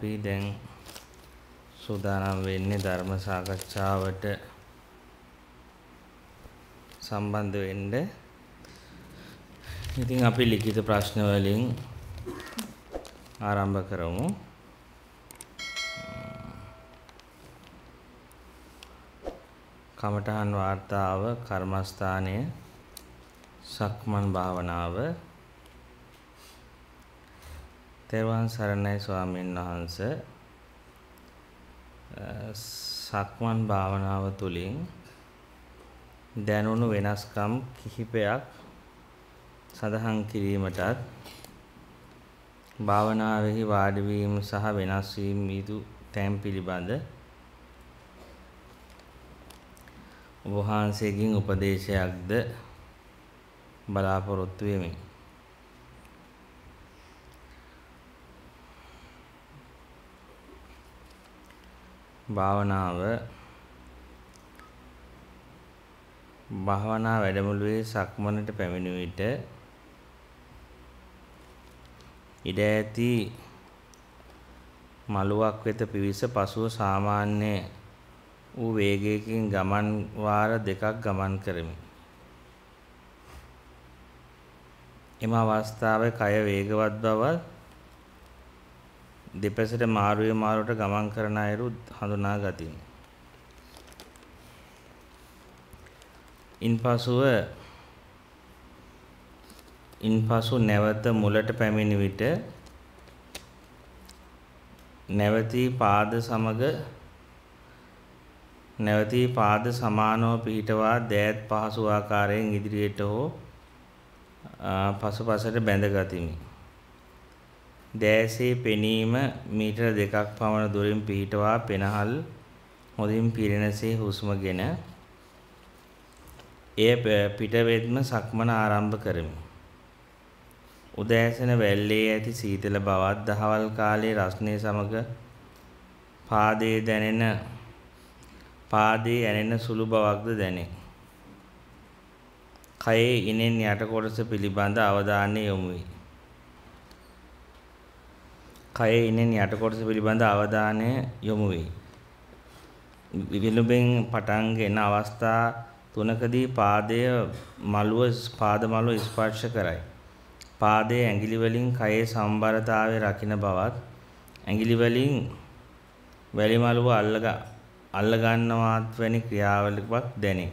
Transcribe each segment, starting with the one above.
අපි දැන් සූදානම් වෙන්නේ ධර්ම සාකච්ඡාවට සම්බන්ධ වෙන්න. ඉතින් අපි ලිඛිත ප්‍රශ්න වලින් ආරම්භ කරමු. කමඨහන් වාර්තාව කර්මස්ථානය සක්මන් භාවනාව තෙරුවන් සරණයි ස්වාමීන් වහන්ස සක්මන් භාවනාව තුළින් දැනුණු වෙනස්කම් කිහිපයක් සඳහන් කිරීමටත් භාවනාවෙහි වාඩිවීම සහ වෙනස් වීම යුතු තැන් පිළිබඳ වහන්සේගෙන් උපදේශයක්ද බලාපොරොත්තු වෙමි. භාවනාව භාවනා වැඩමුළුවේ සක්මනට පැමිණි විට ඉඩ ඇති මළුවක් වෙත පිවිස පසුව සාමාන්‍ය ඌ වේගයකින් ගමන් වාර දෙකක් ගමන් කරමි. එම අවස්ථාවේ කය වේගවත් බවත් දෙපැසට මාරුවේ මාරුවට ගමන් කරන අයරු හඳුනා ගතිමි. ඉන්පසුව ඉන්පසු නැවත මුලට පැමිණි විට නැවතී පාද සමග නැවතී පාද සමානව පිහිටවා දෑත් පහසු ආකාරයෙන් ඉදිරියට හෝ පසුපසට බැඳ ගතිමි. දෑසේ පෙනීම මීටර දෙකක් පමණ දුරින් පිහිටවා පෙනහල් හොඳින් පිරෙනසේ හුස්මගෙන එය පිටවෙත්ම සක්මන ආරම්භ කරමි. උදෑසන වැල්ලේ ඇති සීතල බවත් දහවල් කාලයේ රස්නේ සමග පාදයේ දැනෙන පාදයේ ඇනෙන සුළු බවක්ද දැනේ. කයේ ඉනෙන් යට කොටස පිළිබඳ අවධානය යොමු වේ. කයේ ඉනෙන් යට කොටස පිළිබඳ අවධානය යොමු වෙයි. විලුඹෙන් පටන්ගෙන අවස්ථා තුනකදී පාදය මළුව පාද මළුව ස්පර්ශ කරයි. පාදයේ ඇඟිලි වලින් කයේ සම්බරතාවය රකින බවත් ඇඟිලි වලින් වැලි මළුව අල්ල ගන්නවාත් වැනි ක්‍රියාවලියක් දැනේ.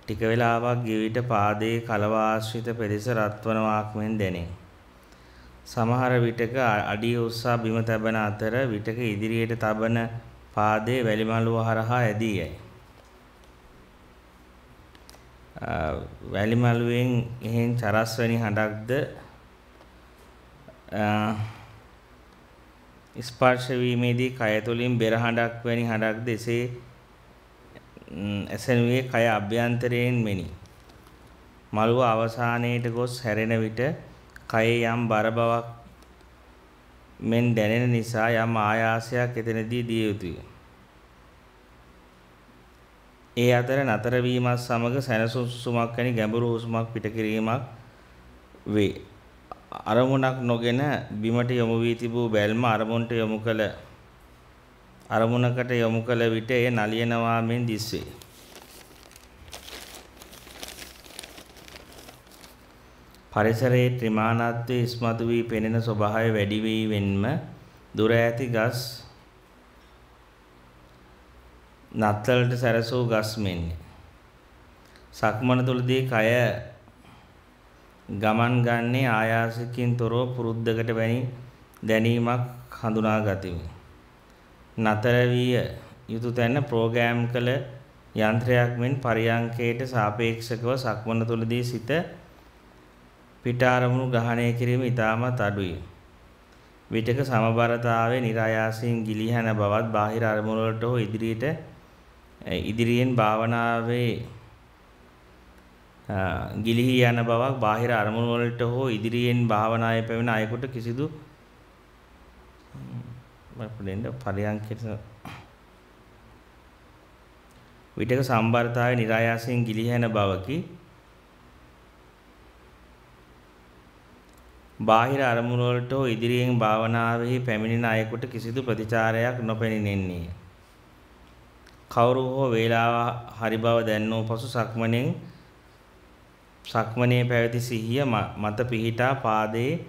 ටික වේලාවක් ගෙවිට පාදයේ කලවාශ්‍රිත පෙදෙස රත්වන වාක්මෙන් දැනේ. සමහර විටක අඩිය උස්සා බිම තබන අතර විටක ඉදිරියට තබන පාදයේ වැලිමලුව හරහා ඇදී යයි. වැලිමලුවෙන් එහෙන් චරස් වැනි හඬක්ද ස්පර්ශ වීමේදී කය තුලින් බෙර හඬක් වැනි හඬක්ද එසේ එසෙනුවේ කය අභ්‍යන්තරයෙන් මෙනි. මලුව අවසානයේට ගොස් හැරෙන විට කයේ යම් බර බවක් මෙන් දැනෙන නිසා යම් ආයාසයක් එතනදී දිය යුතුය. ඒ අතර නතර වීමත් සමග සැනසුසුමක් වැනි ගැඹුරු හුස්මක් පිටකිරීමක් වේ. අරමුණක් නොගෙන බිමට යොමු වී තිබූ බැල්ම අරමුණට යොමු කළ අරමුණකට යොමු කළ විට එය නලියනවා මෙන් දිස්වේ. පරිසරයේ ත්‍රිමානත්වයේ ඉස්මතු වී පෙනෙන ස්වභාවය වැඩි වී වෙන්ම දුර ඇති ගස් නත්තලට සැරසූ ගස් මෙන් සක්මන තුලදී කය ගමන් ගන්නේ ආයාසකින් තොරව පුරුද්දකට වැනි දැනීමක් හඳුනා ගතිමි. නතර විය යුතු තැන ප්‍රෝග්‍රෑම් කළ යන්ත්‍රයක් මෙන් පරියංකයට සාපේක්ෂකව සක්මන තුලදී සිට පිට අරමුණු ග්‍රහණය කිරීම ඉතාමත් අඩුයි. විටක සමබරතාවයේ નિરાයාසයෙන් ගිලිහන බවත් බාහිර අරමුණු වලට හෝ ඉදිරියට ඉදිරියෙන් භාවනාවේ ගිලිහි යන බවක් බාහිර අරමුණු වලට හෝ ඉදිරියෙන් භාවනාවේ පැවෙන අයෙකුට කිසිදු මපුලෙන්ද පරයන්කෙට විටක සම්බරතාවයේ નિરાයාසයෙන් ගිලිහන බවකි බාහිර අරමුණු වලට හෝ ඉදිරියෙන් භාවනාවෙහි පැමිණෙන අයෙකුට කිසිදු ප්‍රතිචාරයක් නොපෙනෙන්නේ. කවුරු හෝ වේලාව හරි බව දැන්නෝ පසු සක්මණෙන් සක්මණේ පැවති සිහිය මත පිහිටා පාදයේ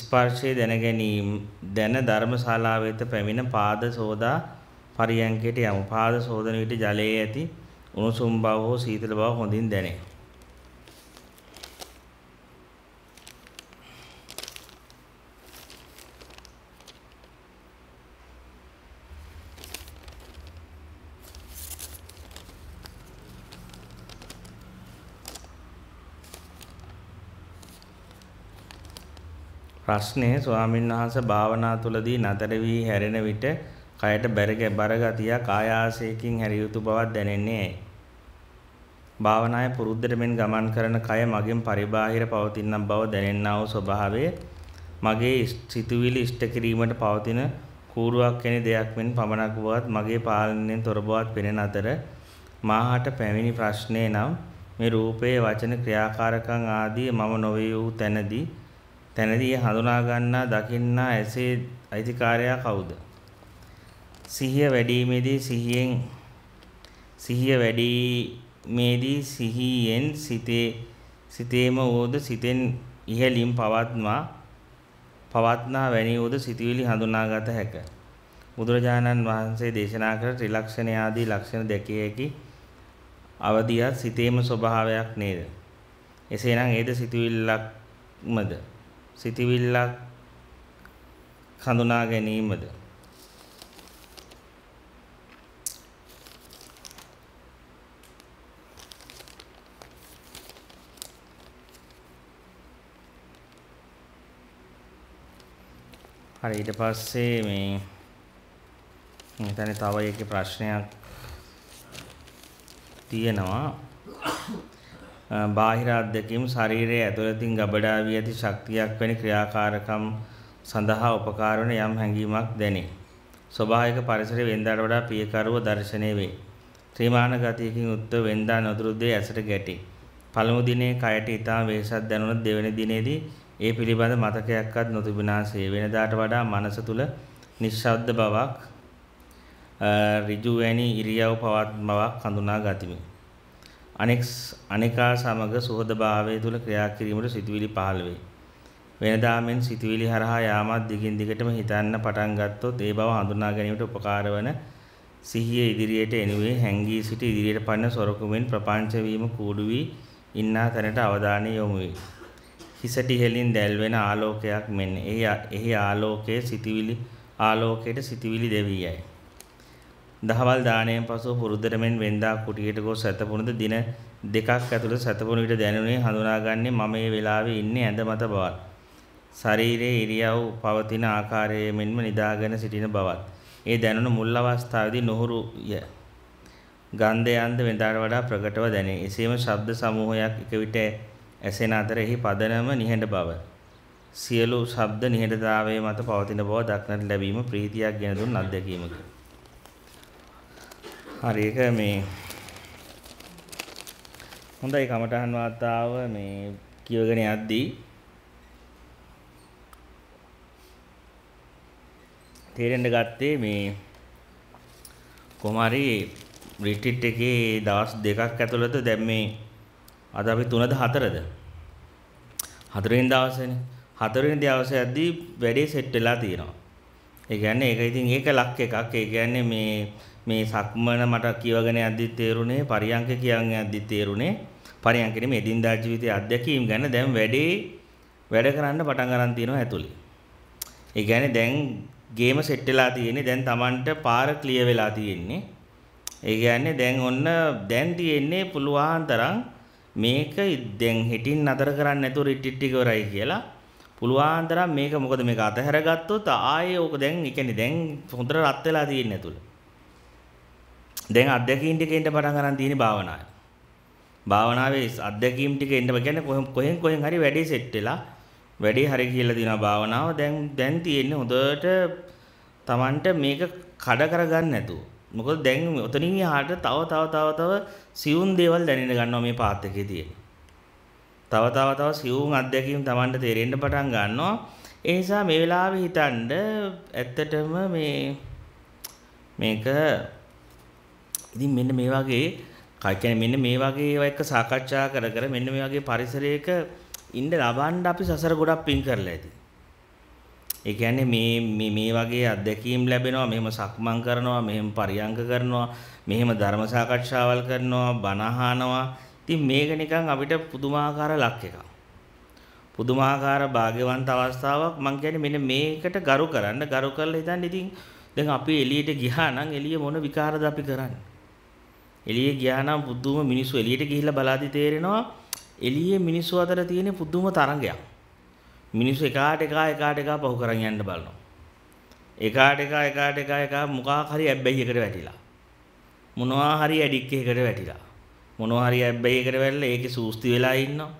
ස්පර්ශය දැන ගැනීම දැන ධර්මශාලාව වෙත පැමිණ පාද සෝදා පරියන්කයට යමු. පාද සෝදන විට ජලයේ ඇති උණුසුම් බව හෝ සීතල බව හොඳින් දැනේ. ප්‍රශ්නය ස්වාමීන් වහන්සේ භාවනා තුළදී නතර වී හැරෙන විට කයට බැරග බරගතියක් ආයාසයකින් හැරිය යුතු බවක් දැනෙන්නේ ඇයි? භාවනාවේ පුරුද්දට මෙන් ගමන් කරන කය මගෙන් පරිබාහිර පවතින බව දැනෙනා වූ ස්වභාවය මගේ සිතුවිලි ඉෂ්ට කිරීමට පවතින කූරුවක් වැනි දෙයක් මෙන් පමණක් වුවත් මගේ පාලනයෙන් තොර බවක් පෙනෙන අතර මාහට පැමිණි ප්‍රශ්නේ නම් මේ රූපයේ වචන ක්‍රියාකාරකම් ආදී මම නොවේ වූ තැනදී තැනදී හඳුනා ගන්නා දකින්නා ඇසේ අයිතිකාරයා කවුද? සිහිය වැඩිීමේදී සිහියෙන් සිහිය වැඩිීමේදී සිහියෙන් සිතේ සිතේම ඕද සිතෙන් ඉහළින් පවත්මා පවත්නා වැනි ඕද සිතුවිලි හඳුනාගත හැක. බුදුරජාණන් වහන්සේ දේශනා කර ත්‍රිලක්ෂණ ආදී ලක්ෂණ දැකිය හැකි අවදියත් සිතේම ස්වභාවයක් නේද? එසේනම් ඒද සිතුවිල්ලක්මද? සිතවිල්ලක් හඳුනා ගැනීමද හරි ඊට පස්සේ මේ මෙතන තව එක ප්‍රශ්නයක් තියෙනවා බාහිර අධ්‍යක්ීම් ශරීරයේ ඇතුළතින් ගබඩා වී ඇති ශක්තියක් වැනි ක්‍රියාකාරකම් සඳහා උපකාර වන යම් හැඟීමක් දැනේ. ස්වභාවික පරිසරය වෙනදාට වඩා ප්‍රියකරව දැర్శණය වේ. ත්‍රිමාන ගතියකින් යුක්ත වෙනදා නොදුරු දේ ඇසට ගැටේ. පළමු දිනේ කයට ඊටම වේසක් දැනුණ දෙවැනි දිනේදී ඒ පිළිබඳ මතකයක්වත් නොතිබුණාසේ වෙනදාට වඩා මනස තුල නිශ්ශබ්ද බවක් ඍජු වැනි ඉරියව් පවත්මාවක් හඳුනා ගතිමි. අනෙක් අනිකා සමග සුහදභාවය තුල ක්‍රියා කිරීමට සිතුවිලි පහළ වේ. වෙනදා මෙන් සිතුවිලි හරහා යාමත් දිගින් දිගටම හිතන්න පටන් ගත්තොත් ඒ බව හඳුනා ගැනීමට උපකාර වන සිහිය ඉදිරියට එනුවේ හැංගී සිට ඉදිරියට පන්න සොරකුමෙන් ප්‍රපංච වීම කූඩු වී ඉන්නා තැනට අවධානය යොමු වේ. හිසට ඉහළින් දැල්වෙන ආලෝකයක් මෙන් එහි ආලෝකයේ සිටිවිලි ආලෝකයට සිටිවිලි දෙවියයි. දහවල් දාණයෙන් පසු පුරුද්දට මෙන් වෙන්දා කුටියට ගොස් සැතපුණද දින දෙකක් ඇතුළත සැතපුණු විට දැනුනේ හඳුනාගන්නේ මම මේ වෙලාවේ ඉන්නේ ඇඳ මත බවත්. ශරීරයේ ඉරියව් පවතින ආකාරයේ මෙන්ම නිදාගෙන සිටින බවත්. ඒ දැනුණු මුල් අවස්ථාවේදී නොහුරුය. ගන්ධයන්ද වෙනදාට වඩා ප්‍රකටව දැනේ. එසේම ශබ්ද සමූහයක් එක විට ඇසෙන අතර එහි පදනම නිහඬ බව. සියලු ශබ්ද නිහඬතාවයේ මත පවතින බව දක්නට ලැබීම ප්‍රීතියක් ගෙන දුන් අත්දැකීමකි. හරි ඒක මේ හොඳයි කමටහන් වාතාව මේ කියවගෙන යද්දී තේරෙන්න ගත්තේ මේ කොහොම හරි රිට්‍රීට් එකේ දවස් දෙකක් ඇතුළත දැන් මේ අද අපි 3ද 4ද හතරවෙනි දවසේනේ හතරවෙනි දවසේ යද්දී වැඩේ සෙට් වෙලා තියෙනවා ඒ කියන්නේ ඒක ඉතින් ඒක ලක් එකක් ඒ කියන්නේ මේ මේ සක්මන මට කියවගෙන යද්දි තේරුණේ පරියංක කියන් යද්දි තේරුණේ පරියංක නෙමෙයි එදින්දා ජීවිතයේ අත්දැකීම් ගැන දැන් වැඩේ වැඩ කරන්න පටන් ගන්න තියෙනවා ඇතුලේ. ඒ කියන්නේ දැන් ගේම සෙට් වෙලා තියෙන්නේ දැන් Tamanට පාර ක්ලියර් වෙලා තියෙන්නේ. ඒ කියන්නේ දැන් ඔන්න දැන් තියෙන්නේ පුළුවන් තරම් මේක දැන් හිටින් නතර කරන්න නැතුව රිටිට් ඉවරයි කියලා පුළුවන් තරම් මේක මොකද මේක අතහැරගත්තොත් ආයේ ඕක දැන් ඒ කියන්නේ දැන් හොඳට රත් වෙලා තියෙන්නේ ඇතුළේ. දැන් අත්දැකීම් ටික එන්න පටන් ගන්න තියෙන භාවනාවයි. භාවනාවේ අත්දැකීම් ටික එන්න කියන්නේ කොහෙන් කොහෙන් කොහෙන් හරි වැඩේ සෙට් වෙලා වැඩේ හරි කියලා දිනවා භාවනාව. දැන් දැන් තියෙන්නේ හොඳට Tamanට මේක කඩ කරගන්න නැතුව. මොකද දැන් උතනින් එහාට තව තව තව තව සියුම් දේවල් දැනෙන්න ගන්නවා මේ පාත් එකේ තියෙන. තව තව තව සියුම් අත්දැකීම් Tamanට තේරෙන්න පටන් ගන්නවා. ඒ නිසා මේ වෙලාවේ හිතන්න ඇත්තටම මේ මේක ඉතින් මෙන්න මේ වගේ කියන්නේ මෙන්න මේ වගේ ඒවා එක්ක සාකච්ඡා කර කර මෙන්න මේ වගේ පරිසරයක ඉන්න ලබන්න අපි සසර ගොඩක් පින් කරලා ඇති. ඒ කියන්නේ මේ මේ මේ වගේ අත්දැකීම් ලැබෙනවා මෙහෙම සක්මන් කරනවා මෙහෙම පරියංග කරනවා මෙහෙම ධර්ම සාකච්ඡාවල් කරනවා බණ අහනවා ඉතින් මේක නිකන් අපිට පුදුමාකාර ලක් එකක් පුදුමාකාර භාග්‍යවන්ත අවස්ථාවක් මං කියන්නේ මෙන්න මේකට ගරු කරන්න ගරු කරලා ඉතින් ඉතින් දැන් අපි එළියට ගියා නම් එළිය මොන විකාරද අපි කරන්නේ එළියේ ගියා නම් පුදුම මිනිස්සු එළියට ගිහිල්ලා බලාදි තේරෙනවා එළියේ මිනිස්සු අතර තියෙන පුදුම තරංගයක්. මිනිස්සු එකාට එකා එකාට එකා පහු කරන් යන්න බලනවා. එකාට එකා එකාට එකා එකා මොකක් හරි ඇබ්බැහි එකට වැටිලා. මොනවා හරි ඇඩික් එකකට වැටිලා. මොනවා හරි ඇබ්බැහි එකට වැටිලා ඒකේ සූස්ති වෙලා ඉන්නවා.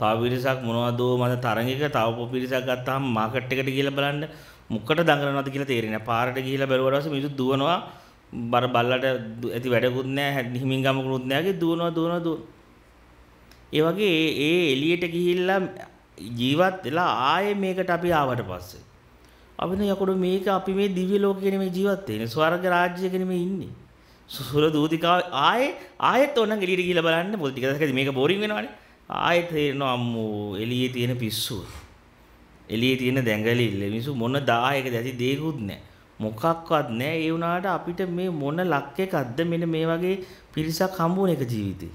තව පිරිසක් මොනවදෝ මම තරංගයක තව පිරිසක් ගත්තාම මාකට් එකට ගිහලා බලන්න මොකට දඟලනවද කියලා තේරෙන්නේ නැහැ. පාරට ගිහලා බැලුවට පස්සේ මිනිස්සු දුවනවා බර බල්ලට ඇති වැඩකුත් නෑ හිමින් ගමකුත් නෑගේ දුවනවා දුවනවා දුවන. ඒ වගේ ඒ එළියට ගිහිල්ලා ජීවත් වෙලා ආයේ මේකට අපි ආවට පස්සේ අපි නේ යකොඩ මේක අපි මේ දිව්‍ය ලෝකේ නෙමෙයි ජීවත් වෙන්නේ ස්වර්ග රාජ්‍යයක නෙමෙයි ඉන්නේ. සුර දූතිකාව ආයේ ආයෙත් ඕනනම් එළියට ගිහිල්ලා බලන්න පොල් ටික දැකලා මේක බෝරින් වෙනවනේ. ආයෙත් තේරෙනවා අම්මෝ එළියේ තියෙන පිස්සුව. එළියේ තියෙන දැඟලිල්ල මිනිස්සු මොන දායකද ඇති දෙයක්වත් නෑ. මොකක්වත් නැහැ. ඒ වුණාට අපිට මේ මොන ලක් එකක්ද මෙන්න මේ වගේ පිරිසක් හම්බුන එක ජීවිතේ.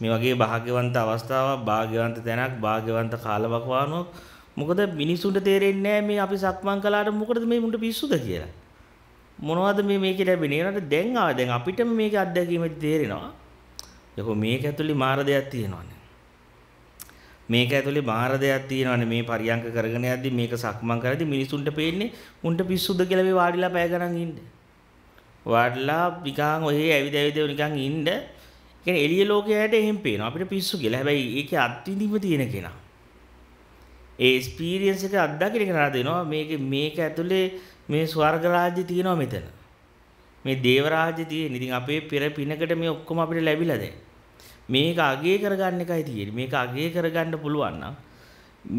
මේ වගේ භාග්‍යවන්ත අවස්ථාවක්, භාග්‍යවන්ත තැනක්, භාග්‍යවන්ත කාලවකවානුවක් මොකද මිනිසුන්ට තේරෙන්නේ නැහැ මේ අපි සක්මන් කළාට මොකටද මේ මුන්ට පිස්සුද කියලා. මොනවද මේ මේකේ ලැබෙන්නේ? ඒකට දැන් ආව දැන් අපිට මේක අත්දැකීමෙන් තේරෙනවා. යකෝ මේක ඇතුලේ මාර දෙයක් තියෙනවානේ. මේක ඇතුලේ බාහිර දෙයක් තියෙනවානේ මේ පරියංක කරගෙන යද්දි මේක සක්මන් කරද්දි මිනිසුන්ට පේන්නේ උන්ට පිස්සුද කියලා මේ වාඩිලා පය ගණන් ඉන්න. වාඩිලා නිකන් ඔහේ ඇවිද ඇවිද නිකන් ඉන්න. කියන්නේ එළිය ලෝකයට එහෙම පේනවා. අපිට පිස්සු කියලා. හැබැයි ඒකේ අත්විඳීම තියෙන කෙනා. ඒ එක්ස්පීරියන්ස් එක අත්දකින්න කෙනා දෙනවා මේක මේක ඇතුලේ මේ ස්වර්ග රාජ්‍ය තියෙනවා මෙතන. මේ දේව රාජ්‍ය තියෙන. ඉතින් අපේ පෙර පිනකට මේ ඔක්කොම අපිට ලැබිලා දැන්. මේක අගේ කරගන්න එකයි තියෙන්නේ. මේක අගේ කරගන්න පුළුවන් නම්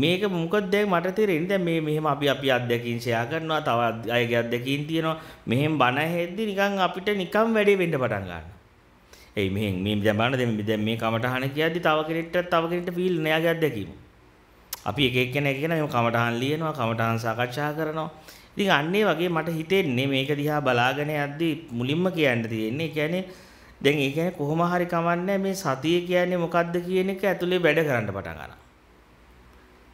මේක මොකද දැන් මට තේරෙන්නේ දැන් මේ මෙහෙම අපි අපි අත්දැකීම් ෂෙයා කරනවා තව අයගේ අත්දැකීම් තියෙනවා මෙහෙම බන හෙද්දි නිකන් අපිට නිකන් වැඩේ වෙන්න පටන් ගන්නවා එයි මෙහෙන් මේ දැන් බලන්න දැන් දැන් මේ කමටහන කියද්දි තව කෙනෙක්ට තව කෙනෙක්ට ෆීල් නෑගේ අත්දැකීම අපි එක එක්කෙනා එක කෙනා මේ කමටහන් ලියනවා කමටහන් සාකච්ඡා කරනවා ඉතින් අන්න ඒ වගේ මට හිතෙන්නේ මේක දිහා බලාගෙන යද්දි මුලින්ම කියන්න තියෙන්නේ කියන්නේ දැන් ඒ කියන්නේ කොහොම හරි කමන්නේ මේ සතිය කියන්නේ මොකද්ද කියන එක ඇතුලේ වැඩ කරන්න පටන් ගන්නවා.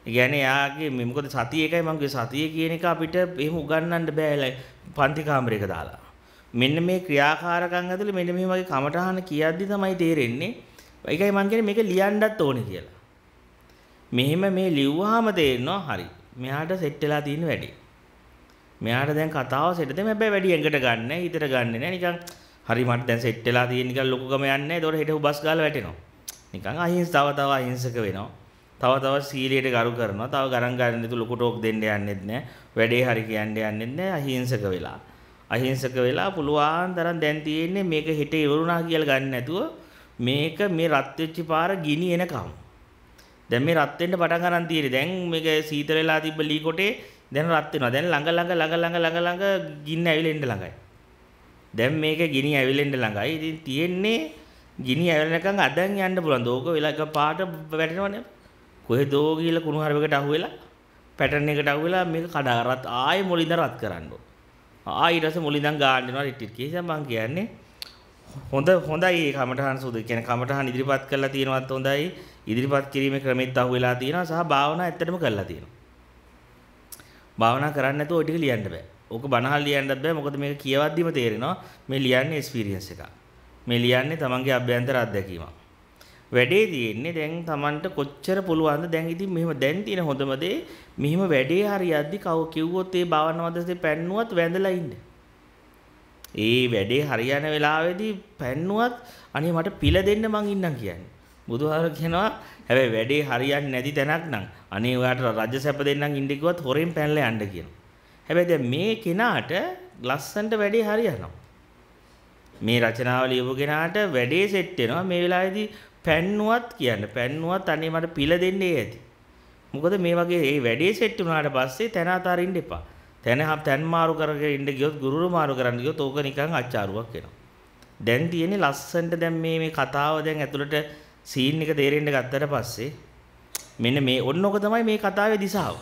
ඒ කියන්නේ යාගේ මේ මොකද සතිය එකයි මම කිව්වේ සතිය කියන එක අපිට එහෙම උගන්වන්න බෑ පන්ති කාමරයක දාලා. මෙන්න මේ ක්‍රියාකාරකම් ඇතුලේ මෙන්න මේ වගේ කමටහන කියද්දි තමයි තේරෙන්නේ. ඒකයි මම කියන්නේ මේක ලියන්නත් ඕනේ කියලා. මෙහෙම මේ ලිව්වහම තේරෙනවා හරි. මෙයාට සෙට් වෙලා තියෙන වැඩි. මෙයාට දැන් කතාව සෙට් දෙම හැබැයි වැඩි ඇඟට ගන්න, හිතට ගන්න නෑ නිකන් හරි මට දැන් සෙට් වෙලා තියෙන නිකන් ලොකු ගම යන්නේ නැහැ. ඒතකොට හෙට උබස් ගාලා වැටෙනවා. නිකන් අහිංස තව තව අහිංසක වෙනවා. තව තව සීලයට ගරු කරනවා. තව ගණන් ගන්න නැතු ලොකු ටෝක් දෙන්න යන්නෙත් නැහැ. වැඩේ හරි කියන්න යන්නෙත් නැහැ. අහිංසක වෙලා. අහිංසක වෙලා පුළුවන් තරම් දැන් තියෙන්නේ මේක හෙට ඉවරුණා කියලා ගන්න නැතුව මේක මේ රත් වෙච්ච පාර ගිනි එනකම්. දැන් මේ රත් වෙන්න පටන් ගන්න තියෙන්නේ. දැන් මේක සීතල වෙලා තිබ්බ ලී කොටේ දැන් රත් වෙනවා. දැන් ළඟ ළඟ ළඟ ළඟ ළඟ ළඟ ගින්න ඇවිලෙන්න ළඟයි. දැන් මේක ගිනි ඇවිලෙන්න ළඟයි. ඉතින් තියෙන්නේ ගිනි ඇවිලනකම් අදන් යන්න පුළුවන්. ඕක වෙලා පාට වැටෙනවනේ. කොහෙදෝ ගිහලා කුණු හරවකට අහුවෙලා පැටර්න් එකට අහුවෙලා මේක කඩාරත් ආයේ මුලින්ද රත් කරන්න ඕන. ආයෙ ඊට පස්සේ මුලින්දන් ගන්න වෙනවා රිටිට් කීසම් මං කියන්නේ හොඳ හොඳයි ඒ කමඨහන් සුදු කියන්නේ කමඨහන් ඉදිරිපත් කරලා තියෙනවත් හොඳයි ඉදිරිපත් කිරීමේ ක්‍රමෙත් අහුවෙලා තියෙනවා සහ භාවනා ඇත්තටම කරලා තියෙනවා භාවනා කරන්නේ නැතුව ඔය ටික ලියන්න බෑ ඕක බනහල් ලියන්නත් බෑ මොකද මේක කියවද්දිම තේරෙනවා මේ ලියන්නේ එක්ස්පීරියන්ස් එක. මේ ලියන්නේ තමන්ගේ අභ්‍යන්තර අත්දැකීමක්. වැඩේ තියෙන්නේ දැන් Tamanට කොච්චර පුළුවන්ද දැන් ඉතින් මෙහෙම දැන් තියෙන හොඳම දේ මෙහෙම වැඩේ හරියද්දි කව කිව්වොත් ඒ භාවනා මදසේ පැන්නුවත් වැඳලා ඉන්න. ඒ වැඩේ හරියන වෙලාවේදී පැන්නුවත් අනේ මට පිළ දෙන්න මං ඉන්නම් කියන්නේ. බුදුහාර කියනවා හැබැයි වැඩේ හරියන්නේ නැති තැනක් නම් අනේ ඔයාට රජ සැප දෙන්නම් ඉන්න කිව්වත් හොරෙන් පැනලා යන්න කියනවා. හැබැයි දැන් මේ කෙනාට ලස්සනට වැඩේ හරියනවා. මේ රචනාව ලියපු කෙනාට වැඩේ සෙට් වෙනවා. මේ වෙලාවේදී පැන්නුවත් කියන්න පැන්නුවත් අනේ මට පිළ දෙන්නේ ඇති. මොකද මේ වගේ මේ වැඩේ සෙට් වුණාට පස්සේ තැන අතාරින්න එපා. තැන තැන් මාරු කරගෙන ඉන්න ගියොත් ගුරුරු මාරු කරන්න ගියොත් ඕක නිකන් අච්චාරුවක් වෙනවා. දැන් තියෙන්නේ ලස්සනට දැන් මේ මේ කතාව දැන් ඇතුළට සීන් එක තේරෙන්න ගත්තට පස්සේ මෙන්න මේ ඔන්න ඔක තමයි මේ කතාවේ දිශාව.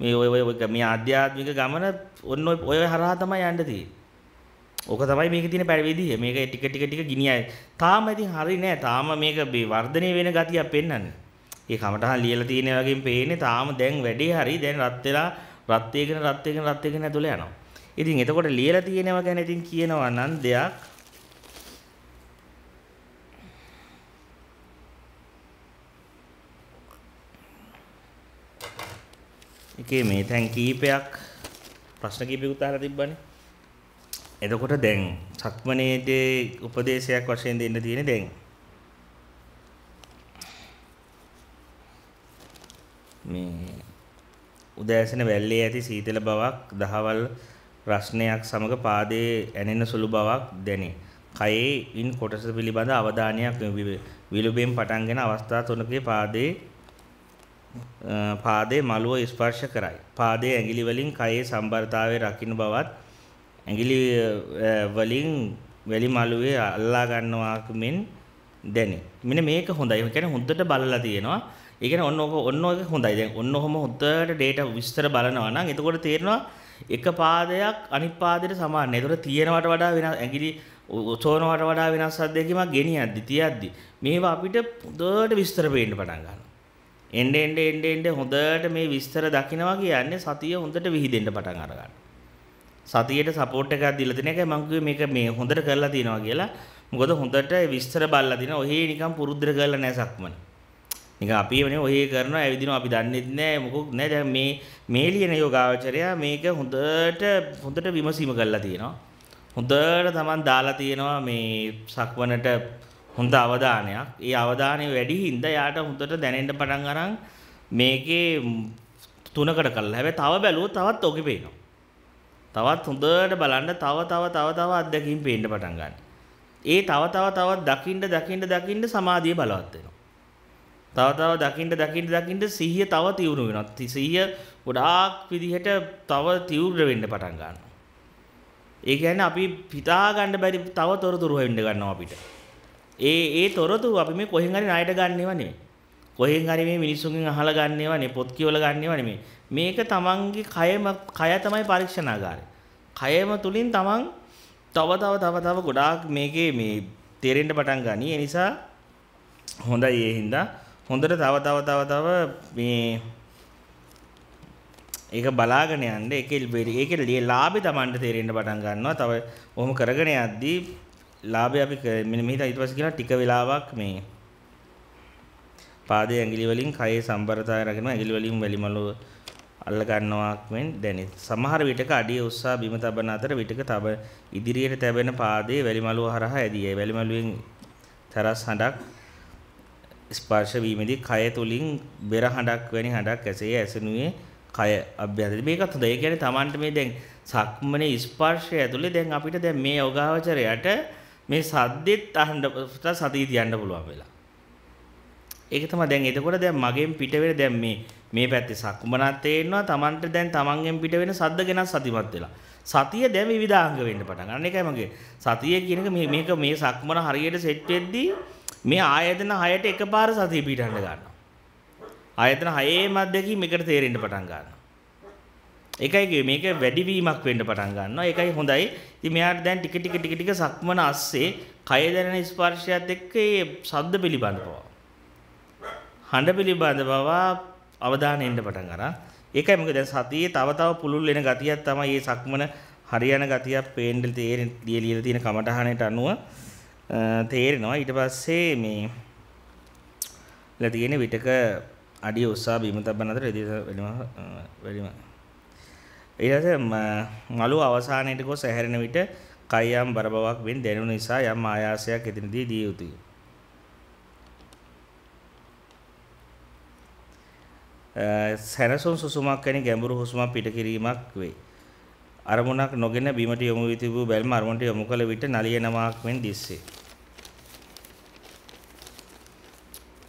මේ ඔය ඔය මේ ආධ්‍යාත්මික ගමන ඔන්න ඔය හරහා තමයි යන්න තියෙන්නේ. ඕක තමයි මේකේ තියෙන පැවිදිය. මේක ටික ටික ටික ගිනියයි. තාම ඉතින් හරි නෑ. තාම මේක මේ වර්ධනය වෙන ගතියක් පෙන්වන්නේ. ඒ කමටහන් ලියලා තියෙන වගේම පේන්නේ තාම දැන් වැඩේ හරි දැන් රත් වෙලා රත් වේගෙන රත් වේගෙන රත් වේගෙන ඇතුළේ යනවා. ඉතින් එතකොට ලියලා තියෙනවා ගැන ඉතින් කියනවා නම් දෙයක් එකේ මේ තැන් කීපයක් ප්‍රශ්න කීපයක් උත්හාලා තිබ්බනේ. එතකොට දැන් සක්මනේදී උපදේශයක් වශයෙන් දෙන්න තියෙන දැන් මේ උදෑසන වැල්ලේ ඇති සීතල බවක් දහවල් රස්නයක් සමග පාදයේ ඇනෙන සුළු බවක් දැනේ. කයේ ඉන් කොටස පිළිබඳ අවධානයක් විලුඹෙන් පටන්ගෙන අවස්ථා තුනකේ පාදයේ පාදයේ මළුව ස්පර්ශ කරයි. පාදයේ ඇඟිලි වලින් කයේ සම්බරතාවය රකින්න බවත් ඇඟිලි වලින් වැලි මළුවේ අල්ලා ගන්නවාක මෙන් දැනේ. මෙන්න මේක හොඳයි. ඒ කියන්නේ හොඳට බලලා තියෙනවා. ඒ කියන්නේ ඔන්න ඔක ඔන්න ඔක හොඳයි. දැන් ඔන්න ඔහම හොඳට data විස්තර බලනවා නම් එතකොට තේරෙනවා එක පාදයක් අනිත් පාදයට සමාන. ඒතකොට තියෙනවට වඩා වෙනස් ඇඟිලි ඔසෝනවට වඩා වෙනස් අධ්‍යක්ීමක් ගෙනියද්දි තියද්දි මේවා අපිට හොඳට විස්තර වෙන්න පටන් ගන්නවා. එnde end end end හොඳට මේ විස්තර දකිනවා කියන්නේ සතිය හොඳට විහිදෙන්න පටන් අර ගන්න. සතියේට සපෝට් එකක් දීලා දෙන එකයි මම කිව්වේ මේක මේ හොඳට කරලා තිනවා කියලා. මොකද හොඳට විස්තර බලලා දින ඔහේ නිකන් පුරුද්දර කරලා නැහැ සක්මන. නිකන් අපි එවනේ ඔහේ කරනවා ඇවිදිනවා අපි දන්නේත් නැහැ මොකක් නැහැ දැන් මේ මේ ලියන යෝගාවචරයා මේක හොඳට හොඳට විමසීම කරලා තිනවා. හොඳට Taman දාලා තිනවා මේ සක්මනට හොඳ අවධානයක්. ඒ අවධානය වැඩි හින්දා යාට හොඳට දැනෙන්න පටන් අරන් මේකේ තුනකට කළා. හැබැයි තව බැලුවොත් තවත් ඔකේ පේනවා. තවත් හොඳට බලන්න තව තව තව තව අත්දැකීම් පේන්න පටන් ගන්න. ඒ තව තව තවත් දකින්න දකින්න දකින්න සමාධිය බලවත් වෙනවා. තව තව දකින්න දකින්න දකින්න සිහිය තව තියුණු වෙනවා. සිහිය ගොඩාක් විදිහට තව තීව්‍ර වෙන්න පටන් ගන්නවා. ඒ කියන්නේ අපි හිතා ගන්න බැරි තව තොරතුරු වෙන්න ගන්නවා අපිට. ඒ ඒ තොරතුරු අපි මේ කොහෙන් හරි ණයට ගන්න ඒවා නෙමෙයි. කොහෙන් හරි මේ මිනිස්සුන්ගෙන් අහලා ගන්න ඒවා නෙමෙයි. පොත් කියවලා ගන්න ඒවා නෙමෙයි. මේක තමන්ගේ කයම කය තමයි පරීක්ෂණාගාරය. කයම තුලින් තමන් තව තව තව තව ගොඩාක් මේකේ මේ තේරෙන්න පටන් ගනී. ඒ නිසා හොඳයි ඒ හින්දා හොඳට තව තව තව තව මේ ඒක බලාගෙන යන්න ඒකේ ඒකේ ලාභේ Tamanට තේරෙන්න පටන් ගන්නවා. තව ඔහොම කරගෙන යද්දී ලාභය අපි මෙන්න මෙහිලා ඊට පස්සේ කියලා ටික වෙලාවක් මේ පාදයේ ඇඟිලි වලින් කයේ සම්බරතාවය රකිනවා ඇඟිලි වලින් වැලිමලුව අල්ල ගන්නවාක් මෙන් දැනේ. සමහර විටක අඩිය උස්සා බිම තබන අතර විටක තබ ඉදිරියට තැබෙන පාදයේ වැලිමලුව හරහා ඇදී. වැලිමලුවෙන් තරස් හඬක් ස්පර්ශ වීමේදී කය තුලින් බෙර හඬක් වැනි හඬක් ඇසේ ඇසෙනුයේ කය අභ්‍යන්තරේ මේකත් හොඳයි. ඒ කියන්නේ Tamanට මේ දැන් සක්මනේ ස්පර්ශය ඇතුලේ දැන් අපිට දැන් මේ යෝගාවචරයට මේ සද්දෙත් අහන්න සතිය තියන්න පුළුවන් වෙලා. ඒක තමයි දැන් එතකොට දැන් මගෙන් පිට වෙන දැන් මේ මේ පැත්තේ සක්මනක් තේරෙනවා Tamanට දැන් Tamanගෙන් පිට වෙන සද්ද ගැන සතිමත් වෙලා. සතිය දැන් විවිධාංග වෙන්න පටන් ගන්න. ඒකයි මගේ සතිය කියන එක මේ මේක මේ සක්මන හරියට සෙට් වෙද්දී මේ ආයතන 6ට එකපාර සතිය පිටන්න ගන්නවා. ආයතන 6 මැදදී මේකට තේරෙන්න පටන් ගන්නවා. ඒකයි මේක වැඩිවීමක් වෙන්න පටන් ගන්නවා. ඒකයි හොඳයි. ඉතින් මෙයාට දැන් ටික ටික ටික ටික සක්මන අස්සේ කය දැනෙන ස්පර්ශයත් එක්ක ඒ ශබ්ද පිළිබඳව හඬ පිළිබඳව අවධානය එන්න පටන් අරන් ඒකයි මොකද දැන් සතියේ තව තව පුළුල් වෙන ගතියක් තමයි මේ සක්මන හරියන ගතියක් පේන්න තේරෙන ලියලා තියෙන කමටහනට අනුව තේරෙනවා ඊට පස්සේ මේ ලා තියෙන විටක අඩිය ඔස්සා බිම තබන අතර එදින වැඩිම වැඩිම ඊට මලු අවසානයේට ගොස් ඇහැරෙන විට කයම් බර බවක් වෙන් දැනුන නිසා යම් ආයාසයක් එතනදී දිය යුතුය. සැනසුම් සුසුමක් වැනි ගැඹුරු හුස්මක් පිට කිරීමක් වේ. අරමුණක් නොගෙන බිමට යොමු වී තිබූ බැල්ම අරමුණට යොමු කළ විට නලියනවාක් මෙන් දිස්සේ.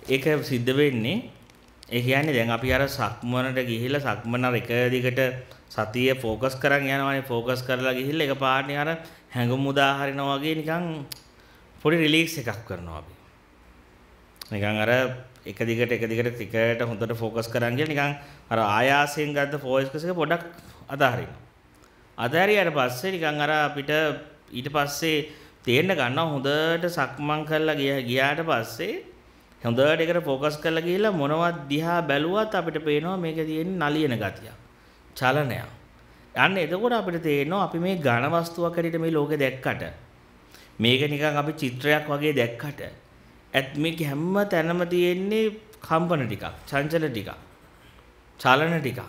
ඒක සිද්ධ වෙන්නේ ඒ කියන්නේ දැන් අපි අර සක්මනට ගිහිලා සක්මන එක දිගට සතිය ෆෝකස් කරන් යනවානේ ෆෝකස් කරලා ගිහිල්ලා එක පාටනේ අර හැඟුම් උදා හරිනවා වගේ නිකන් පොඩි රිලීක්ස් එකක් කරනවා අපි. නිකන් අර එක දිගට එක දිගට ටිකට හොඳට ෆෝකස් කරන් ගිහලා නිකන් අර ආයාසයෙන් ගත්ත ෆෝකස් එක පොඩක් අතහරිනවා. අතහැරියට පස්සේ නිකන් අර අපිට ඊට පස්සේ තේරෙන්න ගන්නවා හොඳට සක්මන් කරලා ගියාට පස්සේ හොඳට එකට ෆෝකස් කරලා ගිහිල්ලා මොනවත් දිහා බැලුවත් අපිට පේනවා මේකේ තියෙන නලියන ගතියක්. චලනයක්. අන්න එතකොට අපිට තේරෙනවා අපි මේ ඝන වස්තුවක් හැටියට මේ ලෝකෙ දැක්කට මේක නිකන් අපි චිත්‍රයක් වගේ දැක්කට ඇත් මේක හැම තැනම තියෙන්නේ කම්පන ටිකක්, චංචල ටිකක්, චලන ටිකක්.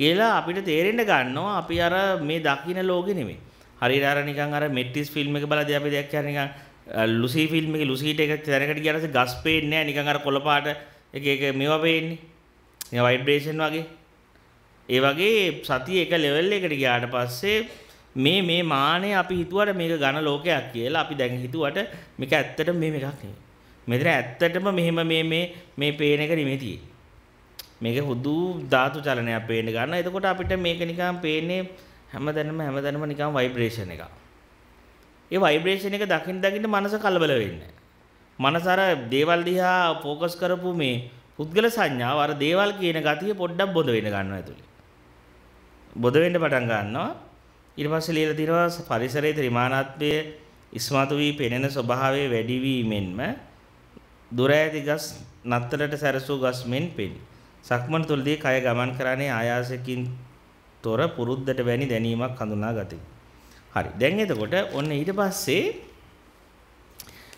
කියලා අපිට තේරෙන්න ගන්නවා අපි අර මේ දකින්න ලෝකෙ නෙමෙයි. හරියට අර නිකන් අර මෙට්ටිස් ෆිල්ම් එක බලද්දී අපි දැක්කා නිකන් ලුසී ෆිල්ම් එකේ ලුසීට එක තැනකට ගියාට ගස් පේන්නේ නැහැ නිකන් අර කොළපාට එක එක මේවා පේන්නේ. මේ ভাইබ්‍රේෂන් වගේ. ඒ වගේ සතිය එක ලෙවල් එකට ගියාට පස්සේ මේ මේ මානේ අපි හිතුවට මේක ඝන ලෝකයක් කියලා අපි දැන් හිතුවට මේක ඇත්තටම මේ එකක් නෙවෙයි. මෙතන ඇත්තටම මෙහෙම මේ මේ මේ පේන එක නෙමෙයි තියෙන්නේ. මේක හුදු ධාතු චලනයක් පේන්න ගන්න. එතකොට අපිට මේක නිකන් පේන්නේ හැමදැනම හැමදැනම නිකන් ভাইබ්‍රේෂන් එකක්. ඒ ভাইබ්‍රේෂන් එක දකින්න දකින්න මනස කලබල වෙන්නේ. මනස අර දේවල් දිහා ફોકસ කරපු මේ පුද්ගල සංඥාව අර දේවල් කියන ගතිය පොඩ්ඩක් බොඳ වෙන්න ගන්නවා ඇතුලේ. බොද වෙන්න පටන් ගන්නවා ඊට පස්සේ ලියලා තියෙනවා පරිසරයේ ත්‍රිමානාත්මය ඉස්මතු වී පෙනෙන ස්වභාවය වැඩි වීමෙන්ම දුර ඈති ගස් නතරට සැරසූ ගස් මෙන් පෙනී. සක්මන් තුළදී කය ගමන් කරන්නේ ආයාසකින් තොර පුරුද්දට වැනි දැනීමක් හඳුනා ගතියි. හරි. දැන් එතකොට ඔන්න ඊට පස්සේ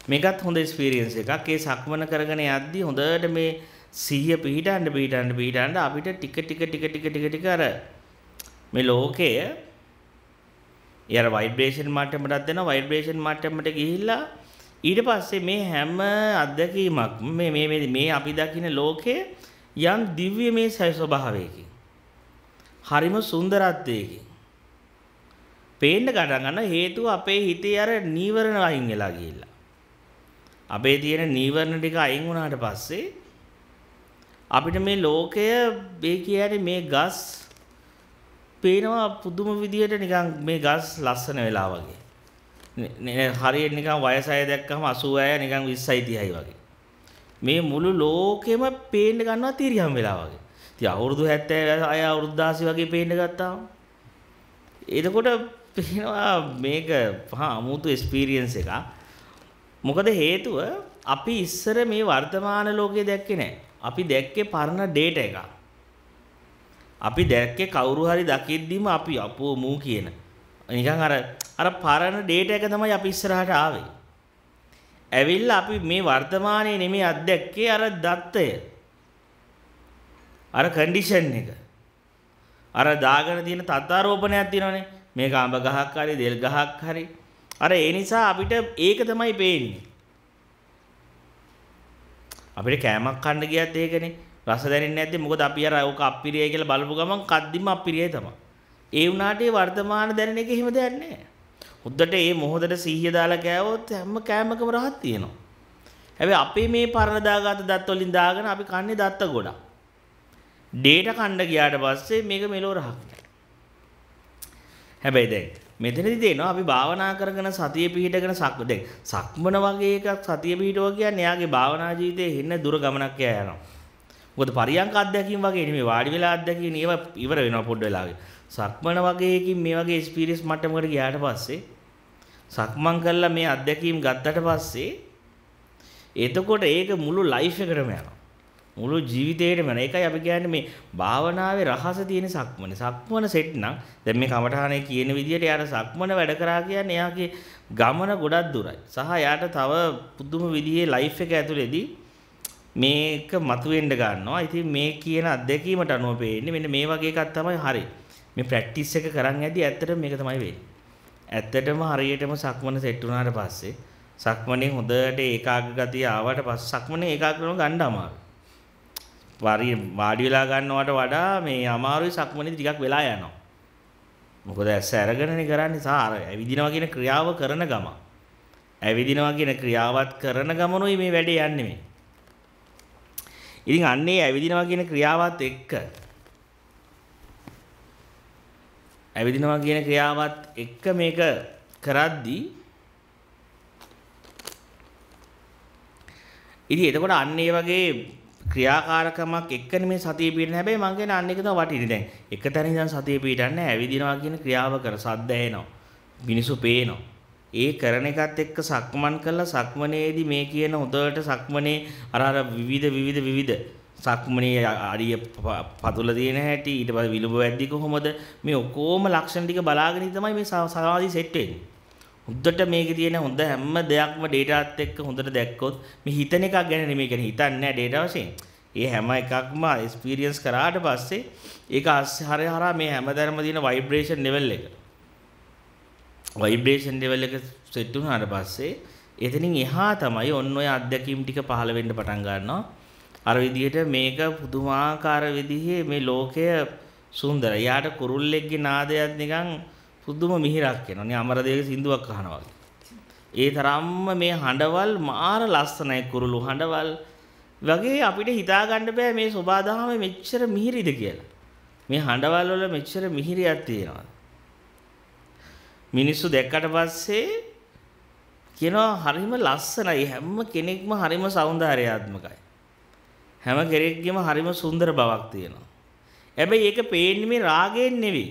මේකත් හොඳ එක්ස්පීරියන්ස් එකක්. ඒ සක්මන කරගෙන යද්දී හොඳට මේ සිහිය පිහිටන්න පිහිටන්න පිහිටන්න අපිට ටික ටික ටික ටික ටික ටික අර මේ ලෝකය යර වයිබ්‍රේෂන් මට්ටමටත් දෙනවා වයිබ්‍රේෂන් මට්ටමට ගිහිල්ලා ඊට පස්සේ මේ හැම අත්දැකීමක් මේ මේ මේ මේ අපි දකින ලෝකයේ යම් දිව්‍යමය සය ස්වභාවයකින් හරිම සුන්දරත්වයකින් පේන්න ගඩන් ගන්න හේතුව අපේ හිතේ අර නීවරණ අයින් වෙලා ගිහිල්ලා අපේ තියෙන නීවරණ ටික අයින් වුණාට පස්සේ අපිට මේ ලෝකය මේ කියන්නේ මේ ගස් පේනවා පුදුම විදියට නිකන් මේ ගස් ලස්සන වෙලා වගේ. නේ හරියට නිකන් වයස අය දැක්කම 80 අය නිකන් 20යි 30යි වගේ. මේ මුළු ලෝකෙම පේන්න ගන්නවා තිරියම් වෙලා වගේ. ඉතින් අවුරුදු 70 අය අවුරුදු 16 වගේ පේන්න ගත්තාම එතකොට පේනවා මේක පහ අමුතු එක්ස්පීරියන්ස් එකක්. මොකද හේතුව අපි ඉස්සර මේ වර්තමාන ලෝකේ දැක්කේ නැහැ. අපි දැක්කේ පරණ ඩේටා එකක්. අපි දැක්කේ කවුරු හරි දකිද්දිම අපි අපෝ මූ කියන. නිකන් අර අර පරණ ඩේටා එක තමයි අපි ඉස්සරහට ආවේ. ඇවිල්ලා අපි මේ වර්තමානයේ නෙමෙයි අත්දැක්කේ අර දත්තය. අර කන්ඩිෂන් එක. අර දාගෙන තියෙන තත්තාරෝපණයක් තියෙනවනේ. මේක අඹ ගහක් හරි දෙල් ගහක් හරි. අර ඒ නිසා අපිට ඒක තමයි පේන්නේ. අපිට කෑමක් කන්න ගියත් ඒකනේ. රස දැනෙන්නේ නැද්ද? මොකද අපි අර ඕක අප්පිරියයි කියලා බලපු ගමන් කද්දිම අප්පිරියයි තමයි. ඒ වුණාට ඒ වර්තමාන දැනෙන එක එහෙම දෙයක් නැහැ. හොද්දට ඒ මොහොතේ සීහිය දාලා කෑවොත් හැම කෑමකම රහක් තියෙනවා. හැබැයි අපේ මේ පරණ දාගත දත් වලින් දාගෙන අපි කන්නේ දත්ත ගොඩක්. ඩේට කණ්ඩ ගියාට පස්සේ මේක මෙලෝ රහක්. හැබැයි දැන් මෙතනදි තේනවා අපි භාවනා කරගෙන සතිය පිහිටගෙන සක් දැන් සක්මන වගේ එකක් සතිය පිහිටව කියන්නේ එයාගේ භාවනා ජීවිතයේ හෙන්න දුර ගමනක් යනවා. මොකද පරියංක අධ්‍යක්ීම් වගේ නෙමෙයි වාඩි වෙලා අධ්‍යක්ීම් ඒවා ඉවර වෙනවා පොඩ්ඩ වෙලාවකින්. සක්මන වගේකින් මේ වගේ එක්ස්පීරියන්ස් මට්ටමකට ගියාට පස්සේ සක්මන් කරලා මේ අධ්‍යක්ීම් ගත්තට පස්සේ එතකොට ඒක මුළු ලයිෆ් එකටම යනවා. මුළු ජීවිතේටම යනවා. ඒකයි අපි කියන්නේ මේ භාවනාවේ රහස තියෙන සක්මනේ. සක්මන සෙට් නම් දැන් මේ කමඨහනේ කියන විදිහට යාර සක්මන වැඩ කරා කියන්නේ එයාගේ ගමන ගොඩක් දුරයි. සහ යාට තව පුදුම විදිහේ ලයිෆ් එක ඇතුලේදී මේක මතුවෙන්න ගන්නවා. ඉතින් මේ කියන අත්දැකීමට අනුව පේන්නේ මෙන්න මේ වගේ එකක් තමයි හරි. මේ ප්‍රැක්ටිස් එක කරන් ඇදී ඇත්තටම මේක තමයි වෙන්නේ. ඇත්තටම හරියටම සක්මන සෙට් වුණාට පස්සේ සක්මනේ හොඳට ඒකාග්‍රගතිය ආවට පස්සේ සක්මනේ ඒකාග්‍රව ගන්න අමාරුයි. වාරි වාඩි වෙලා ගන්නවට වඩා මේ අමාරුයි සක්මනේ ටිකක් වෙලා යනවා. මොකද ඇස අරගෙනනේ කරන්නේ සහ අර ඇවිදිනවා කියන ක්‍රියාව කරන ගම. ඇවිදිනවා කියන ක්‍රියාවත් කරන ගමනොයි මේ වැඩේ යන්නේ මේ. ඉතින් අන්නේ ඇවිදිනවා කියන ක්‍රියාවත් එක්ක ඇවිදිනවා කියන ක්‍රියාවත් එක්ක මේක කරද්දී ඉතින් එතකොට අන්න ඒ වගේ ක්‍රියාකාරකමක් එක්කනේ මේ සතිය පිටන හැබැයි මං කියන අන්න එක තමයි වටින්නේ දැන් එක තැන ඉඳන් සතිය පිටන්නේ ඇවිදිනවා කියන ක්‍රියාව කර සද්ද ඇහෙනවා මිනිස්සු පේනවා ඒ කරන එකත් එක්ක සක්මන් කළා සක්මනේදී මේ කියන හොඳට සක්මනේ අර අර විවිධ විවිධ විවිධ සක්මනේ අරිය පතුල තියෙන හැටි ඊට පස්සේ විලුඹ වැද්දි කොහොමද මේ ඔක්කොම ලක්ෂණ ටික බලාගෙන තමයි මේ සමාධි සෙට් වෙන්නේ හොඳට මේකේ තියෙන හොඳ හැම දෙයක්ම ඩේටාත් එක්ක හොඳට දැක්කොත් මේ හිතන එකක් ගැන නෙමෙයි කියන්නේ හිතන්නේ නැහැ ඩේටා වශයෙන්. ඒ හැම එකක්ම එක්ස්පීරියන්ස් කරාට පස්සේ ඒක හරහා මේ හැමදැනම තියෙන ভাইබ්‍රේෂන් ලෙවල් එක වයිබ්‍රේෂන් ලෙවල් එක සෙට් වුණාට පස්සේ එතනින් එහා තමයි ඔන්න ඔය අත්දැකීම් ටික පහළ වෙන්න පටන් ගන්නවා. අර විදිහට මේක පුදුමාකාර විදිහේ මේ ලෝකය සුන්දරයි. යාට කුරුල්ලෙක්ගේ නාදයක් නිකන් පුදුම මිහිරක් එනවා. නේ අමරදේවගේ සින්දුවක් අහනවා ඒ තරම්ම මේ හඬවල් මාර ලස්සනයි කුරුළු හඬවල් වගේ අපිට හිතා ගන්න බෑ මේ සබාදහම මෙච්චර මිහිරිද කියලා. මේ හඬවල් වල මෙච්චර මිහිරියක් තියෙනවා. මිනිස්සු දැක්කට පස්සේ කියනවා හරිම ලස්සනයි හැම කෙනෙක්ම හරිම సౌందర్యාත්මකයි. හැම කෙනෙක්ගෙම හරිම සුන්දර බවක් තියෙනවා. හැබැයි ඒක පේන්නේ මේ රාගයෙන් නෙවෙයි.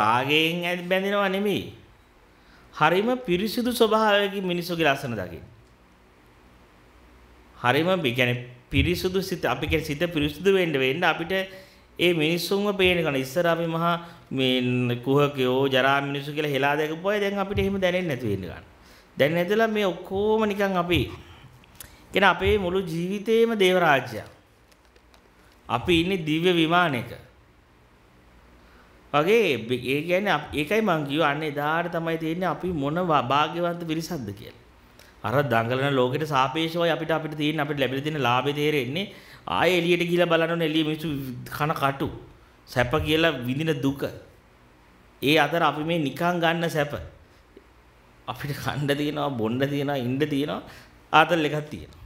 රාගයෙන් බැඳෙනවා නෙමෙයි. හරිම පිරිසිදු ස්වභාවයකින් මිනිස්සුගේ ලස්සන දකින්න. හරිම يعني පිරිසුදු සිත අපි කියන සිත පිරිසුදු වෙන්න වෙන්න අපිට ඒ මිනිස්සුන්ව පේන කෙනා ඉස්සර අපි මහා මේ කුහකයෝ ජරා මිනිස්සු කියලා හෙලා දැකපු අය දැන් අපිට එහෙම දැනෙන්නේ නැති වෙන්න ගන්න. දැන් නැදලා මේ ඔක්කොම නිකන් අපි කියන අපේ මුළු ජීවිතේම දේව රාජ්‍යයක්. අපි ඉන්නේ දිව්‍ය විමානයක. වගේ ඒ කියන්නේ ඒකයි මං කියුවා අන්න එදාට තමයි තේරෙන්නේ අපි මොන වාග්යවන්ත පිරිසක්ද කියලා. අර දඟලන ලෝකෙට සාපේක්ෂවයි අපිට අපිට තියෙන අපිට ලැබිලා තියෙන ලාභේ තේරෙන්නේ ආයෙ එළියට ගිහිලා බලන්න ඕනේ එළිය මිනිස්සු කන කටු. සැප කියලා විඳින දුක ඒ අතර අපි මේ නිකන් ගන්න සැප අපිට කන්න තියෙනවා බොන්න තියෙනවා ඉන්න තියෙනවා ආතල් එකක් තියෙනවා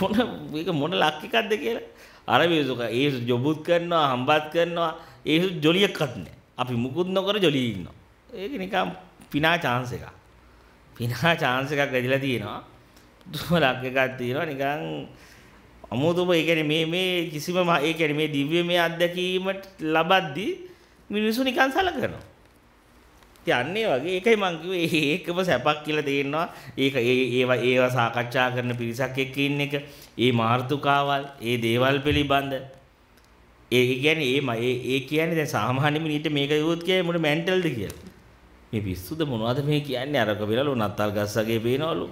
මොන මේක මොන ලක් එකක්ද කියලා අර මේසුක ඒ ජොබුත් කරනවා හම්බත් කරනවා ඒ ජොලියක්වත් නැහැ අපි මුකුත් නොකර ජොලිය ඉන්නවා ඒක නිකන් පිනා chance එකක් පිනා chance එකක් ඇදලා තියෙනවා දුම ලක් එකක් තියෙනවා නිකන් අමුතුම ඒ කියන්නේ මේ මේ කිසිම ඒ කියන්නේ මේ දිව්‍යමය අත්දැකීමට ලබද්දී මිනිසු නිකන් සලකනවා. ඉතින් වගේ ඒකයි මම කිව්වේ ඒකම සැපක් කියලා තේරෙනවා. ඒක ඒ ඒවා ඒවා සාකච්ඡා කරන පිරිසක් එක්ක ඉන්න එක, ඒ මාර්තුකාවල්, ඒ දේවල් පිළිබඳ ඒ කියන්නේ ඒ මේ ඒ කියන්නේ දැන් සාමාන්‍ය මිනිහට මේක යොත් කියන්නේ මොන මෙන්ටල්ද කියලා. මේ පිස්සුද මොනවද මේ කියන්නේ අරක වෙලා ලොනත්තල් ගස් වගේ පේනවලු.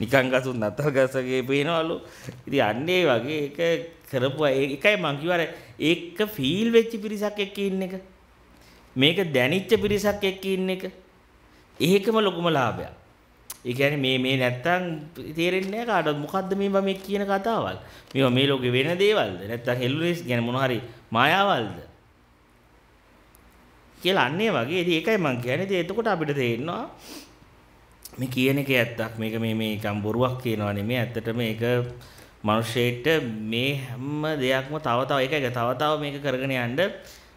නිකන් ගසු නතර ගසගේ පේනවලු. ඉතින් අන්නේ වගේ එක කරපු එකයි මං කිව්වර ඒක ෆීල් වෙච්ච පිරිසක් එක්ක ඉන්න එක. මේක දැනිච්ච පිරිසක් එක්ක ඉන්න එක. ඒකම ලොකුම ලාභයක්. ඒ කියන්නේ මේ මේ නැත්තම් තේරෙන්නේ නැහැ කාටවත් මොකද්ද මේ මම කියන කතාවල්. මේවා මේ ලෝකේ වෙන දේවල්ද? නැත්තම් හෙලුරිස් කියන්නේ මොන හරි මායාවල්ද? කියලා අන්නේ වගේ. ඉතින් ඒකයි මං කියන්නේ. ඉතින් එතකොට අපිට තේරෙනවා මේ කියන එක ඇත්තක් මේක මේ මේ නිකන් බොරුවක් කියනවා නෙමෙයි ඇත්තට මේක මනුෂ්‍යයට මේ හැම දෙයක්ම තව තව එක එක තව තව මේක කරගෙන යන්න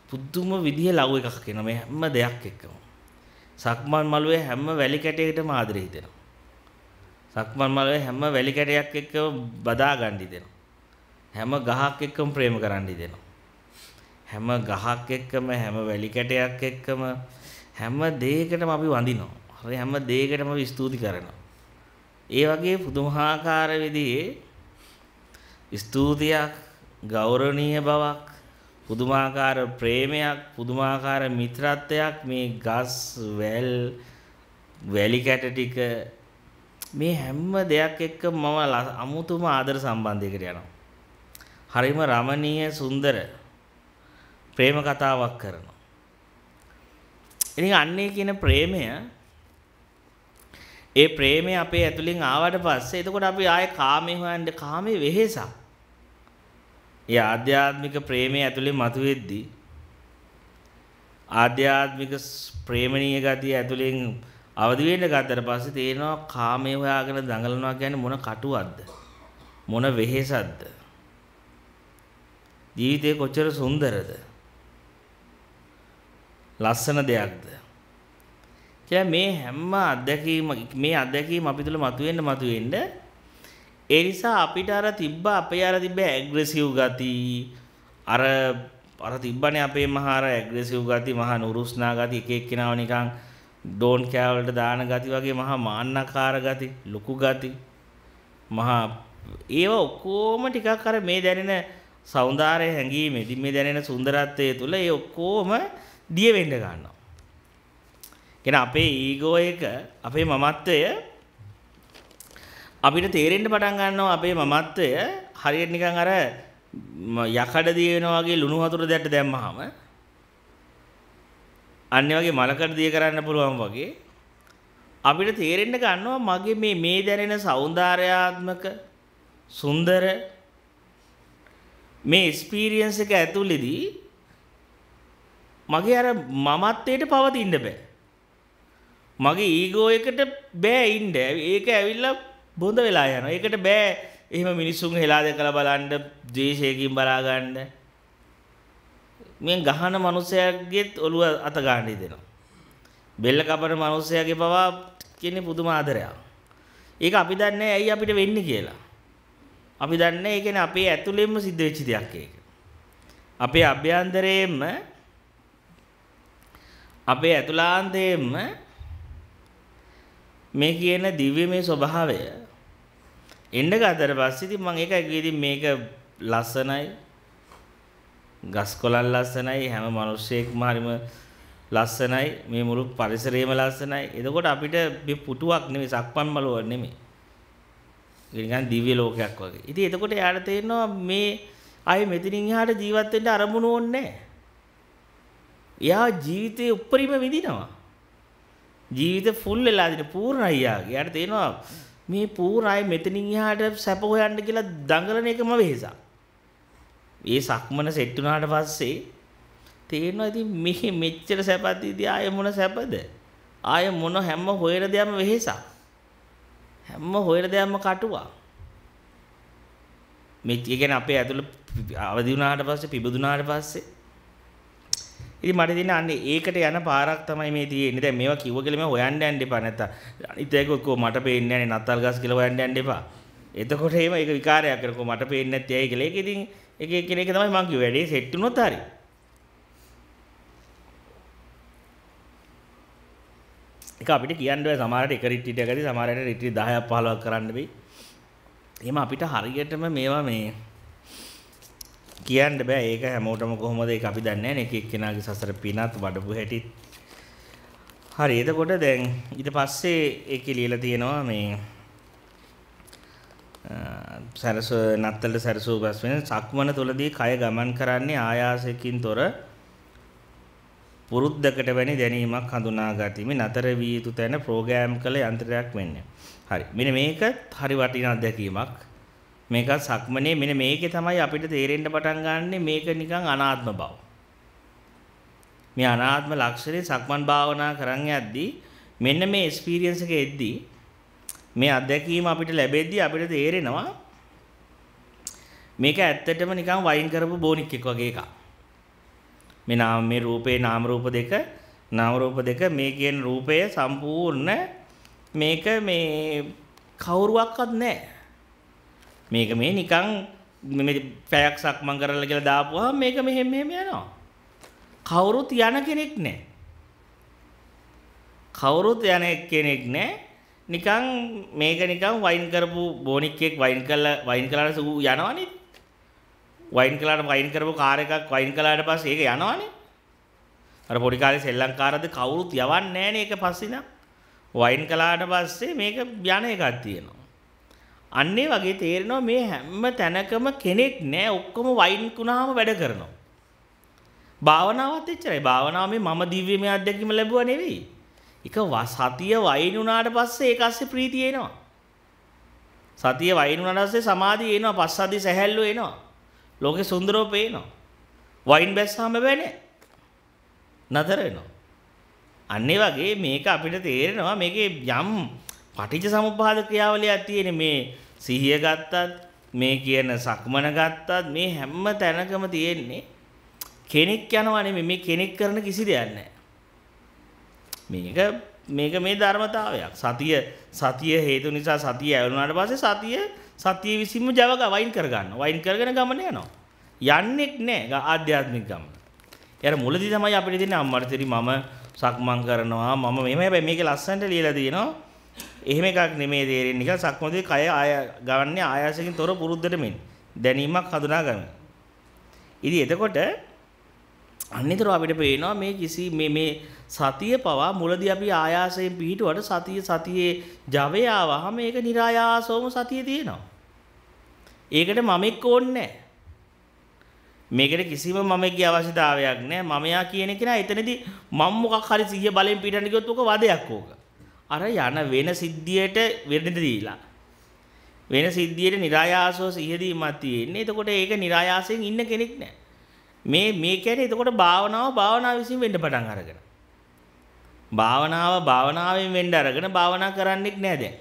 පුදුම විදිහේ ලව් එකක් කියනවා මේ හැම දෙයක් එක්කම සක්මන් මළුවේ හැම වැලි කැටයකටම ආදරය හිතෙනවා සක්මන් මළුවේ හැම වැලි කැටයක් එක්කම බදා ගන්න හිතෙනවා හැම ගහක් එක්කම ප්‍රේම කරන්න හිතෙනවා හැම ගහක් එක්කම හැම වැලි කැටයක් එක්කම හැම දෙයකටම අපි වඳිනවා හරි හැම දෙයකටම ස්තුති කරනවා. ඒ වගේ පුදුමහාකාර විදිහේ ස්තුතියක්, ගෞරවනීය බවක්, පුදුමාකාර ප්‍රේමයක්, පුදුමාකාර මිත්‍රත්වයක් මේ ගස් වැල් වැලි කැට ටික මේ හැම දෙයක් එක්ක මම අමුතුම ආදර සම්බන්ධයකට යනවා. හරිම රමණීය සුන්දර ප්‍රේම කතාවක් කරනවා. ඉතින් අන්නේ කියන ප්‍රේමය ඒ ප්‍රේමය අපේ ඇතුලින් ආවට පස්සේ එතකොට අපි ආයේ කාමේ හොයන්න කාමේ වෙහෙසක්. ඒ ආධ්‍යාත්මික ප්‍රේමය ඇතුලේ මතුවෙද්දී ආධ්‍යාත්මික ප්‍රේමණීය ගතිය ඇතුලෙන් අවදි වෙන්න ගත්තට පස්සේ තේරෙනවා කාමයේ හොයාගෙන දඟලනවා කියන්නේ මොන කටුවක්ද මොන වෙහෙසක්ද ජීවිතේ කොච්චර සුන්දරද ලස්සන දෙයක්ද කියලා මේ හැම අත්දැකීම මේ අත්දැකීම අපි තුල මතුවෙන්න මතුවෙන්න ඒ නිසා අපිට අර තිබ්බ අපේ අර තිබ්බ ඇග්‍රෙසිව් ගති අර අර තිබ්බනේ අපේ මහා අර ඇග්‍රෙසිව් ගති මහා නුරුස්නා ගති එක එක්කිනාව නිකන් ඩෝන් කෑවලට දාන ගති වගේ මහා මාන්නකාර ගති ලොකු ගති මහා ඒව ඔක්කොම ටිකක් අර මේ දැනෙන సౌందර්ය හැඟීමේදී මේ දැනෙන සුන්දරත්වයේ තුල ඒ ඔක්කොම දිය වෙන්න ගන්නවා කියන අපේ ඊගෝ එක අපේ මමත්වය අපිට තේරෙන්න පටන් ගන්නවා අපේ මමත්වය හරියට නිකන් අර යකඩ දිය වෙනවා වගේ ලුණු වතුර දෙයට දැම්මහම අන්නේ වගේ මලකට දිය කරන්න පුළුවන් වගේ අපිට තේරෙන්න ගන්නවා මගේ මේ මේ දැනෙන సౌందర్యාත්මක සුන්දර මේ එක්ස්පීරියන්ස් එක ඇතුළේදී මගේ අර මමත්වයට පවතින්න බෑ මගේ ඊගෝ එකට බෑ ඉන්න. ඒක ඇවිල්ලා බොඳ වෙලා යනවා. ඒකට බෑ එහෙම මිනිස්සුන් හෙලා දැකලා බලන්න ද්වේෂයෙන් බලා ගන්න. මේ ගහන මනුස්සයගෙත් ඔළුව අත ගන්න දෙනවා. බෙල්ල කපන මනුස්සයගේ පවා කියන්නේ පුදුම ආදරයක්. ඒක අපි දන්නේ ඇයි අපිට වෙන්නේ කියලා. අපි දන්නේ ඒ කියන්නේ අපේ ඇතුළෙන්ම සිද්ධ වෙච්ච දෙයක් ඒක. අපේ අභ්‍යන්තරයේම අපේ ඇතුළාන්තයේම මේ කියන දිව්‍යමය ස්වභාවය එන්න ගතට පස්සේ ඉතින් මම ඒකයි කිව්වේ ඉතින් මේක ලස්සනයි ගස් කොළන් ලස්සනයි හැම මිනිස්සෙක්ම හරිම ලස්සනයි මේ මුළු පරිසරයම ලස්සනයි එතකොට අපිට මේ පුටුවක් නෙමෙයි සක්පන් මලුව නෙමෙයි නිකන් දිව්‍ය ලෝකයක් වගේ ඉතින් එතකොට යාට තේරෙනවා මේ ආයේ මෙතනින් එහාට ජීවත් වෙන්න අරමුණ ඕනේ නැහැ එයා ජීවිතේ උප්පරිම විඳිනවා ජීවිත ෆුල් වෙලා දෙන පූර්ණයි යාගේ. යාට තේනවා මේ පූර්ණයි මෙතනින් එහාට සැප හොයන්න කියලා දඟලන එකම වෙහසක්. ඒ සක්මන සෙට් වුණාට පස්සේ තේරෙනවා ඉතින් මෙහි මෙච්චර සැපත් ඉතින් ආය මොන සැපද? ආය මොන හැම හොයන දෙයක්ම වෙහසක්. හැම හොයන දෙයක්ම කටුවක්. මේ කියන්නේ අපේ ඇතුළ අවදි වුණාට පස්සේ පිබදුනාට පස්සේ ඉතින් මට තියෙන අන්න ඒකට යන පාරක් තමයි මේ තියෙන්නේ. දැන් මේවා කිව්ව කියලා මම හොයන්න යන්න එපා නැත්තම් අනිත් එක ඔක්කොම මට පේන්නේ නැහැ නත්තල් ගස් කියලා හොයන්න යන්න එපා. එතකොට එහෙම ඒක විකාරයක් කරකෝ මට පේන්නේ නැති ඇයි කියලා. ඒක ඉතින් ඒක ඒක එක තමයි මම කිව්වේ. වැඩේ සෙට් වුණොත් හරි. ඒක අපිට කියන්න බෑ සමහරට එක රිට්‍රීට් එකකදී සමහරට රිට්‍රීට් 10ක් 15ක් කරන්න වෙයි. එහෙම අපිට හරියටම මේවා මේ කියන්න බෑ ඒක හැමෝටම කොහොමද ඒක අපි දන්නේ නැහැ නේ එක එක්කෙනාගේ සසර පිනත් වඩපු හැටිත් හරි එතකොට දැන් ඊට පස්සේ ඒකේ ලියලා තියෙනවා මේ සරස නත්තල සරසූ බස් වෙන සක්මන තුලදී කය ගමන් කරන්නේ ආයාසයෙන් තොර පුරුද්දකට වැනි දැනීමක් හඳුනා ගැනීම නතර වී යුතු තැන ප්‍රෝග්‍රෑම් කළ යන්ත්‍රයක් වෙන්නේ. හරි. මෙන්න මේක හරි වටිනා අත්දැකීමක්. මේක සක්මනේ මෙන්න මේකේ තමයි අපිට තේරෙන්න පටන් ගන්නෙ මේක නිකන් අනාත්ම බව. මේ අනාත්ම ලක්ෂණය සක්මන් භාවනා කරන් යද්දී මෙන්න මේ එක්ස්පීරියන්ස් එක එද්දී මේ අත්දැකීම අපිට ලැබෙද්දී අපිට තේරෙනවා මේක ඇත්තටම නිකන් වයින් කරපු බෝනික් එක වගේ එකක්. මේ නාම මේ රූපේ නාම රූප දෙක නාම රූප දෙක මේ කියන රූපය සම්පූර්ණ මේක මේ කවුරුවක්වත් නැහැ. මේක මේ නිකන් පැයක් සක්මන් කරලා කියලා දාපුවා මේක මෙහෙම මෙහෙම යනවා. කවුරුත් යන කෙනෙක් නැහැ. කවුරුත් යන කෙනෙක් නැහැ. නිකන් මේක නිකන් වයින් කරපු බොනික් එකක් වයින් කළා වයින් කළාට සූ යනවනේ. වයින් කළාට වයින් කරපු කාර් එකක් වයින් කළාට පස්සේ ඒක යනවනේ. අර පොඩි කාලේ සෙල්ලම් කාර්යද කවුරුත් යවන්නේ නැහැ නේ ඒක පස්සේ නම්. වයින් කළාට පස්සේ මේක යන එකක් තියෙනවා. අන්නේ වගේ තේරෙනවා මේ හැම තැනකම කෙනෙක් නෑ ඔක්කොම වයින්කුණාම වැඩ කරනවා. භාවනාවත් එච්චරයි. භාවනාව මේ මම දිව්‍යමය අත්දැකීම ලැබුවා නෙවෙයි. එක සතිය වයින් වුණාට පස්සේ ඒක ඇස්සේ ප්‍රීතිය එනවා. සතිය වයින් වුණාට පස්සේ සමාධිය එනවා, පස්සද්ධි සැහැල්ලුව එනවා. ලෝකේ සුන්දරව පේනවා. වයින් බැස්සාම බෑ නතර වෙනවා. අන්නේ වගේ මේක අපිට තේරෙනවා මේකේ යම් පටිච්ච සමුප්පාද ක්‍රියාවලිය තියෙන මේ සිහිය ගත්තත් මේ කියන සක්මන ගත්තත් මේ හැම තැනකම තියෙන්නේ කෙනෙක් යනවා නෙමෙයි මේ කෙනෙක් කරන කිසි දෙයක් නැහැ. මේක මේක මේ ධර්මතාවයක්. සතිය සතිය හේතු නිසා සතිය ඇවිල්ුණාට පස්සේ සතිය සතිය විසින්ම Java වයින් කරගන්නවා. වයින් කරගෙන ගමන යනවා. යන්නේක් නැහැ ආධ්‍යාත්මික ගමන. යාර මුලදී තමයි අපිට තියෙන අම්මට මම සක්මන් කරනවා මම මෙහෙම හැබැයි මේකේ ලස්සනට ලියලා තියෙනවා එහෙම එකක් නෙමේ තේරෙන්නේ නිකන් සක්මදේ කය ආය ගවන්නේ ආයාසයෙන් තොර පුරුද්දට මෙන් දැනීමක් හඳුනා ගන්න. ඉතින් එතකොට අන්නේතර අපිට පේනවා මේ කිසි මේ මේ සතිය පවා මුලදී අපි ආයාසයෙන් පිටුවට සතිය සතියේ Java ආවහම ඒක નિરાයාසවම සතිය තියෙනවා. ඒකට මමෙක් ඕනේ මේකට කිසිම මමෙක්ගේ අවශ්‍යතාවයක් නැහැ. මමයා කියන කෙනා එතනදී මම මොකක් හරි සිහිය බලෙන් පිටන්න ගියොත් ඔක වදයක් ඕක. අර යන වෙන සිද්ධියට වෙන්න දීලා වෙන සිද්ධියට નિરાයාසව සිහියදීමක් තියෙන්නේ. එතකොට ඒක નિરાයාසයෙන් ඉන්න කෙනෙක් නෑ. මේ මේ කියන්නේ එතකොට භාවනාව භාවනාව විසින් වෙන්න පටන් අරගෙන. භාවනාව භාවනාවෙන් වෙන්න අරගෙන භාවනා කරන්නෙක් නෑ දැන්.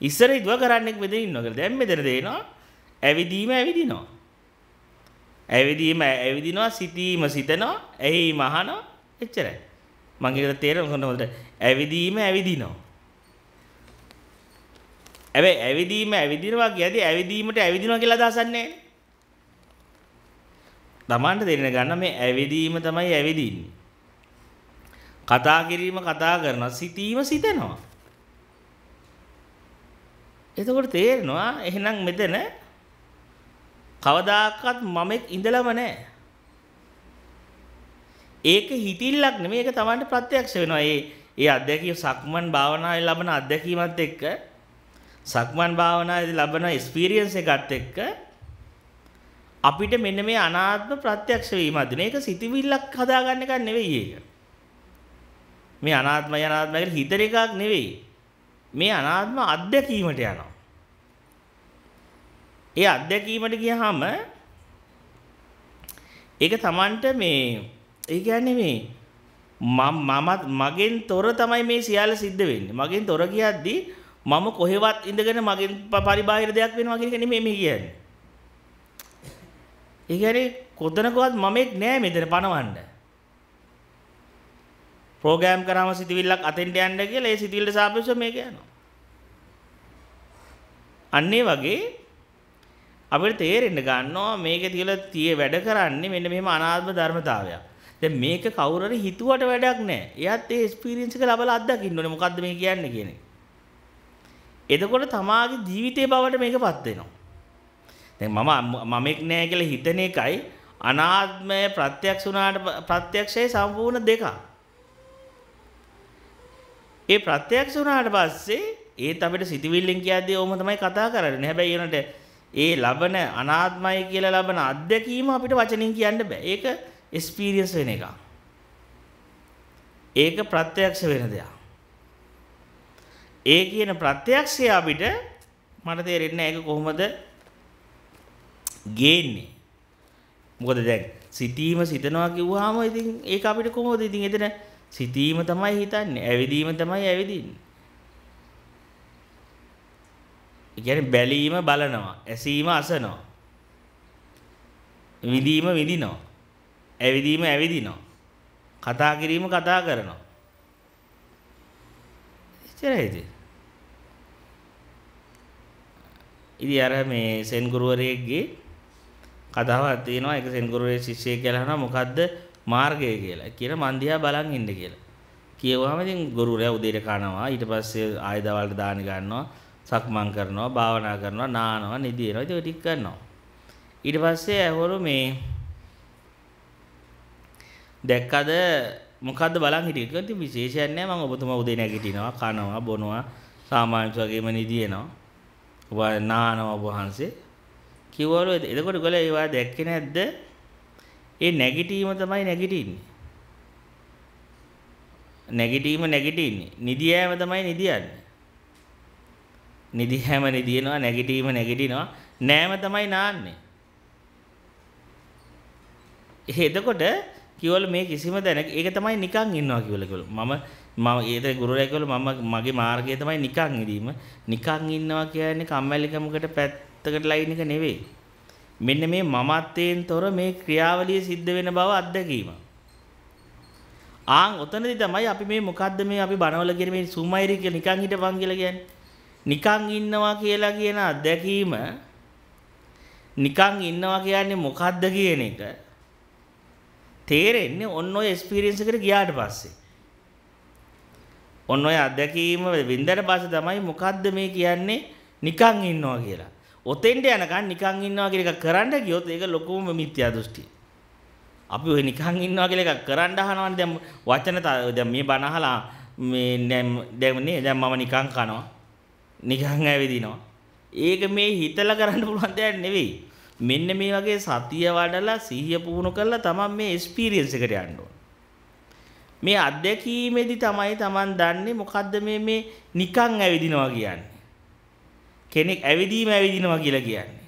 ඉස්සර ඉදුව කරන්නෙක් මෙතන ඉන්නවා කියලා. දැන් මෙතන දෙනවා ඇවිදීම ඇවිදිනවා. ඇවිදීම ඇවිදිනවා සිටීම සිතනවා ඇයි මහනවා එච්චරයි. මංගේල තේර හොඳට ඇවිදීම ඇවිදිනවා. ඇැබයි ඇවිදීම ඇවිදිනවා කියද ඇවිදීමට ඇවිදිනවා කියලා දසන්නේ. තමන්ට දෙන්න ගන්න මේ ඇවිදීම තමයි ඇවිදින්නේ. කතා කිරීම කතා කරනවා සිතීම සිතනවා. එතකොට තේරෙනවා එහෙනම් මෙතන කවදාකවත් මමෙක් ඉඳලම නැහැ. ඒක හිතිල්ලක් නෙමෙයි ඒක Tamanට ප්‍රත්‍යක්ෂ වෙනවා. ඒ ඒ අධ්‍යක්ෂ සක්මන් භාවනාවේ ලබන අධ්‍යක්ීමත් එක්ක සක්මන් භාවනාවේදී ලබන එක්ස්පීරියන්ස් එකත් එක්ක අපිට මෙන්න මේ අනාත්ම ප්‍රත්‍යක්ෂ වීම අදින ඒක සිතිවිල්ලක් හදාගන්න එකක් නෙවෙයි ඒක. මේ අනාත්ම යනාත්ම කියලා හිතන එකක් නෙවෙයි. මේ අනාත්ම අත්දැකීමට යනවා. ඒ අත්දැකීමට ගියහම ඒක Tamanට මේ ඒ කියන්නේ මේ මමත් මගෙන් තොර තමයි මේ සියල්ල සිද්ධ වෙන්නේ. මගෙන් තොර කියද්දී මම කොහෙවත් ඉඳගෙන මගෙන් පරිබාහිර දෙයක් වෙනවා කියන එක නෙමෙයි මේ කියන්නේ. ඒ කියන්නේ කොතනකවත් මමෙක් නෑ මෙතන පණවන්න. ප්‍රෝග්‍රෑම් කරාම සිතවිල්ලක් අතෙන්ට යන්න කියලා ඒ සිතවිල්ලට සාපේක්ෂව මේක යනවා. අන්න ඒ වගේ අපිට තේරෙන්න ගන්නවා මේකේ තියලා තියේ වැඩ කරන්නේ මෙන්න මෙහෙම අනාත්ම ධර්මතාවයක්. දැන් මේක කවුරු හරි හිතුවට වැඩක් නැහැ. එයාත් ඒ එක්ස්පීරියන්ස් එක ලබලා අත්දකින්න ඕනේ. මොකද්ද මේ කියන්නේ කියන්නේ. එතකොට තමාගේ ජීවිතේ බවට මේකපත් වෙනවා. දැන් මම මමෙක් නෑ කියලා හිතන එකයි අනාත්මය ප්‍රත්‍යක්ෂ වුණාට ප්‍රත්‍යක්ෂයේ සම්පූර්ණ දෙක. ඒ ප්‍රත්‍යක්ෂ වුණාට පස්සේ ඒත් අපිට සිතවිල්ලෙන් කියද්දී ඕම තමයි කතා කරන්නේ. හැබැයි ඒනට ඒ ලබන අනාත්මයි කියලා ලබන අත්දැකීම අපිට වචනින් කියන්න බෑ. ඒක එක්ස්පීරියන්ස් වෙන එක. ඒක ප්‍රත්‍යක්ෂ වෙන දෙයක්. ඒ කියන ප්‍රත්‍යක්ෂය අපිට මට තේරෙන්නේ නැහැ ඒක කොහොමද ගේන්නේ. මොකද දැන් සිතීම සිතනවා කිව්වහම ඉතින් ඒක අපිට කොහොමද ඉතින් එතන සිතීම තමයි හිතන්නේ ඇවිදීම තමයි ඇවිදින්නේ. ඒ කියන්නේ බැලීම බලනවා ඇසීම අසනවා විඳීම විඳිනවා ඇවිදීම ඇවිදිනවා. කතා කිරීම කතා කරනවා. එච්චරයි ඉතින්. ඉතින් අර මේ සෙන් ගුරුවරයෙක්ගේ කතාවක් තියෙනවා. ඒක සෙන් ගුරුවරේ ශිෂ්‍යයෙක් කියලා අහනවා මොකද්ද මාර්ගය කියලා. කියන මන් දිහා බලන් ඉන්න කියලා. කියවුවාම ඉතින් ගුරුවරයා උදේට කනවා. ඊට පස්සේ ආය දවල්ට දාන ගන්නවා. සක්මන් කරනවා, භාවනා කරනවා, නානවා, නිදිනවා. ඒක ටික කරනවා. ඊට පස්සේ ඇහවලු මේ දැක්කද මොකද්ද බලන් හිටියේ කියලා ඉතින් විශේෂයක් නැහැ මම ඔබතුමා උදේ නැගිටිනවා කනවා බොනවා සාමාන්‍ය වගේම නිදිනවා ඔබ නානවා ඔබ වහන්සේ කිව්වලු එතකොට ගොල්ලෝ ඒවා දැක්කේ නැද්ද ඒ නැගිටීම තමයි නැගිටින්නේ නැගිටීම නැගිටින්නේ නිදියෑම තමයි නිදියන්නේ නිදියෑම නිදිනවා නැගිටීම නැගිටිනවා නෑම තමයි නාන්නේ එතකොට කිව්වලු මේ කිසිම දැනක ඒක තමයි නිකන් ඉන්නවා කිව්වලු කිව්වලු මම මම ඒතර ගුරුවරයා කිව්වලු මම මගේ මාර්ගය තමයි නිකන් ඉඳීම නිකන් ඉන්නවා කියන්නේ කම්මැලිකමකට පැත්තකට ලයින් එක නෙවෙයි මෙන්න මේ මමත්වයෙන් තොර මේ ක්‍රියාවලිය සිද්ධ වෙන බව අත්දැකීම ආන් ඔතනදී තමයි අපි මේ මොකද්ද මේ අපි බනවල කියන මේ සුමයිරි කියලා නිකන් හිටපන් කියලා කියන්නේ නිකන් ඉන්නවා කියලා කියන අත්දැකීම නිකන් ඉන්නවා කියන්නේ මොකද්ද කියන එක තේරෙන්නේ ඔන්න ඔය එක්ස්පීරියන්ස් එකට ගියාට පස්සේ. ඔන්න ඔය අත්දැකීම වින්දට පස්සේ තමයි මොකද්ද මේ කියන්නේ නිකන් ඉන්නවා කියලා. ඔතෙන්ට යනකන් නිකන් ඉන්නවා කියලා එකක් කරන්න ගියොත් ඒක ලොකුම මිත්‍යා දෘෂ්ටිය. අපි ඔය නිකන් ඉන්නවා කියලා එකක් කරන්න අහනවනේ දැන් වචන දැන් මේ බණ අහලා මේ දැන් නේ දැන් මම නිකන් කනවා. නිකන් ඇවිදිනවා. ඒක මේ හිතලා කරන්න පුළුවන් දෙයක් නෙවෙයි. මෙන්න මේ වගේ සතිය වඩලා සිහිය පුහුණු කරලා තමන් මේ එක්ස්පීරියන්ස් එකට යන්න මේ අත්දැකීමේදී තමයි තමන් දන්නේ මොකද්ද මේ මේ නිකන් ඇවිදිනවා කියන්නේ. කෙනෙක් ඇවිදීම ඇවිදිනවා කියලා කියන්නේ.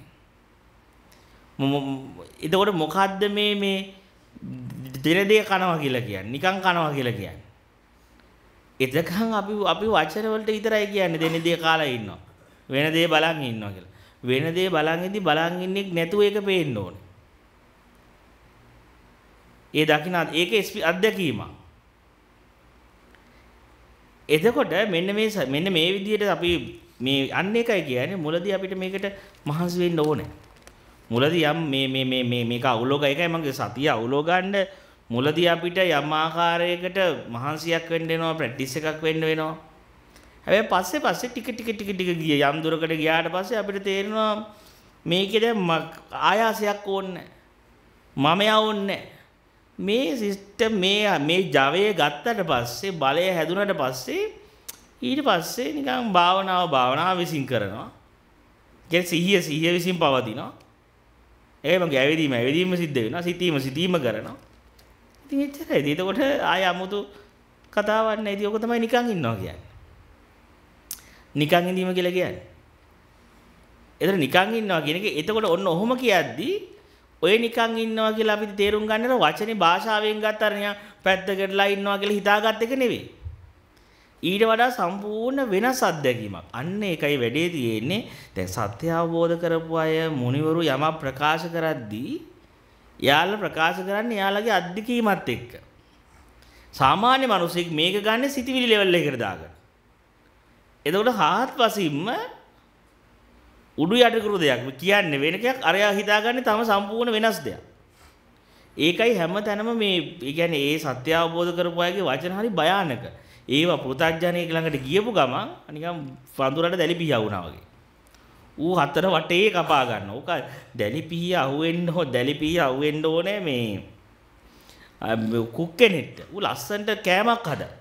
එතකොට මොකද්ද මේ මේ දෙන දේ කනවා කියලා කියන්නේ. නිකන් කනවා කියලා කියන්නේ. එතකන් අපි අපි වචන වලට විතරයි කියන්නේ දෙන දේ කාලා ඉන්නවා. වෙන දේ බලන් ඉන්නවා කියලා. වෙන දේ බලන් ඉඳි බලන් ඉන්නේ නැතුව ඒක පේන්න ඕනේ. ඒ දකින්න ඒක අත්දැකීමක්. එතකොට මෙන්න මේ මෙන්න මේ විදිහට අපි මේ අන්න එකයි කියන්නේ මුලදී අපිට මේකට මහන්සි වෙන්න ඕනේ. මුලදී යම් මේ මේ මේ මේ මේක අවුලෝග එකයි මගේ සතිය අවුලෝ ගන්න මුලදී අපිට යම් ආකාරයකට මහන්සියක් වෙන්න වෙනවා ප්‍රැක්ටිස් එකක් වෙන්න වෙනවා හැබැයි පස්සේ පස්සේ ටික ටික ටික ටික ගිය යම් දුරකට ගියාට පස්සේ අපිට තේරෙනවා මේකේ දැන් ආයාසයක් ඕනේ මමයා ඕනේ මේ සිස්ටම් මේ මේ Java ගත්තට පස්සේ බලය හැදුනට පස්සේ ඊට පස්සේ නිකන් භාවනාව භාවනාව විසින් කරනවා ඒ සිහිය සිහිය විසින් පවතිනවා ඒම ගැවිදීම ඇවිදීම සිද්ධ වෙනවා සිතීම සිතීම කරනවා ඉතින් එච්චරයි එතකොට ආය අමුතු කතාවක් නැහැ ඉතින් ඔක තමයි නිකන් ඉන්නවා කියන්නේ නිකන් ඉඳීම කියලා කියන්නේ. එතන නිකන් ඉන්නවා කියන එක එතකොට ඔන්න ඔහොම කියද්දි ඔය නිකන් ඉන්නවා කියලා අපි තේරුම් ගන්න අර වචනේ භාෂාවෙන් ගත්ත අර නිකන් පැත්තකටලා ඉන්නවා කියලා හිතාගත් එක නෙවෙයි. ඊට වඩා සම්පූර්ණ වෙනස් අත්දැකීමක්. අන්න ඒකයි වැඩේ තියෙන්නේ. දැන් සත්‍ය අවබෝධ කරපු අය මුනිවරු යමක් ප්‍රකාශ කරද්දී යාළ ප්‍රකාශ කරන්නේ යාළගේ අත්දැකීමත් එක්ක. සාමාන්‍ය මිනිසෙක් මේක ගන්න සිටිවිලි ලෙවල් එකකට දාගන්න. එතකොට හාත් වසින්ම උඩු යටිකුරු දෙයක් කියන්නේ වෙන එකක් අරයා හිතාගන්නේ තම සම්පූර්ණ වෙනස් දෙයක්. ඒකයි හැම තැනම මේ කියන්නේ ඒ සත්‍ය අවබෝධ කරපු අයගේ වචන හරි භයානක. ඒව පෘථග්ජනයෙක් ළඟට ගියපු ගමන් නිකන් වඳුරට දැලි පියා වුණා වගේ. ඌ හතර වටේ කපා ගන්න. ඕක දැලි පියා අහුවෙන්න හො දැලි පියා අහුවෙන්න ඕනේ මේ කුක්කෙනෙට. ඌ ලස්සනට කෑමක් හදා.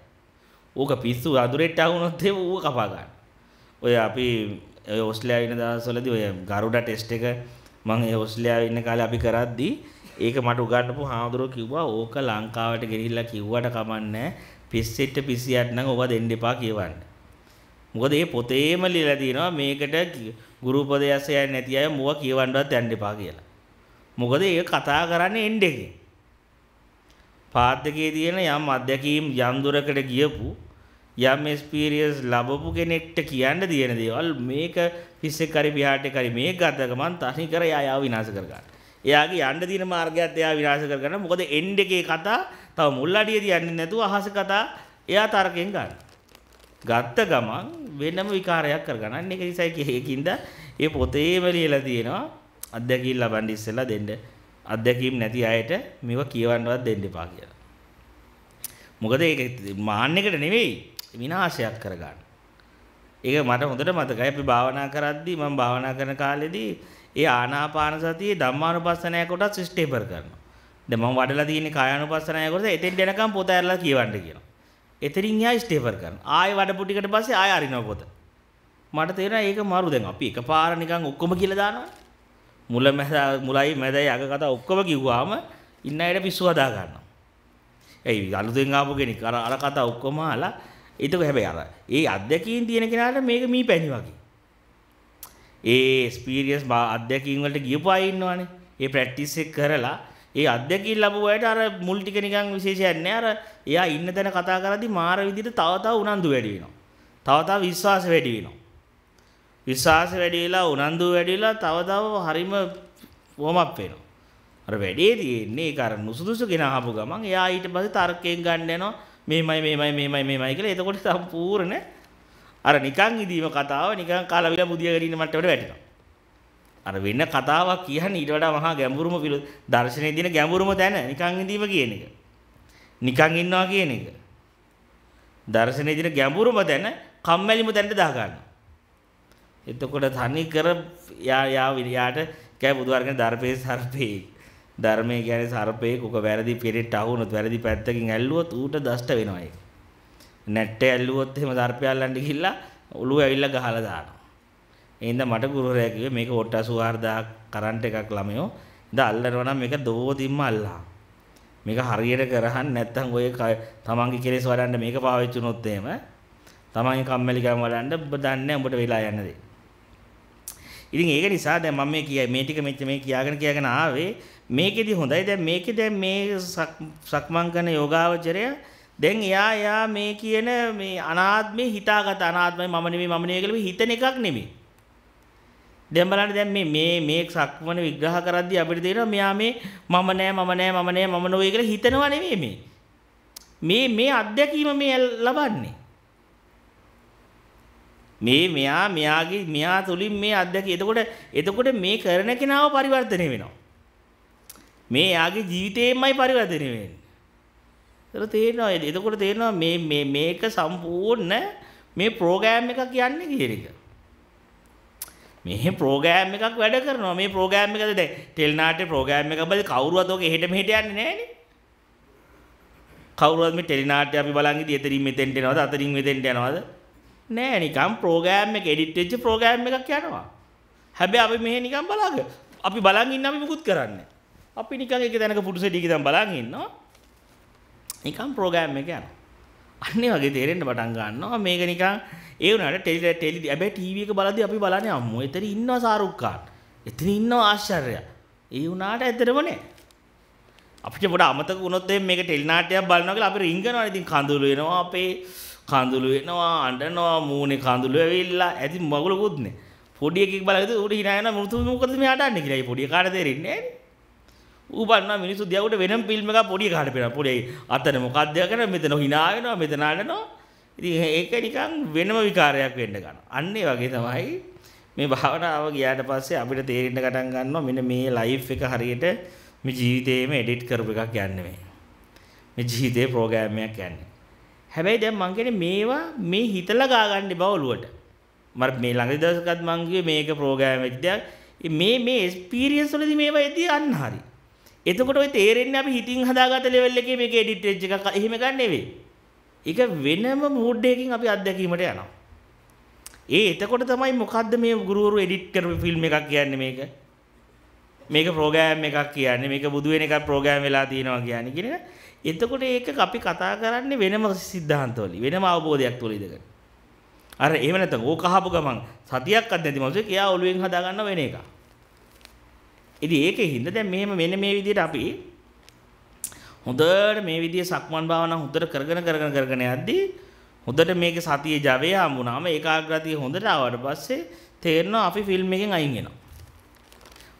ඕක පිස්සු අදුරෙට්ට අහුනොත් එහෙම ඌව කපා ගන්න. ඔය අපි ඔය ඕස්ට්‍රේලියාවේ ඉන්න දවස්වලදී ඔය ගරුඩා ටෙස්ට් එක මම ඒ ඕස්ට්‍රේලියාවේ ඉන්න කාලේ අපි කරද්දී ඒක මට උගන්වපු හාමුදුරුවෝ කිව්වා ඕක ලංකාවට ගෙනිහිල්ලා කිව්වට කමන්නේ පිස්සෙට්ට පිස්සියක් නම් ඔබ දෙන්න එපා කියවන්න. මොකද මේ පොතේම ලියලා තියෙනවා මේකට ගුරු උපදේශය නැති අය මුව කියවන්නවත් යන්න එපා කියලා. මොකද ඒක කතා කරන්නේ එන්ඩ් එකේ. පාද්දකේ තියෙන යම් අධ්‍යක්ීම් යම් දුරකට ගියපු යම් එස්පීරියස් ලබපු කෙනෙක්ට කියන්න තියෙන දේවල් මේක පිස්සෙක් හරි පියාට හරි මේ ගත ගමන් තනි කර එයා යාව විනාශ කර ගන්න. එයාගේ යන්න තියෙන මාර්ගයත් එයා විනාශ කර ගන්න. මොකද එන්ඩ් එකේ කතා තව මුල් අඩියේදී යන්නේ නැතුව අහස කතා එයා තර්කයෙන් ගන්න. ගත්ත ගමන් වෙනම විකාරයක් කර ගන්න. ඒක නිසායි කියේකින්ද ඒ පොතේම ලියලා තියෙනවා අත්දැකීම් ලබන්න ඉස්සෙල්ලා දෙන්න. අත්දැකීම් නැති අයට මේවා කියවන්නවත් දෙන්න එපා කියලා. මොකද ඒක මාන්නයකට නෙවෙයි විනාශයක් කරගන්න. ඒක මට හොඳට මතකයි අපි භාවනා කරද්දී මම භාවනා කරන කාලෙදී ඒ ආනාපාන සතිය ධම්මානුපස්සනය කොටස් ස්ටේපර් කරනවා. දැන් මම වඩලා තියෙන්නේ කායානුපස්සනය කොටස එතෙන් යනකම් පොත ඇරලා කියවන්න කියනවා. එතනින් එහා ස්ටේපර් කරනවා. ආයෙ වඩපු ටිකට පස්සේ ආයෙ අරිනවා පොත. මට තේරෙනවා ඒක මාරු දැන් අපි එකපාර නිකන් ඔක්කොම කියලා දානවා. මුල මැද මුලයි මැදයි අග කතා ඔක්කොම කිව්වාම ඉන්න අයට පිස්සු හදා ගන්නවා. එයි අලුතෙන් ආපු කෙනෙක් අර අර කතා ඔක්කොම අහලා එතක හැබැයි අර ඒ අත්දැකීම් තියෙන කෙනාට මේක මී පැණි වගේ. ඒ එක්ස්පීරියන්ස් බා අත්දැකීම් වලට ගියපු අය ඉන්නවනේ. ඒ ප්‍රැක්ටිස් එක කරලා ඒ අත්දැකීම් ලැබුව අයට අර මුල් ටික නිකන් විශේෂයක් නෑ. අර එයා ඉන්න තැන කතා කරද්දි මාර විදිහට තව තව උනන්දු වැඩි වෙනවා. තව තව විශ්වාස වැඩි වෙනවා. විශ්වාස වැඩි වෙලා උනන්දු වැඩි වෙලා තව තව හරිම වොම් අප් වෙනවා. අර වැඩේ තියෙන්නේ ඒක අර නුසුදුසු කෙනා ආපු ගමන් එයා ඊට පස්සේ තර්කයෙන් ගන්න යනවා. මේමයි මේමයි මේමයි මේමයි කියලා එතකොට සම්පූර්ණ අර නිකන් ඉදීම කතාව නිකන් කාලා විලා බුදියාගෙන ඉන්න මට්ටමට වැටෙනවා. අර වෙන කතාවක් කියන්නේ ඊට වඩා මහා ගැඹුරුම දර්ශනයේ දින ගැඹුරුම තැන නිකන් ඉඳීම කියන එක. නිකන් ඉන්නවා කියන එක. දර්ශනයේ දින ගැඹුරුම තැන කම්මැලිම තැනට දා ගන්නවා. එතකොට තනි කර යා යා විරියාට කෑ බුදු වර්ගනේ දර්පේ සර්පේ ධර්මය කියන්නේ සර්පයෙක් උක වැරදි පිරෙට්ට අහුනොත් වැරදි පැත්තකින් ඇල්ලුවොත් ඌට දෂ්ට වෙනවා ඒක. නැට්ටේ ඇල්ලුවොත් එහෙම සර්පය අල්ලන්න ගිහිල්ලා ඔළුව ඇවිල්ලා ගහලා දානවා. එහෙනම් මට ගුරුවරයා කිව්වේ මේක ඔට්ට 84000 කරන්ට් එකක් ළමයෝ. ඉතින් අල්ලනවා නම් මේක දෝදින්ම අල්ලහා. මේක හරියට කරහන් නැත්නම් ඔය තමන්ගේ කෙලෙස් වඩන්න මේක පාවිච්චි වුණොත් එහෙම තමන්ගේ කම්මැලිකම් වඩන්න ඔබ දන්නේ ඔබට වෙලා යන දේ. ඉතින් ඒක නිසා දැන් මම මේ කිය මේ ටික මෙච්ච මේ කියාගෙන කියාගෙන ආවේ මේකෙදි හොඳයි දැන් මේකේ දැන් මේ සක්මන් කරන යෝගාවචරය දැන් එයා එයා මේ කියන මේ අනාත්මේ හිතාගත අනාත්මයි මම නෙමෙයි මම නෙමෙයි කියලා හිතන එකක් නෙමෙයි. දැන් බලන්න දැන් මේ මේ මේ සක්මන විග්‍රහ කරද්දී අපිට තේරෙනවා මෙයා මේ මම නෑ මම නෑ මම නෑ මම නෝයි කියලා හිතනවා නෙමෙයි මේ. මේ මේ අත්දැකීම මේ ලබන්නේ. මේ මෙයා මෙයාගේ මෙයා තුලින් මේ අත්දැකීම. එතකොට එතකොට මේ කරන කෙනාව පරිවර්තනය වෙනවා. මේ යාගේ ජීවිතේමයි පරිවර්තනය වෙන්නේ. ඒක තේරෙනවා. එතකොට තේරෙනවා මේ මේ මේක සම්පූර්ණ මේ ප්‍රෝග්‍රෑම් එක කියන්නේ කියන එක. මේ ප්‍රෝග්‍රෑම් එකක් වැඩ කරනවා. මේ ප්‍රෝග්‍රෑම් එකද දැන් ටෙලිනාට්‍ය ප්‍රෝග්‍රෑම් එක බල කවුරුවත් ඔක එහෙට මෙහෙට යන්නේ නැහනේ. කවුරුවත් මේ ටෙලිනාට්‍ය අපි බලන් ඉදී එතනින් මෙතෙන්ට යනවද අතනින් මෙතෙන්ට යනවද? නෑ නිකම් ප්‍රෝග්‍රෑම් එක එඩිට් වෙච්ච ප්‍රෝග්‍රෑම් එකක් යනවා. හැබැයි අපි මෙහෙ නිකම් බලාගෙන අපි බලන් ඉන්න අපි මුකුත් කරන්නේ නැහැ. අපි නිකන් එක තැනක පුටුසෙඩියක ඉඳන් බලන් ඉන්නවා. නිකන් ප්‍රෝග්‍රෑම් එක යනවා. අන්න ඒ වගේ තේරෙන්න පටන් ගන්නවා. මේක නිකන් ඒ වුණාට ටෙලි ටෙලි හැබැයි ටීවී එක බලද්දී අපි බලන්නේ අම්මෝ එතන ඉන්නවා ශාරුක් ඛාන්. එතන ඉන්නවා ආශ්චර්ය. ඒ වුණාට ඇත්තටම නෑ. අපිට පොඩ අමතක වුණොත් එහෙනම් මේක ටෙලි නාට්‍යයක් බලනවා කියලා අපි රිංගනවා. ඉතින් කඳුළු වෙනවා අපේ කඳුළු වෙනවා අඬනවා මූණේ කඳුළු ඇවිල්ලා ඇති මගුලකුත් නෑ. පොඩි එකෙක් බලද්දී උඩ hina යනවා මුතු මොකද මේ අඬන්නේ කියලා. ඒ පොඩි කාට තේරෙන්නේ නෑනේ. ඌපන්න මිනිස්සු දියවට වෙනම ෆිල්ම් එකක් පොඩි කාට පේනවා. පොඩි අතන මොකක්ද කරන මෙතන hina වෙනවා මෙතන අඬනවා. ඉතින් ඒක නිකන් වෙනම විකාරයක් වෙන්න ගන්නවා. අන්න ඒ වගේ තමයි මේ භාවනාව ගියාට පස්සේ අපිට තේරෙන්න පටන් ගන්නවා මෙන්න මේ ලයිෆ් එක හරියට මේ ජීවිතේම එඩිට් කරපු එකක් යන්නේ මේ. මේ ජීවිතේ ප්‍රෝග්‍රෑම් එකක් යන්නේ. හැබැයි දැන් මං කියන්නේ මේවා මේ හිතලා ගා ගන්න බව ඔළුවට. මම මේ ළඟ දවසකත් මං කිව්වේ මේක ප්‍රෝග්‍රෑම් එකක්. මේ මේ එක්ස්පීරියන්ස් වලදී මේවා එදී අන්න හරියි. එතකොට ඔය තේරෙන්නේ අපි හිතින් හදාගත්ත ලෙවල් එකේ මේක එඩිට් වෙච්ච එකක් එහෙම ගන්න නෙවෙයි. ඒක වෙනම මූඩ් එකකින් අපි අත්දැකීමට යනවා. ඒ එතකොට තමයි මොකද්ද මේ ගුරුවරු එඩිට් කරපු ෆිල්ම් එකක් කියන්නේ මේක. මේක ප්‍රෝග්‍රෑම් එකක් කියන්නේ මේක බුදු වෙන එකක් ප්‍රෝග්‍රෑම් වෙලා තියෙනවා කියන්නේ කියන එක. එතකොට ඒක අපි කතා කරන්නේ වෙනම સિદ્ધාන්තවලින් වෙනම අවබෝධයක් තුළ ඉඳගෙන. අර එහෙම නැත්නම් ඕක අහපු ගමන් සතියක් අත් නැති මිනිස්සු කියා ඔළුවෙන් හදාගන්න වෙන එකක්. ඉතින් ඒකේ හින්දා දැන් මෙහෙම මෙන්න මේ විදිහට අපි හොඳට මේ විදිහේ සක්මන් භාවනා හොඳට කරගෙන කරගෙන කරගෙන යද්දී හොඳට මේකේ සතියේ ජවය හම්බුනාම ඒකාග්‍රතිය හොඳට ආවට පස්සේ තේරෙනවා අපි ෆිල්ම් එකෙන් අයින් වෙනවා.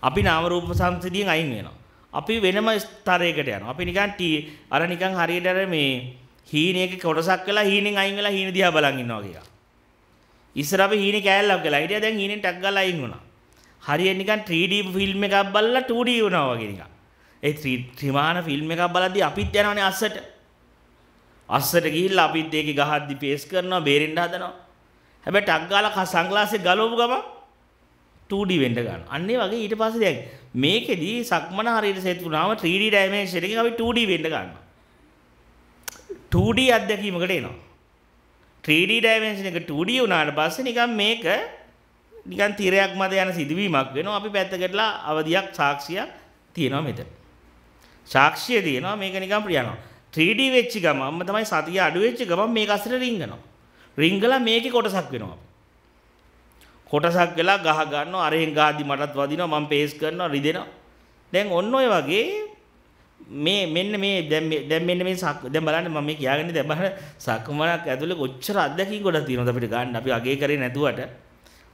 අපි නාම රූප සංසිඳියෙන් අයින් වෙනවා. අපි වෙනම ස්තරයකට යනවා. අපි නිකන් ටී අර නිකන් හරියට අර මේ හීනයක කොටසක් වෙලා හීනෙන් අයින් වෙලා හීන දිහා බලන් ඉන්නවා කියලා. ඉස්සර අපි හීනේ කෑල්ලක් ගලා හිටියා දැන් හීනෙන් ටක් ගාලා අයින් වුණා. හරියට නිකන් 3D ෆිල්ම් එකක් බලලා 2D වුණා වගේ නිකන්. ඒ ත්‍රිමාන ෆිල්ම් එකක් බලද්දී අපිත් යනවනේ අස්සට. අස්සට ගිහිල්ලා අපිත් ඒකේ ගහද්දි පේස් කරනවා, බේරෙන්න හදනවා. හැබැයි ටක් ගාලා කසංග්ලාසෙ ගලවපු ගම 2D වෙන්න ගන්නවා. අන්න ඒ වගේ ඊට පස්සේ දැන් මේකෙදි සක්මන හරියට සෙට් වුණාම 3D ඩයිමෙන්ෂන් එකකින් අපි 2D වෙන්න ගන්නවා. 2D අත්දැකීමකට එනවා. 3D ඩයිමෙන්ෂන් එක 2D වුණාට පස්සේ නිකන් මේක නිකන් තිරයක් මත යන සිදුවීමක් වෙනවා. අපි පැත්තකටලා අවදියක් සාක්ෂියක් තියෙනවා මෙතන. සාක්ෂිය තියෙනවා මේක නිකන් ප්‍රියනවා. 3D වෙච්ච ගමන්ම තමයි සතිය අඩු වෙච්ච ගමන් මේක අස්සට රිංගනවා. රිංගලා මේකේ කොටසක් වෙනවා අපි. කොටසක් වෙලා ගහ ගන්නවා අරෙන් ගාදි මටත් වදිනවා මම පේස් කරනවා රිදෙනවා. දැන් ඔන්න ඔය වගේ මේ මෙන්න මේ දැන් දැන් මෙන්න මේ දැන් බලන්න මම මේ කියාගන්නේ දැන් බලන්න සක්මනක් ඇතුලේ කොච්චර අත්දැකීම් ගොඩක් තියෙනවද අපිට ගන්න අපි අගේ කරේ නැතුවට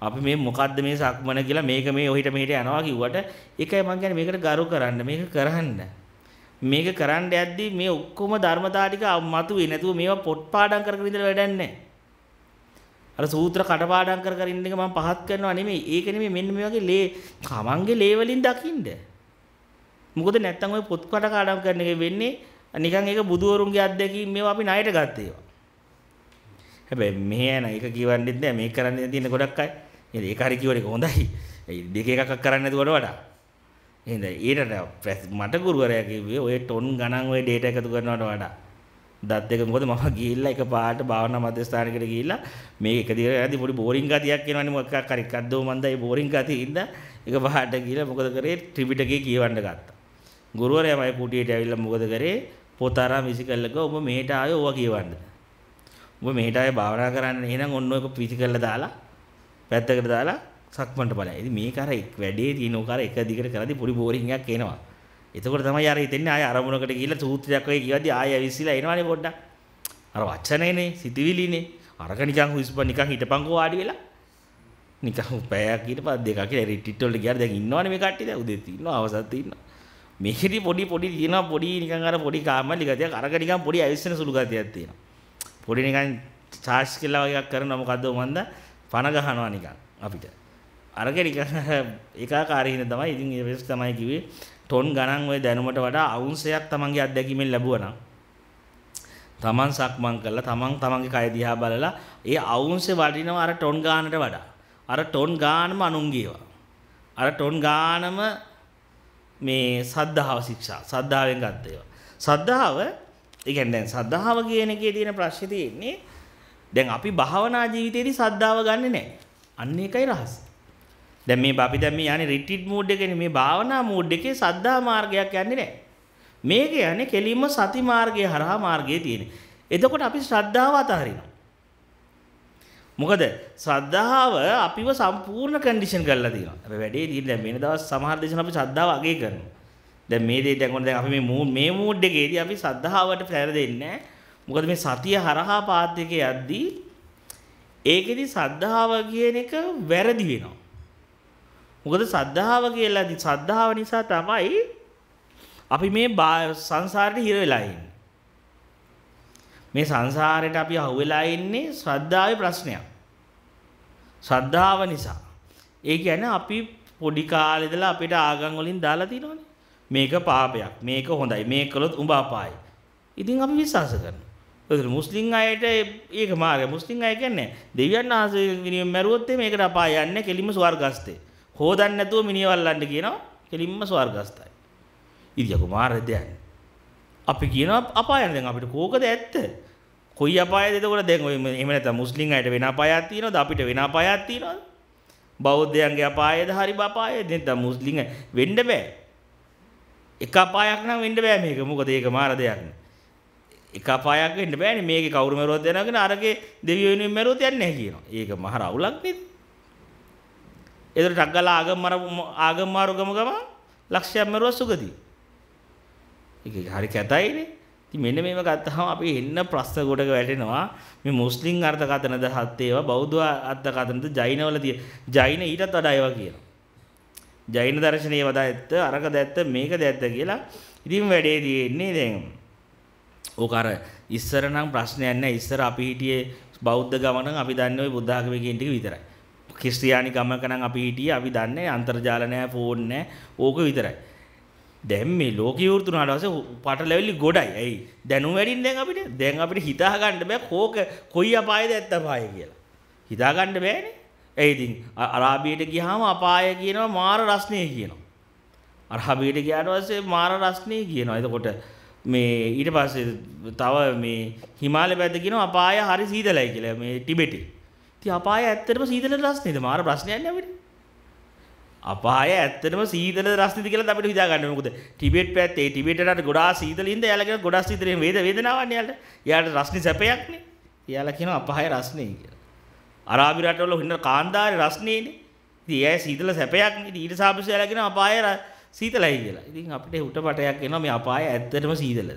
අපි මේ මොකද්ද මේ සක්මන කියලා මේක මේ ඔහිට මෙහිට යනවා කිව්වට ඒකයි මම කියන්නේ මේකට ගරු කරන්න මේක කරන්න මේක කරන්න යද්දී මේ ඔක්කොම ධර්මතා ටික මතුවේ නැතුව මේවා පොත්පාඩම් කරගෙන ඉඳලා වැඩක් නැහැ අර සූත්‍ර කටපාඩම් කර කර ඉන්න එක මම පහත් කරනවා නෙමෙයි ඒක නෙමෙයි මෙන්න මේ වගේ ලේ කමංගේ ලේ වලින් දකින්න මොකද නැත්තම් ওই පොත් කටපාඩම් කරන එක වෙන්නේ නිකන් ඒක බුදුවරුන්ගේ අත්දැකීම් මේවා අපි ණයට ගත්තේ හැබැයි මෙහෙ නෑ ඒක කියවන්නෙත් නෑ මේක කරන්න තියෙන ගොඩක් අය ඒ ඒකාරි කිවරක හොඳයි දෙක එකක් කරන්න ඇතුවට වඩා එද ඒට ප්‍රැස් මට ගුරුවරයකිවේ ඔය ටොන් ගණන් ඔය ඩේට එකතු කරනවට වඩා දත් දෙක මොකද මම ගිහිල්ලා එක පාට භාවනා මධ්‍යස්ථානයකට ගිහිල්ලා මේ එක දිගට ඇති පොඩි බෝරින් ගතියක් එනවනේ මොකක් හරි කද්දෝ මන්ද ඒ බෝරින් ගතිය ඉඳලා එක පාට ගිහිල්ලා මොකද කරේ ත්‍රිපිටකය කියවන්න ගත්තා ගුරුවරයාමයි කුටියට ඇවිල්ලා මොකද කරේ පොත අරන් විසිකල්ලක ඔබ මෙහෙට ආවේ ඕවා කියවන්න ඔබ මෙහෙට ආවේ භාවනා කරන්න එහෙනම් ඔන්න ඔයක පිසිකල්ල දාලා පැත්තකට දාලා සක්මන්ට බලයි. ඉතින් මේක අර වැඩේ තියෙන උකාර එක දිගට කරද්දී පොඩි බෝරින් එකක් එනවා. එතකොට තමයි අර හිතෙන්නේ ආය අරමුණකට ගිහිල්ලා සූත්‍රයක් වගේ කියවද්දී ආය ඇවිස්සලා එනවනේ පොඩ්ඩක්. අර වචනේනේ, සිතවිලිනේ. අරක නිකන් හුස්පන් නිකන් හිටපන්කෝ වාඩි වෙලා. නිකන් පැයක් ඊට පස්සේ දෙකක් කියලා රිට්‍රීට් වලට ගියාර දැන් ඉන්නවනේ මේ කට්ටිය දැන් උදේ තියෙනවා අවසත් ඉන්නවා. මේකෙදි පොඩි පොඩි තියෙනවා පොඩි නිකන් අර පොඩි කාමලි ගතියක් අරක නිකන් පොඩි ඇවිස්සෙන සුළු ගතියක් තියෙනවා. පොඩි නිකන් චාර්ජ් කියලා වගේ එකක් කරනවා මොකද්ද මන්දා පණ ගහනවා නිකන් අපිට. අරක නිකන් ඒකාකාරීන තමයි. ඉතින් ඒ වෙස් තමයි කිව්වේ ටොන් ගණන් ওই දැනුමට වඩා අවුන්සයක් තමන්ගේ අත්දැකීමෙන් ලැබුවනම් තමන් සක්මන් කරලා තමන් තමන්ගේ කය දිහා බලලා ඒ අවුන්සේ වඩිනවා අර ටොන් ගානට වඩා. අර ටොන් ගානම අනුන්ගේවා. අර ටොන් ගානම මේ සද්ධාව ශික්ෂා සද්ධාවෙන් ගත්ත ඒවා. සද්ධාව ඒ කියන්නේ දැන් සද්ධාව කියන එකේ තියෙන ප්‍රශ්නේ තියෙන්නේ දැන් අපි භාවනා ජීවිතේදී සද්ධාව ගන්නෙ නැහැ. අන්න ඒකයි රහස. දැන් මේ අපි දැන් මේ යන්නේ රිට්‍රීට් මූඩ් එකේනේ මේ භාවනා මූඩ් එකේ සද්ධා මාර්ගයක් යන්නේ නැහැ. මේක යන්නේ කෙලින්ම සති මාර්ගයේ හරහා මාර්ගයේ තියෙන. එතකොට අපි ශ්‍රද්ධාව අතහරිනවා. මොකද ශ්‍රද්ධාව අපිව සම්පූර්ණ කන්ඩිෂන් කරලා තියෙනවා. අපි වැඩේ තියෙන දැන් මේ දවස් සමහර දේශන අපි ශ්‍රද්ධාව අගය කරනවා. දැන් මේ දේ දැන් ඔන්න දැන් අපි මේ මේ මූඩ් එකේදී අපි ශ්‍රද්ධාවට පැහැර දෙන්නේ නැහැ. මොකද මේ සතිය හරහා පාද්‍යක යද්දී ඒකෙදි සද්ධාව කියන එක වැරදි වෙනවා. මොකද සද්ධාව කියලාදී සද්ධාව නිසා තමයි අපි මේ සංසාරේ හිර වෙලා ඉන්නේ. මේ සංසාරේට අපි අහු වෙලා ඉන්නේ ශ්‍රද්ධාවේ ප්‍රශ්නයක්. ශ්‍රද්ධාව නිසා. ඒ කියන්නේ අපි පොඩි කාලේ ඉඳලා අපිට ආගම් වලින් දාලා තිනවනේ. මේක පාපයක්. මේක හොඳයි. මේක කළොත් උඹ අපායයි. ඉතින් අපි විශ්වාස කරනවා. ඒතර මුස්ලිම් අයට ඒක මාර්ගය මුස්ලිම් අය කියන්නේ දෙවියන් වහන්සේ මිනිහෙන් මැරුවොත් මේකට අපාය යන්නේ කෙලින්ම ස්වර්ගස්තේ. හොදන්න නැතුව මිනිහ වල්ලන්න කියනවා කෙලින්ම ස්වර්ගස්තයි. ඉතියාකෝ මාර්ගය දෙන්නේ. අපි කියනවා අපාය දැන් අපිට කෝකද ඇත්ත? කොයි අපායද එතකොට දැන් ඔය එහෙම නැත්නම් මුස්ලිම් අයට වෙන අපායක් තියෙනවද අපිට වෙන අපායක් තියෙනවද? බෞද්ධයන්ගේ අපායද හරි බපායද නැත්නම් මුස්ලිම් වෙන්න බෑ. එක අපායක් නම් වෙන්න බෑ මේක. මොකද ඒක මාර්ග දෙයක් නේ. එක පායක් වෙන්න බෑනේ මේකේ කවුරු මරුවත් යනවාගෙන අරගේ දෙවියෝ වෙනුවෙන් මරුවත් යන්නේ නැහැ කියනවා. ඒක මහ රවුලක් නේද? ඒතර ටග්ගලා ආගම් මර ආගම් මාරු ගම ගම ලක්ෂයක් මරුවා සුගදී. ඒක හරි කැතයිනේ. ඉතින් මෙන්න මේව ගත්තාම අපි එන්න ප්‍රශ්න කොටක වැටෙනවා මේ මුස්ලිම් අර්ථකථනද හත් ඒවා බෞද්ධ අර්ථකථනද ජෛනවල තියෙන ජෛන ඊටත් වඩා ඒවා කියනවා ජෛන දර්ශනයේ වදා ඇත්ත අරක දැත්ත මේක දැත්ත කියලා ඉතින් වැඩේ තියෙන්නේ දැන් ඕක අර ඉස්සර නම් ප්‍රශ්නයක් නැහැ. ඉස්සර අපි හිටියේ බෞද්ධ ගමන නම් අපි දන්නේ ওই බුද්ධාගමේ කියන ටික විතරයි. ක්‍රිස්තියානි ගමක නම් අපි හිටියේ අපි දන්නේ අන්තර්ජාල නැහැ, ෆෝන් නැහැ, ඕක විතරයි. දැන් මේ ලෝකයේ වෘතුනාට පස්සේ පටලැවිලි ගොඩයි. ඇයි? දැනුම වැඩිින් දැන් අපිට. දැන් අපිට හිතා ගන්න බෑ කෝක කොයි අපායද ඇත්ත අපාය කියලා. හිතා ගන්න බෑනේ. ඒ ඉතින් අරාබියට ගියාම අපාය කියනවා මාර රස්නේ කියනවා. අරාබියට ගියාට පස්සේ මාර රස්නේ කියනවා. එතකොට මේ ඊට පස්සේ තව මේ හිමාලය පැත්ත කියනවා අපාය හරි සීතලයි කියලා මේ ටිබෙටි. ඉතින් අපාය ඇත්තටම සීතල රස්නේද? මාර ප්‍රශ්නයක් නෑ අපිට. අපාය ඇත්තටම සීතල රස්නේද කියලා අපිට හිතා ගන්න ඕනේ. මොකද ටිබෙට් පැත්තේ ටිබෙටරට ගොඩාක් සීතලින්ද එයාලා කියන ගොඩාක් සීතලෙන් වේද වේදනාවක් නේ යාලට. යාලට රස්නේ සැපයක් නේ. එයාලා කියනවා අපාය රස්නේ කියලා. අරාබි රටවල හොඳ කාන්දාරේ රස්නේනේ. ඉතින් ඒ සීතල සැපයක් නේ. ඊට සාපේක්ෂව එයාලා කියනවා අපාය සීතලයි කියලා. ඉතින් අපිට උටපටයක් එනවා මේ අපාය ඇත්තටම සීතලද.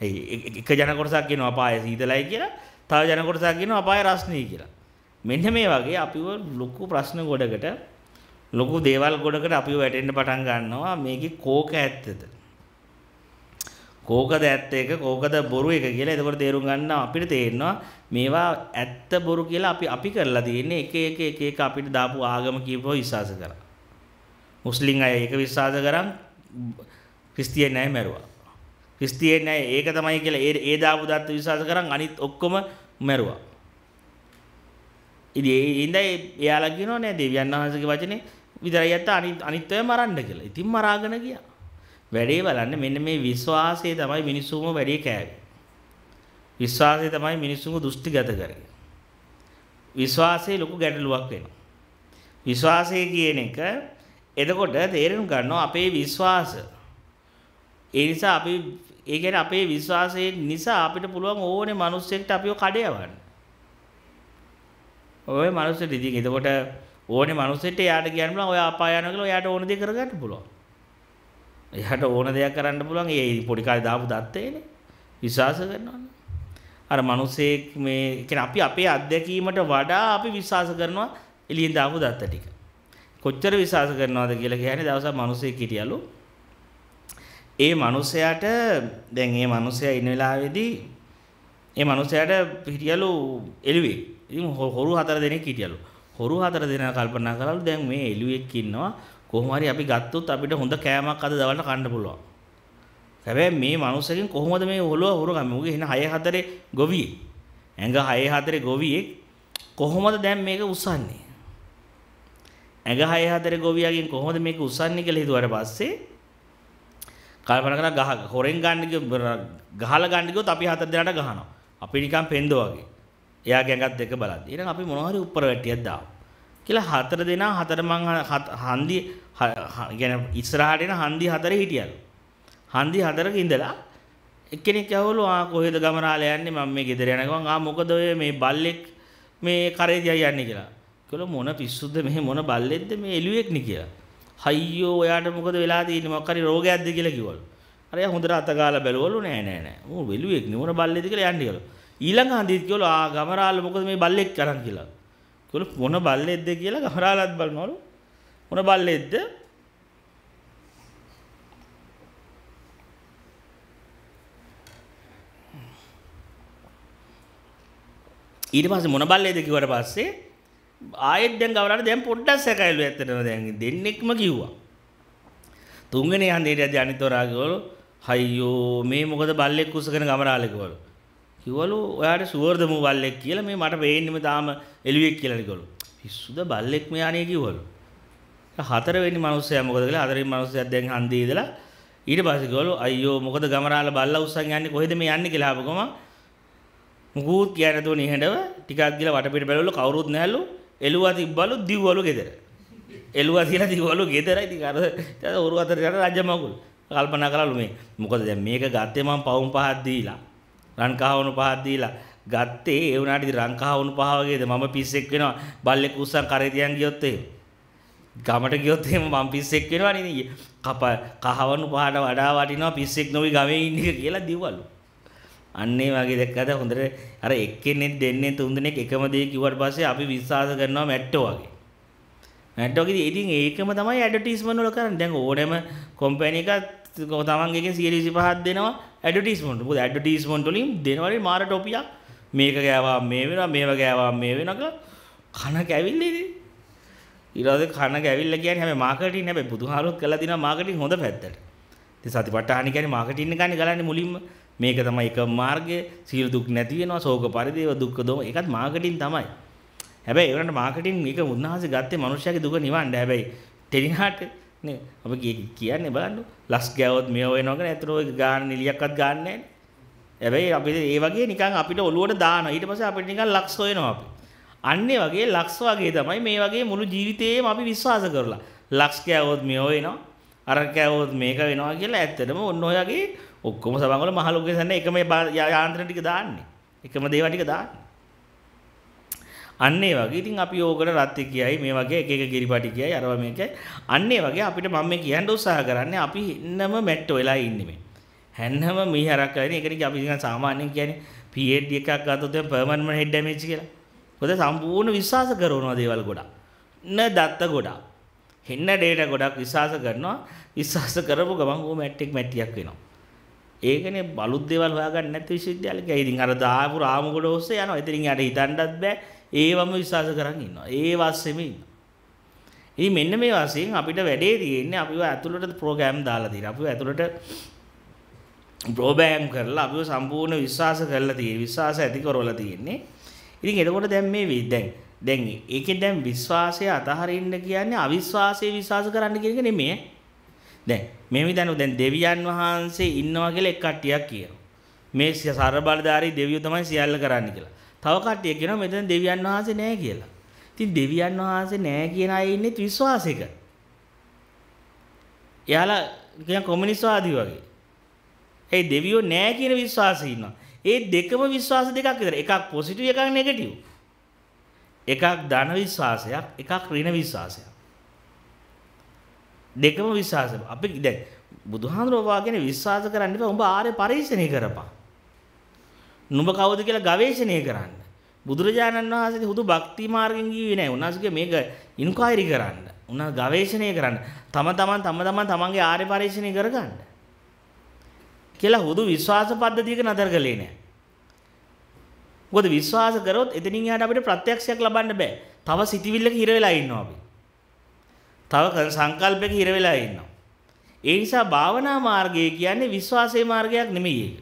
එක ජන කොටසක් කියනවා අපාය සීතලයි කියලා. තව ජන කොටසක් කියනවා අපාය රස්නේ කියලා. මෙන්න මේ වගේ අපිව ලොකු ප්‍රශ්න ගොඩකට ලොකු දේවල් ගොඩකට අපිව වැටෙන්න පටන් ගන්නවා මේකේ කෝක ඇත්තද. කෝකද ඇත්ත එක කෝකද බොරු එක කියලා එතකොට තේරුම් ගන්න අපිට තේරෙනවා මේවා ඇත්ත බොරු කියලා අපි අපි කරලා තියෙන්නේ එක එක එක එක අපිට දාපු ආගම කියපුවා විශ්වාස කරලා මුස්ලිම් අය ඒක විශ්වාස කරන් ක්‍රිස්තියානි අය මැරුවා. ක්‍රිස්තියානි අය ඒක තමයි කියලා ඒ ඒ දාපු දත්ත විශ්වාස කරන් අනිත් ඔක්කොම මැරුවා. ඉතින් ඒ ඉඳයි එයාලා කියනවා නෑ දෙවියන් වහන්සේගේ වචනේ විතරයි යත්ත අනිත් අනිත් අය මරන්න කියලා. ඉතින් මරාගෙන ගියා. වැඩේ බලන්න මෙන්න මේ විශ්වාසය තමයි මිනිස්සුම වැඩේ කෑවේ. විශ්වාසය තමයි මිනිස්සුන්ව දෘෂ්ටිගත කරන්නේ. විශ්වාසයේ ලොකු ගැටලුවක් වෙනවා. විශ්වාසය කියන එක එතකොට තේරුම් ගන්නවා අපේ විශ්වාස ඒ නිසා අපි ඒ කියන්නේ අපේ විශ්වාසය නිසා අපිට පුළුවන් ඕනේ මිනිස්සෙක්ට අපිව කඩයවන්න. ඔය මිනිස්සෙට ඉතින් එතකොට ඕනේ මිනිස්සෙට එයාට කියන්න පුළුවන් ඔයා අපා යනවා කියලා එයාට ඕන දේ කරගන්න පුළුවන්. එයාට ඕන දෙයක් කරන්න පුළුවන්. ඒ පොඩි කාලේ දාපු දත්තේනේ. විශ්වාස කරනවානේ. අර මිනිස්සෙක් මේ කියන්නේ අපි අපේ අත්දැකීමට වඩා අපි විශ්වාස කරනවා එළියෙන් දාපු දත්ත ටික. කොච්චර විශ්වාස කරනවද කියලා කියන්නේ දවසක් මිනිසෙක් හිටියලු. ඒ මිනිසයාට දැන් ඒ මිනිසයා ඉන්න වෙලාවේදී ඒ මිනිසයාට හිටියලු එළුවේ. ඉතින් හොරු හතර දෙනෙක් හිටියලු. හොරු හතර දෙනා කල්පනා කරලු දැන් මේ එළුවෙක් ඉන්නවා කොහොම හරි අපි ගත්තොත් අපිට හොඳ කෑමක් අද දවල්ට කන්න පුළුවන්. හැබැයි මේ මිනිස්සකින් කොහොමද මේ ඔළුව හොරු ගන්නේ? උගේ එන 6 4 ගොවියෙක්. ඇඟ 6 4 ගොවියෙක් කොහොමද දැන් මේක උස්සන්නේ? ඇඟ හය හතර ගොවියගෙන් කොහොමද මේක උස්සන්නේ කියලා හිතුවාට පස්සේ කල්පනා කරලා ගහ හොරෙන් ගන්න ගහලා ගන්න කිව්වොත් අපි හතර දෙනාට ගහනවා. අපි නිකන් පෙන්ද වගේ. එයා ගැඟත් දෙක බලද්දි. ඊළඟ අපි මොනවා හරි උඩර වැටියක් දාමු. කියලා හතර දෙනා හතර මං හන්දි يعني ඉස්සරහට එන හන්දි හතරේ හිටියලු. හන්දි හතරක ඉඳලා එක්කෙනෙක් ඇහවලු ආ කොහෙද ගමරාලා යන්නේ මම මේ ගෙදර යන ගමන් ආ මොකද ඔය මේ බල්ලෙක් මේ කරේ දිහා යන්නේ කියලා. කළ මොන පිස්සුද්ද මෙහෙ මොන බල්ලෙක්ද මේ එළුවෙක් නේ කියලා. හයියෝ ඔයාට මොකද වෙලා තියෙන්නේ මොකක් හරි රෝගයක්ද කියලා කිව්වලු. අර එයා හොඳට අත ගාලා බැලුවලු නෑ නෑ නෑ. මෝ එළුවෙක් නේ මොන බල්ලෙක්ද කියලා යන්නේ කියලා. ඊළඟ හන්දියේත් කිව්වලු ආ ගමරාල මොකද මේ බල්ලෙක් කරන් කියලා. කිව්වලු මොන බල්ලෙක්ද කියලා ගමරාලත් බලනවලු. මොන බල්ලෙක්ද? ඊට පස්සේ මොන බල්ලේද කිව්වට පස්සේ ආයෙත් දැන් ගවලාට දැන් පොඩ්ඩක් සැකයිලු ඇත්තටම දැන් දෙන්නෙක්ම කිව්වා. තුන්වෙනි හන්දියේදී අනිතෝරාගවල හයියෝ මේ මොකද බල්ලෙක් කුසගෙන ගමරාලේකවල. කිව්වලු ඔයාට ෂුවර්ද මූ බල්ලෙක් කියලා මේ මට වෙන්නේම තාම එළුවෙක් කියලා නිකවලු. පිස්සුද බල්ලෙක් මෙයානේ කිව්වලු. හතරවෙනි මිනිස්සයා මොකද කියලා හතරවෙනි මිනිස්සයා දැන් හන්දියේ ඉඳලා ඊට පස්සේ ගවලු අයියෝ මොකද ගමරාල බල්ලා උස්සන් යන්නේ කොහෙද මේ යන්නේ කියලා ආපුවම මුකුත් කියන්නේ නැතුව නිහඬව ටිකක් ගිහලා වටපිට බැලුවලු කවුරුත් නැහැලු එළුවා තිබ්බලු දිව්වලු ගෙදර. එළුවා තියලා දිව්වලු ගෙදර. ඉතින් අර ඔරු අතර යන රජ මගුල්. කල්පනා කළලු මේ මොකද දැන් මේක ගත්තේ මම පවුම් පහක් දීලා. ලංකාවණු පහක් දීලා ගත්තේ ඒ වුණාට ඉතින් ලංකාවණු පහ වගේද මම පිස්සෙක් වෙනවා. බල්ලෙක් උස්සන් කරේ තියන් ගියොත් එහෙම. ගමට ගියොත් එහෙම මම පිස්සෙක් වෙනවා නේද? කප කහවණු පහට වඩා වටිනවා පිස්සෙක් නොවි ගමේ ඉන්න කියලා දිව්වලු. අන්න ඒ වගේ දැක්කද හොඳට අර එක්කෙනෙක් දෙන්නේ තුන් දෙනෙක් එකම දේ කිව්වට පස්සේ අපි විශ්වාස කරනවා මැට්ටෝ වගේ. මැට්ටෝ වගේ ඉතින් ඒකම තමයි ඇඩ්වර්ටයිස්මන්ට් වල කරන්නේ. දැන් ඕනෑම කම්පැනි එකක් තමන්ගේකින් 125ක් දෙනවා ඇඩ්වර්ටයිස්මන්ට්. මොකද ඇඩ්වර්ටයිස්මන්ට් වලින් දෙනවලේ මාර ටොපියක් මේක ගෑවා මේ වෙනවා මේව ගෑවා මේ වෙනක කන කැවිල්ල ඉතින්. ඊළඟට කන කැවිල්ල කියන්නේ හැබැයි මාකටින් හැබැයි බුදුහාරොත් කළා දිනවා මාකටින් හොඳ පැත්තට. ඉතින් සතිපට්ඨාන කියන්නේ මාකටින් එක ගන්න ගලන්නේ මුලින්ම මේක තමයි එක මාර්ගය සීල් දුක් නැති වෙනවා ශෝක පරිදේව දුක්ඛ දෝම ඒකත් මාකටින් තමයි හැබැයි ඒකට මාකටින් එක උන්වහන්සේ ගත්තේ මනුෂ්‍යයාගේ දුක නිවන්න හැබැයි තෙලිනාට නේ අපි කියන්නේ බලන්න ලස් ගෑවොත් මෙව වෙනවා කියන ඇතර ඔය ගාන නිලියක්වත් ගන්න නැහැ හැබැයි අපි ඒ වගේ නිකන් අපිට ඔලුවට දානවා ඊට පස්සේ අපිට නිකන් ලක්ස් හොයනවා අපි අන්නේ වගේ ලක්ස් වගේ තමයි මේ වගේ මුළු ජීවිතේම අපි විශ්වාස කරලා ලක්ස් කෑවොත් මෙව වෙනවා අර කෑවොත් මේක වෙනවා කියලා ඇත්තටම ඔන්න ඔයගේ ඔක්කොම සබන් වල මහ ලොකු ගසන්නේ එකම යාන්ත්‍රණ ටික දාන්නේ. එකම දේවල් ටික දාන්නේ. අන්න ඒ වගේ ඉතින් අපි ඕකට රත් කියයි මේ වගේ එක එක ගිරිපටි කියයි අරව මේකයි. අන්න ඒ වගේ අපිට මම මේ කියන්න උත්සාහ කරන්නේ අපි ඉන්නම මැට්ට වෙලා ඉන්නේ මේ. හැන්නම මිහරක් කරගෙන ඒකට අපි නිකන් සාමාන්‍යයෙන් කියන්නේ PhD එකක් ගත්තොත් පර්මනන්ට් හෙඩ් ඩැමේජ් කියලා. පොද සම්පූර්ණ විශ්වාස කරනවා දේවල් ගොඩක්. න දත්ත ගොඩක්. හෙන්න ඩේට ගොඩක් විශ්වාස කරනවා විශ්වාස කරපු ගමන් ඌ මැට්ටික් මැට්ටියක් වෙනවා ඒකනේ බලුත් දේවල් හොයාගන්න නැති විශ්වවිද්‍යාල කියලා. ඉතින් අර දාපු රාමුගොඩ ඔස්සේ යනවා. ඉතින් යට හිතන්නත් බෑ. ඒවම විශ්වාස කරන් ඉන්නවා. ඒ වස්සෙම ඉන්නවා. ඉතින් මෙන්න මේ වශයෙන් අපිට වැඩේ තියෙන්නේ අපිව ඇතුළට ප්‍රෝග්‍රෑම් දාලා තියෙනවා. අපිව ඇතුළට ප්‍රෝබෑම් කරලා අපිව සම්පූර්ණ විශ්වාස කරලා තියෙන්නේ. විශ්වාස ඇති කරවලා තියෙන්නේ. ඉතින් එතකොට දැන් මේ දැන් දැන් ඒකෙන් දැන් විශ්වාසය අතහරින්න කියන්නේ අවිශ්වාසය විශ්වාස කරන්න කියන එක නෙමෙයි. දැන් මේ විදනු දැන් දෙවියන් වහන්සේ ඉන්නවා කියලා එක් කට්ටියක් කියනවා. මේ සර්ව බලධාරී දෙවියෝ තමයි සියල්ල කරන්නේ කියලා. තව කට්ටියක් කියනවා මෙතන දෙවියන් වහන්සේ නැහැ කියලා. ඉතින් දෙවියන් වහන්සේ නැහැ කියන අය ඉන්නේ විශ්වාසයක. එයාලා කියන කොමියුනිස්ට්වාදී වගේ. ඒ දෙවියෝ නැහැ කියන විශ්වාසය ඉන්නවා. ඒ දෙකම විශ්වාස දෙකක් විතර. එකක් පොසිටිව් එකක් නෙගටිව්. එකක් ධන විශ්වාසයක්, එකක් ඍණ විශ්වාසයක්. දෙකම විශ්වාස අපි දැන් බුදුහාඳුරෝවා ගැන විශ්වාස කරන්න එපා. උඹ ආර්ය පරිශ්‍රණය කරපන්. නුඹ කවුද කියලා ගවේෂණය කරන්න. බුදුරජාණන් වහන්සේ හුදු භක්ති මාර්ගෙන් ගියේ නෑ. උන්වහන්සේ මේක ඉන්කුවයිරි කරන්න. උනා ගවේෂණය කරන්න. තම තමන් තම තමන් තමන්ගේ ආර්ය පරිශ්‍රණය කරගන්න. කියලා හුදු විශ්වාස පද්ධතියක නතර කළේ නෑ. මොකද විශ්වාස කරොත් එතනින් එහාට අපිට ප්‍රත්‍යක්ෂයක් ලබන්න බෑ. තව සිතිවිල්ලක හිර වෙලා ඉන්නවා අපි. තව සංකල්පයක හිර වෙලා ඉන්නවා. ඒ නිසා භාවනා මාර්ගය කියන්නේ විශ්වාසයේ මාර්ගයක් නෙමෙයි ඒක.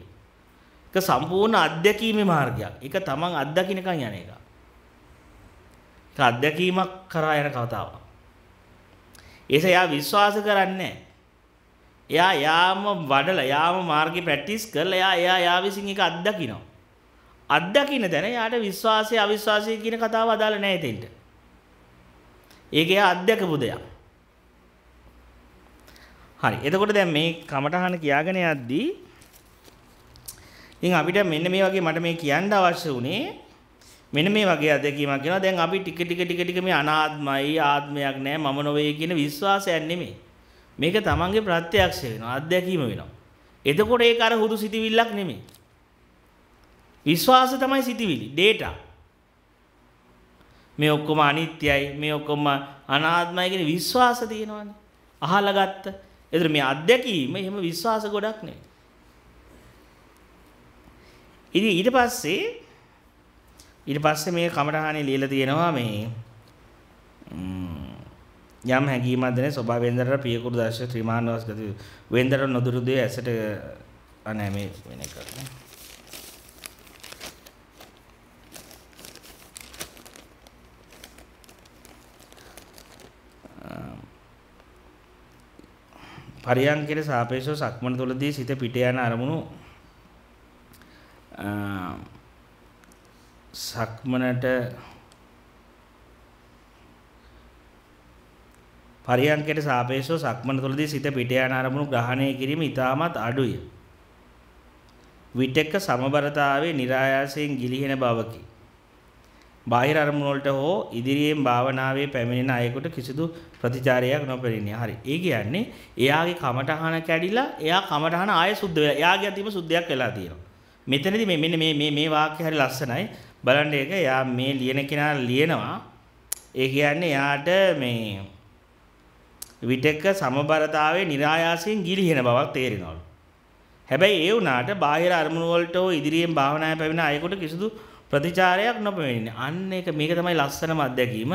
ඒක සම්පූර්ණ අත්දැකීමේ මාර්ගයක්. ඒක තමන් අත්දකින්නකන් යන එක. ඒක අත්දැකීමක් කරා යන කතාවක්. ඒස එයා විශ්වාස කරන්නේ එයා යාම වඩලා යාම මාර්ගේ ප්‍රැක්ටිස් කරලා එයා එයා යා විසින් ඒක අත්දකිනවා. අත්දකින්න දැන එයාට විශ්වාසය අවිශ්වාසය කියන කතාව අදාළ නැහැ දෙන්න. ඒක එයා අත්දකපු දෙයක්. හරි. එතකොට දැන් මේ කමටහන කියාගෙන යද්දී ඉතින් අපිට මෙන්න මේ වගේ මට මේ කියන්න අවශ්‍ය වුණේ මෙන්න මේ වගේ අත්දැකීමක් වෙනවා. දැන් අපි ටික ටික ටික ටික මේ අනාත්මයි ආත්මයක් නැහැ මම නොවේ කියන විශ්වාසයක් නෙමෙයි. මේක තමන්ගේ ප්‍රත්‍යක්ෂය වෙනවා අත්දැකීම වෙනවා. එතකොට ඒක අර හුදු සිතිවිල්ලක් නෙමෙයි. විශ්වාස තමයි සිතිවිලි, data. මේ ඔක්කොම අනිත්‍යයි, මේ ඔක්කොම අනාත්මයි කියන විශ්වාස තියෙනවානේ. අහලා ගත්තා එතන මේ අත්දැකීම එහෙම විශ්වාස ගොඩක් නෙවෙයි. ඉතින් ඊට පස්සේ ඊට පස්සේ මේ කමටහනේ ලියලා තියෙනවා මේ යම් හැඟීමක් දැනේ ස්වභාවයෙන්දර පියකුරු දර්ශ ත්‍රිමාන වාස්ගත වෙන්දර නොදුරු දේ ඇසට අනේ මේ වෙන එකක් නේ පරියංකයට සාපේක්ෂව සක්මන තුළදී සිත පිට යන අරමුණු සක්මනට පරියංකයට සාපේක්ෂව සක්මන තුළදී සිත පිට යන අරමුණු ග්‍රහණය කිරීම ඉතාමත් අඩුයි. විටක සමබරතාවයේ નિરાයාසයෙන් ගිලිහෙන බවකි. බාහිර අරමුණු වලට හෝ ඉදිරියෙන් භාවනාවේ පැමිණෙන අයෙකුට කිසිදු ප්‍රතිචාරයක් නොපෙරිණිය. හරි. ඒ කියන්නේ එයාගේ කමටහන කැඩිලා එයා කමටහන ආය සුද්ධ වෙලා එයාගේ අතීම සුද්ධයක් වෙලා තියෙනවා. මෙතනදී මේ මෙන්න මේ මේ මේ වාක්‍ය හරි ලස්සනයි. බලන්න ඒක එයා මේ ලියන කෙනා ලියනවා. ඒ කියන්නේ එයාට මේ විටක සමබරතාවයේ નિરાයාසයෙන් ගිලිහෙන බවක් තේරෙනවලු. හැබැයි ඒ වුණාට බාහිර අරමුණු වලට ඉදිරියෙන් භාවනාවේ පැමිණ අයෙකුට කිසිදු ප්‍රතිචාරයක් නොපෙනෙන්නේ. අන්න ඒක මේක තමයි ලස්සනම අත්දැකීම.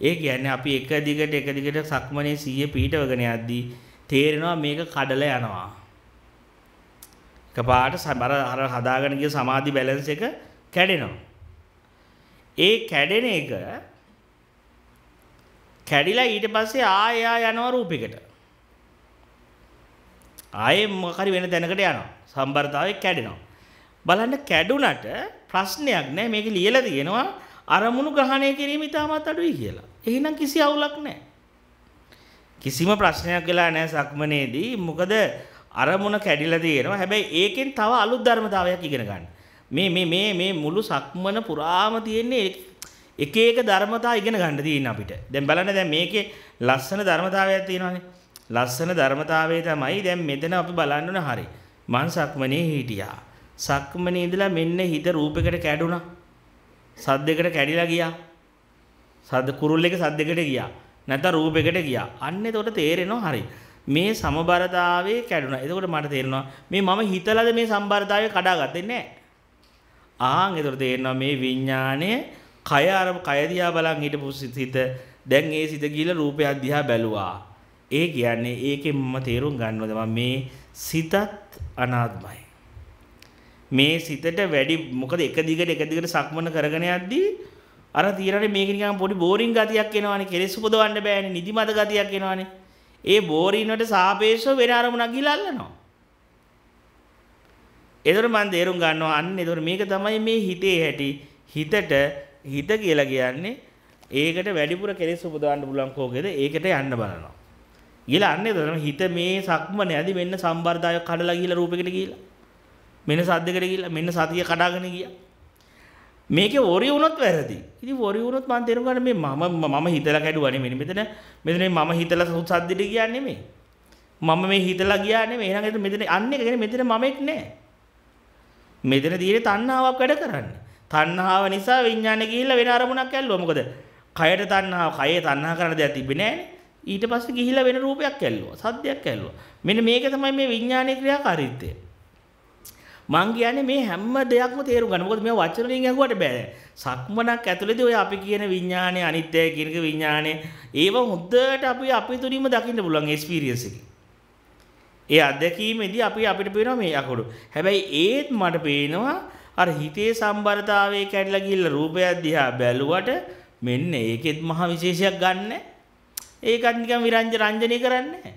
ඒ කියන්නේ අපි එක දිගට එක දිගට සක්මනේ 100 පීටවගෙන යද්දී තේරෙනවා මේක කඩලා යනවා. එකපාරට සමර අර හදාගෙන ගිය සමාධි බැලන්ස් එක කැඩෙනවා. ඒ කැඩෙන එක කැඩිලා ඊට පස්සේ ආය ආය යනවා රූපයකට. ආයේ මොකරි වෙන තැනකට යනවා. සම්බරතාවය කැඩෙනවා. බලන්න කැඩුනට ප්‍රශ්නයක් නෑ මේක ලියලා තියෙනවා අරමුණු ග්‍රහණය කිරීම ඉතාමත් අඩුයි කියලා. එහෙනම් කිසි අවුලක් නැහැ. කිසිම ප්‍රශ්නයක් වෙලා නැහැ සක්මනේදී. මොකද අරමුණ කැඩිලා තියෙනවා. හැබැයි ඒකෙන් තව අලුත් ධර්මතාවයක් ඉගෙන ගන්න. මේ මේ මේ මේ මුළු සක්මන පුරාම තියෙන්නේ එක එක ධර්මතා ඉගෙන ගන්න තියෙන අපිට. දැන් බලන්න දැන් මේකේ ලස්සන ධර්මතාවයක් තියෙනවානේ. ලස්සන ධර්මතාවය තමයි දැන් මෙතන අපි බලන්න හරි. මං සක්මනේ හිටියා. සක්මනේ ඉඳලා මෙන්න හිත රූපයකට කැඩුනා. සද්දයකට කැඩිලා ගියා. සද්ද කුරුල්ලෙක සද්දයකට ගියා. නැත්නම් රූපයකට ගියා. අන්න එතකොට තේරෙනවා හරි. මේ සමබරතාවයේ කැඩුනා. එතකොට මට තේරෙනවා මේ මම හිතලාද මේ සම්බරතාවය කඩාගත්තේ නැහැ. ආන් එතකොට තේරෙනවා මේ විඥාණය කය අර කය දිහා බලන් හිටපු සිත දැන් ඒ සිත ගිහලා රූපය දිහා බැලුවා. ඒ කියන්නේ ඒකෙන් මම තේරුම් ගන්නවද මේ සිතත් අනාත්මයි. මේ සිතට වැඩි මොකද එක දිගට එක දිගට සක්මන කරගෙන යද්දී අර තීරණේ මේක නිකන් පොඩි බෝරින් ගතියක් එනවනේ කෙලෙස් උපදවන්න බෑනේ නිදිමත ගතියක් එනවනේ ඒ බෝරින් වලට සාපේක්ෂව වෙන අරමුණක් ගිහලා අල්ලනවා එතකොට මම තේරුම් ගන්නවා අන්න එතකොට මේක තමයි මේ හිතේ හැටි හිතට හිත කියලා කියන්නේ ඒකට වැඩිපුර කෙලෙස් උපදවන්න පුළුවන් කෝකේද ඒකට යන්න බලනවා ඊළඟ අන්න එතකොට හිත මේ සක්මනේ ඇදි මෙන්න සම්බර්දායක් කඩලා ගිහලා රූපෙකට ගිහලා මෙන්න සද්දකට ගිහිල්ලා මෙන්න සතිය කඩාගෙන ගියා. මේකේ වොරි වුණොත් වැරදි. ඉතින් වොරි වුණොත් මම තේරුම් ගන්න මේ මම මම හිතලා කැඩුවා නෙමෙයි. මෙතන මෙතන මම හිතලා සද්දෙට ගියා නෙමෙයි. මම මේ හිතලා ගියා නෙමෙයි. එහෙනම් මෙතන අන්න එක කියන්නේ මෙතන මමෙක් නෑ. මෙතන තියෙන්නේ තණ්හාවක් වැඩ කරන්නේ. තණ්හාව නිසා විඥානේ ගිහිල්ලා වෙන අරමුණක් ඇල්ලුවා. මොකද කයට තණ්හාව, කයේ තණ්හා කරන දෙයක් තිබෙන්නේ නෑනේ. ඊට පස්සේ ගිහිල්ලා වෙන රූපයක් ඇල්ලුවා. සද්දයක් ඇල්ලුවා. මෙන්න මේක තමයි මේ විඥානේ ක්‍රියාකාරීත්වය. මං කියන්නේ මේ හැම දෙයක්ම තේරුම් ගන්න. මොකද මේ වචන වලින් අහුවට බෑ. සක්මනක් ඇතුළේදී ඔය අපි කියන විඥානය අනිත්‍යයි කියනක විඥානය ඒව හොඳට අපි අපි තුලින්ම දකින්න පුළුවන් එක්ස්පීරියන්ස් එකේ. ඒ අත්දැකීමේදී අපි අපිට පේනවා මේ අකුරු. හැබැයි ඒත් මට පේනවා අර හිතේ සම්බරතාවයේ කැඩලා ගිහිල්ලා රූපයක් දිහා බැලුවට මෙන්න ඒකෙත් මහා විශේෂයක් ගන්න. ඒකත් නිකන් විරංජ රංජනය කරන්නේ.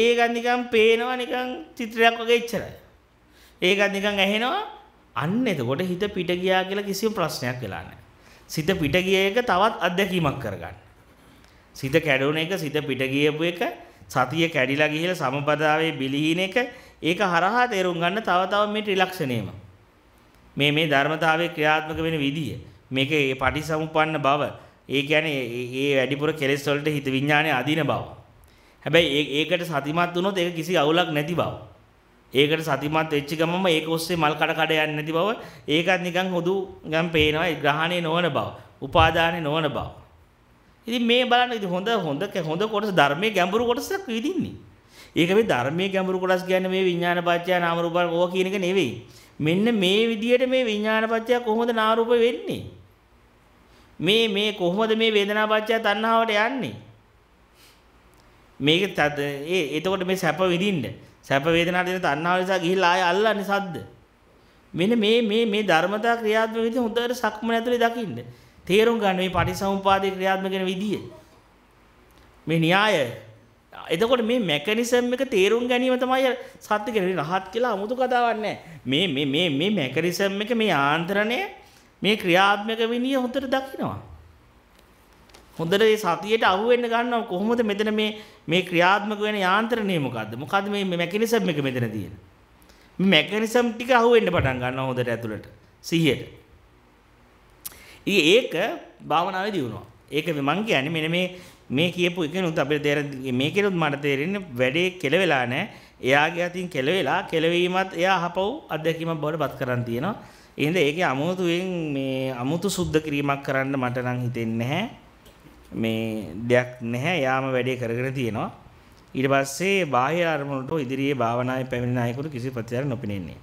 ඒකත් නිකන් පේනවා නිකන් චිත්‍රයක් වගේ ඉච්චරයි. ඒකත් නිකන් ඇහෙනවා අන්න එතකොට හිත පිට ගියා කියලා කිසිම ප්‍රශ්නයක් වෙලා නැහැ. සිත පිට ගිය එක තවත් අත්දැකීමක් කරගන්න. සිත කැඩුණ එක සිත පිට ගියපු එක සතිය කැඩිලා ගිහිලා සමපදාවේ බිලිහින එක ඒක හරහා තේරුම් ගන්න තව තව මේ ත්‍රිලක්ෂණයම මේ මේ ධර්මතාවයේ ක්‍රියාත්මක වෙන විදිය මේක ඒ පටිසමුපන්න බව ඒ කියන්නේ ඒ වැඩිපුර කෙලෙස් වලට හිත විඥානයේ අදින බව හැබැයි ඒකට සතිමත් වුණොත් ඒක කිසි අවුලක් නැති බව ඒකට සතිමත් වෙච්ච ගමම ඒක ඔස්සේ මල් කඩ කඩ යන්නේ නැති බව ඒකත් නිකන් හුදු ගම් පේනවා ග්‍රහණය නොවන බව උපාදානෙ නොවන බව ඉතින් මේ බලන්න ඉතින් හොඳ හොඳ හොඳ කොටස ධර්මයේ ගැඹුරු කොටසක් විදින්නේ ඒක මේ ධර්මයේ ගැඹුරු කොටස් කියන්නේ මේ විඥාන පත්‍ය නාම රූප ඕවා කියන එක නෙවෙයි මෙන්න මේ විදියට මේ විඥාන පත්‍ය කොහොමද නාම රූප වෙන්නේ මේ මේ කොහොමද මේ වේදනා පත්‍ය තණ්හාවට යන්නේ මේක ඒ එතකොට මේ සැප විඳින්නේ සැප වේදනා දෙන තණ්හාව නිසා ගිහිල්ලා ආය අල්ලන්නේ සද්ද. මෙන්න මේ මේ මේ ධර්මතා ක්‍රියාත්මක විදිහ හොඳට සක්මන ඇතුලේ දකින්න. තේරුම් ගන්න මේ පටිසමුපාදේ ක්‍රියාත්මක වෙන විදිය. මේ න්‍යාය. එතකොට මේ මෙකනිසම් එක තේරුම් ගැනීම තමයි සත්‍ය කියන්නේ රහත් කියලා 아무තු කතාවක් නැහැ. මේ මේ මේ මේ මෙකනිසම් එක මේ ආන්තරණය මේ ක්‍රියාත්මක විනිය හොඳට දකිනවා. හොඳට මේ සතියට අහු වෙන්න ගන්නවා කොහොමද මෙතන මේ මේ ක්‍රියාත්මක වෙන යාන්ත්‍රණය මොකද්ද? මොකද්ද මේ මෙකනිසම් එක මෙතන තියෙන? මේ මෙකනිසම් ටික අහු වෙන්න පටන් ගන්නවා හොඳට ඇතුළට. සිහියට. ඉතින් ඒක භාවනාවේ දියුණුව. ඒක මම කියන්නේ මෙන්න මේ මේ කියපු එකනොත් අපිට තේරෙන්නේ මේකෙනුත් මට තේරෙන්නේ වැඩේ කෙලවෙලා නැහැ. එයාගේ අතින් කෙලවෙලා කෙලවීමත් එයා අහපව් අධ්‍යක්ීමක් බවට පත් කරන් තියෙනවා. එහෙනම් ඒකේ අමුතුවෙන් මේ අමුතු සුද්ධ කිරීමක් කරන්න මට නම් හිතෙන්නේ නැහැ. මේ දෙයක් නැහැ යාම වැඩේ කරගෙන තියෙනවා ඊට පස්සේ බාහිර අරමුණට ඉදිරියේ භාවනාවේ පැමිණෙන අයෙකුට කිසි ප්‍රතිචාර නොපෙනෙන්නේ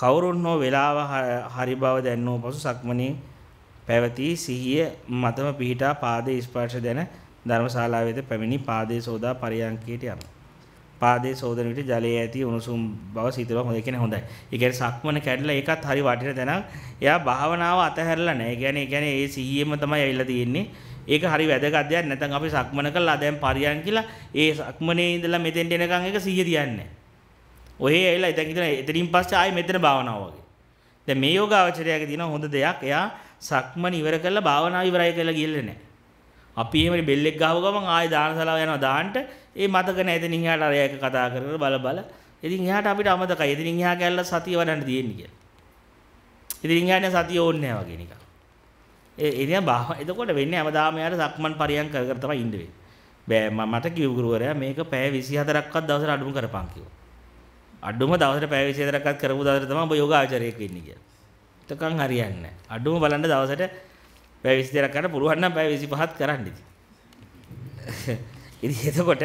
කවුරුන් හෝ වේලාව හරි බව දැන්නෝ පසු සක්මණේ පැවති සිහිය මතම පිහිටා පාදයේ ස්පර්ශ දැන ධර්මශාලාව වෙත පැමිණි පාදයේ සෝදා පරියන්කයට යනවා පාදයේ සෝදන විට ජලයේ ඇති උණුසුම් බව සිතලා හොඳ කියන්නේ හොඳයි. ඒ කියන්නේ සක්මන කැඩලා ඒකත් හරි වටින දැනක්. එයා භාවනාව අතහැරලා නැහැ. ඒ කියන්නේ ඒ කියන්නේ ඒ සිහියෙම තමයි ඇවිල්ලා තියෙන්නේ. ඒක හරි වැදගත් දෙයක් නැත්නම් අපි සක්මන කළා දැන් පරියන් කියලා ඒ සක්මනේ ඉඳලා මෙතෙන්ට එනකන් එක 100 තියන්නේ. ඔහේ ඇවිල්ලා ඉතින් ඉතින් එතනින් පස්සේ ආයේ මෙතන භාවනාව වගේ. දැන් මේ යෝගාවචරයගේ තියෙන හොඳ දෙයක් එයා සක්මන ඉවර කරලා භාවනාව ඉවරයි කියලා ගියල්ලා නැහැ. අපි එහෙම බෙල්ලෙක් ගහව ගමන් ආයේ දානසලාව යනවා දාන්නට ඒ මතක නැහැ එතනින් එහාට අර එක කතා කරගෙන බල බල. ඉතින් එහාට අපිට අමතකයි. එතනින් එහා කැල්ල සතිය වඩන්න තියෙන්නේ කියලා. ඉතින් එහාට සතිය ඕන්නේ නැහැ වගේ නිකන්. ඒ එනියම් එතකොට වෙන්නේ හැමදාම යාර සක්මන් පරියන් කර කර තමයි ඉන්නේ. බෑ මට කිව් ගුරුවරයා මේක පැය 24ක්වත් දවසට අඩුම කරපන් කිව්වා. අඩුම දවසට පැය 24ක්වත් කරපු දවසට තමයි ඔබ යෝගාචරයෙක් වෙන්නේ කියලා. එතකන් හරියන්නේ නැහැ. අඩුම බලන්න දවසට පැය 24ක් කරන්න පුළුවන් නම් පැය 25ත් කරන්න ඉතින්. ඉතින් එතකොට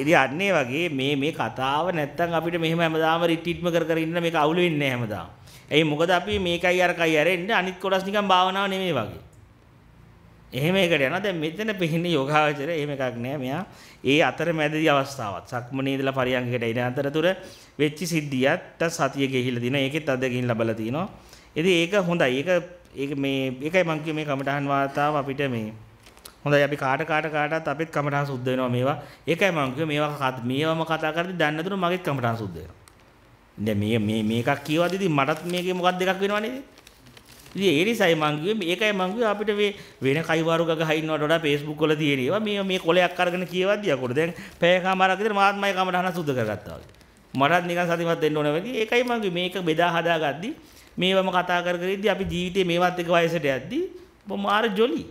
ඉතින් අන්න ඒ වගේ මේ මේ කතාව නැත්තම් අපිට මෙහෙම හැමදාම රිට්‍රීට්ම කර කර ඉන්න මේක අවුල වෙන්නේ නැහැ හැමදාම. ඒ මොකද අපි මේකයි අරකයි ඇරෙන්න අනිත් කොටස් නිකන් භාවනාව නෙමෙයි වගේ. එහෙම එකට යනවා. දැන් මෙතන පිහින්නේ යෝගාවචර එහෙම එකක් නෑ. මෙයා ඒ අතරමැදි අවස්ථාවත් සක්මනේ ඉඳලා පරියංගකට එන අතරතුර වෙච්ච සිද්ධියට සතිය ගිහිලා දිනවා. ඒකෙත් අද ගිහින් ලබලා තිනවා. ඉතින් ඒක හොඳයි. ඒක ඒක මේ ඒකයි මම කිව්වේ මේ කමඨහන් වාතාව අපිට මේ හොඳයි අපි කාට කාට කාටත් අපිත් කමඨහන් සුද්ධ වෙනවා මේවා. ඒකයි මම කිව්වේ මේවා මේවම කතා කරද්දී දන්නේ නැතුණු මගේත් කමඨහන් සුද්ධ වෙනවා. දැන් මේ මේ මේකක් කියවද ඉතින් මටත් මේකේ මොකක් දෙකක් වෙනව නේද? ඉතින් ඒ නිසායි මං කිව්වේ මේකයි මං කිව්වේ අපිට මේ වෙන කයිවාරු ගග හයින්නවට වඩා Facebook වල තියෙන ඒවා මේ මේ කොලයක් අරගෙන කියවද්දී අකොට දැන් පැයකමාරක් විතර මාත්මයි කමටහන සුද්ධ කරගත්තා වගේ. මටත් නිකන් සතිමත් වෙන්න ඕන වෙලදී ඒකයි මං කිව්වේ මේක බෙදා හදාගද්දී මේවම කතා කර කර ඉද්දී අපි ජීවිතේ මේවත් එක වයසට යද්දී මාර ජොලි.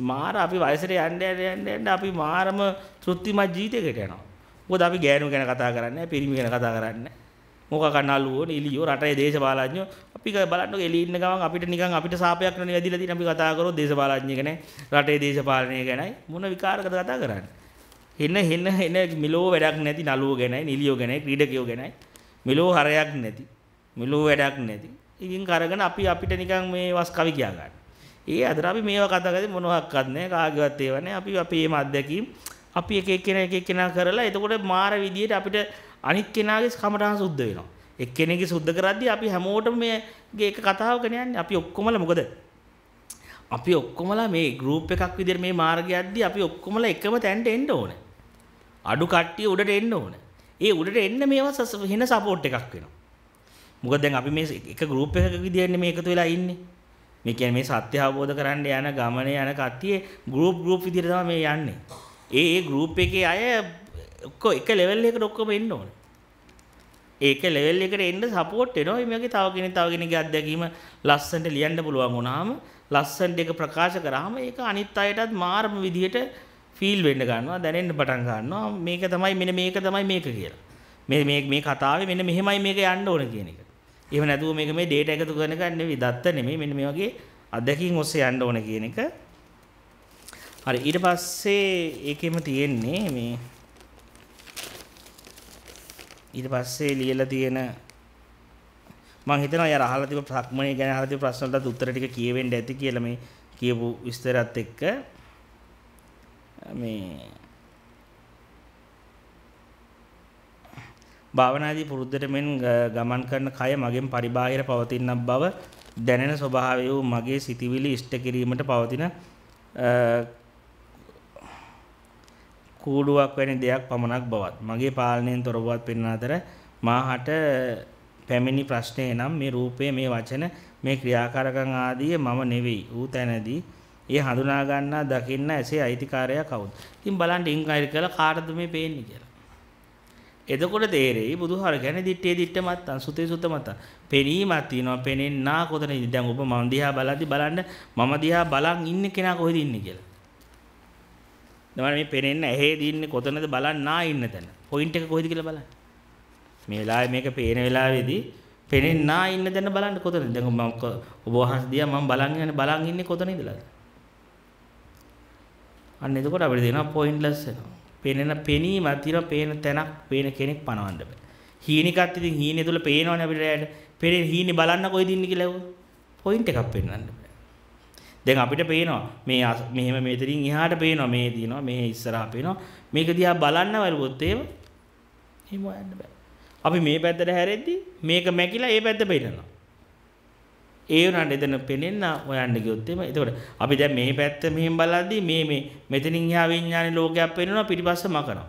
මාර අපි වයසට යන්න යන්න යන්න අපි මාරම තෘප්තිමත් ජීවිතයකට යනවා. මොකද අපි ගෑනු ගැන කතා කරන්නේ නැහැ, පිරිමි ගැන කතා කරන්නේ නැහැ. මොකක් නළුවෝ නිලියෝ රටේ දේශපාලඥයෝ අපි බලන්නකො එළිය ඉන්න ගමන් අපිට නිකන් අපිට සාපයක් නෙවෙයි වැදිලා තියෙන අපි කතා කරොත් දේශපාලඥය ගැන රටේ දේශපාලනය ගැනයි මොන විකාරකද කතා කරන්නේ හෙන හෙන හෙන මිලෝ වැඩක් නැති නළුව ගැනයි නිලියෝ ගැනයි ක්‍රීඩකයෝ ගැනයි මිලෝ හරයක් නැති මිලෝ වැඩක් නැති ඉතින් කරගෙන අපි අපිට නිකන් මේ වස් කවි කියා ගන්න. ඒ අතර අපි මේව කතා කරද්දී මොනවත්වත් නැහැ කාගේවත් ඒව නැහැ. අපි අපේ මේ අත්දැකීම් අපි එක එක කෙනා එක එක කෙනා කරලා එතකොට මාර විදියට අපිට අනිත් කෙනාගේ කමටහන් සුද්ධ වෙනවා. එක්කෙනෙක්ගේ සුද්ධ කරද්දී අපි හැමෝටම මේ එක කතාවක යන්නේ. අපි ඔක්කොමලා මොකද? අපි ඔක්කොමලා මේ ගෲප් එකක් විදිහට මේ මාර්ගය යද්දී අපි ඔක්කොමලා එකම තැනට එන්න ඕනේ. අඩු කට්ටිය උඩට එන්න ඕනේ. ඒ උඩට එන්න මේවා වෙන සපෝට් එකක් වෙනවා. මොකද දැන් අපි මේ එක ගෲප් එකක විදිහට මේ එකතු වෙලා ඉන්නේ. මේ කියන්නේ මේ සත්‍ය අවබෝධ කරන්න යන ගමනේ යන කට්ටිය ගෲප් ගෲප් විදිහට තමයි මේ යන්නේ. ඒ ඒ ගෲප් එකේ අය ඔක්කෝ එක ලෙවල් එක ඔක්කොම එන්න ඕන ඒක ලෙවල් එකට එන්න සපෝට් එනවා මේකේ තව කෙනෙක් තව කෙනෙක්ගේ අත්දැකීම ලස්සනට ලියන්න පුළුවන් වුණාම ලස්සනට ඒක ප්‍රකාශ කරාම ඒක අනිත් අයටත් මාර්ම විදියට ෆීල් වෙන්න ගන්නවා දැනෙන්න පටන් ගන්නවා මේක තමයි මෙන්න මේක තමයි මේක කියලා මේ මේ මේ කතාවේ මෙන්න මෙහෙමයි මේක යන්න ඕන කියන එක. එහෙම නැතුව මේක මේ ඩේටා එකතු කරන එක නෙවෙයි දත්ත නෙමෙයි මෙන්න මේ වගේ අත්දැකීම් ඔස්සේ යන්න ඕන කියන එක. හරි ඊට පස්සේ ඒකෙම තියෙන්නේ මේ ඊට පස්සේ ලියලා තියෙන මම හිතනවා යාර අහලා තිබ්බ ප්‍රක්‍මණය ගැන අහලා තිබ්බ ප්‍රශ්න වලට උත්තර ටික කියවෙන්න ඇති කියලා මේ කියපු විස්තරات එක්ක මේ භාවනාදී පුරුද්දට මෙන් ගමන් කරන කය මගෙන් පරිබාහිර පවතින බව දැනෙන ස්වභාවය වූ මගේ සිතිවිලි ඉෂ්ට කිරීමට පවතින කූඩුවක් වැනි දෙයක් පමණක් බවත් මගේ පාලනයෙන් තොර බවත් පෙන්වන අතර මාහට පැමිණි ප්‍රශ්නේ නම් මේ රූපය මේ වචන මේ ක්‍රියාකාරකම් ආදී මම නෙවෙයි ඌ තැනදී ඒ හඳුනා ගන්නා දකින්න ඇසේ අයිතිකාරයා කවුද? ඉතින් බලන්න ඉංග්‍රීසි කියලා කාටද මේ පේන්නේ කියලා. එතකොට තේරෙයි බුදුහාර කියන්නේ දිත්තේ දිත්ත මත්තන් සුතේ සුත මත්තන්. පෙනීමක් තියෙනවා පෙනෙන්නා කොතනද? දැන් ඔබ මම දිහා බලද්දි බලන්න මම දිහා බලන් ඉන්නේ කෙනා කොහෙද ඉන්නේ කියලා. දමන මේ පේනෙන්න ඇහි දින්නේ කොතනද බලන්නා ඉන්න තැන. පොයින්ට් එක කොහෙද කියලා බලන්න. මේ වෙලාවේ මේක පේන වෙලාවේදී පේනෙන්නා ඉන්න තැන බලන්න කොතනද? දැන් මම ඔබ වහන්සේ දිහා මම බලන් යන බලන් ඉන්නේ කොතන ඉඳලාද? අන්න එතකොට අපිට දෙනවා පොයින්ට්ලස් වෙනවා. පේනෙන පෙනීමක් තියෙනවා පේන තැනක් පේන කෙනෙක් පනවන්න බෑ. හීනිකත් ඉතින් හීනේ තුල පේනවනේ අපිට රැයට. පේන හීනේ බලන්න කොහෙද ඉන්නේ කියලා. පොයින්ට් එකක් පෙන්වන්න බෑ. දැන් අපිට පේනවා මේ මෙහෙම මෙතනින් එහාට පේනවා මේ දිනවා මේ ඉස්සරහා පේනවා මේක දිහා බලන්න වරුවොත් ඒව එහෙම හොයන්න බෑ. අපි මේ පැත්තට හැරෙද්දි මේක මැකිලා ඒ පැත්ත පේනවා. ඒ වුණාට එතන පෙනෙන්න හොයන්න ගියොත් එම එතකොට අපි දැන් මේ පැත්ත මෙහෙම බලද්දි මේ මේ මෙතනින් එහා විඥානේ ලෝකයක් පේනවා පිටිපස්ස මකනවා.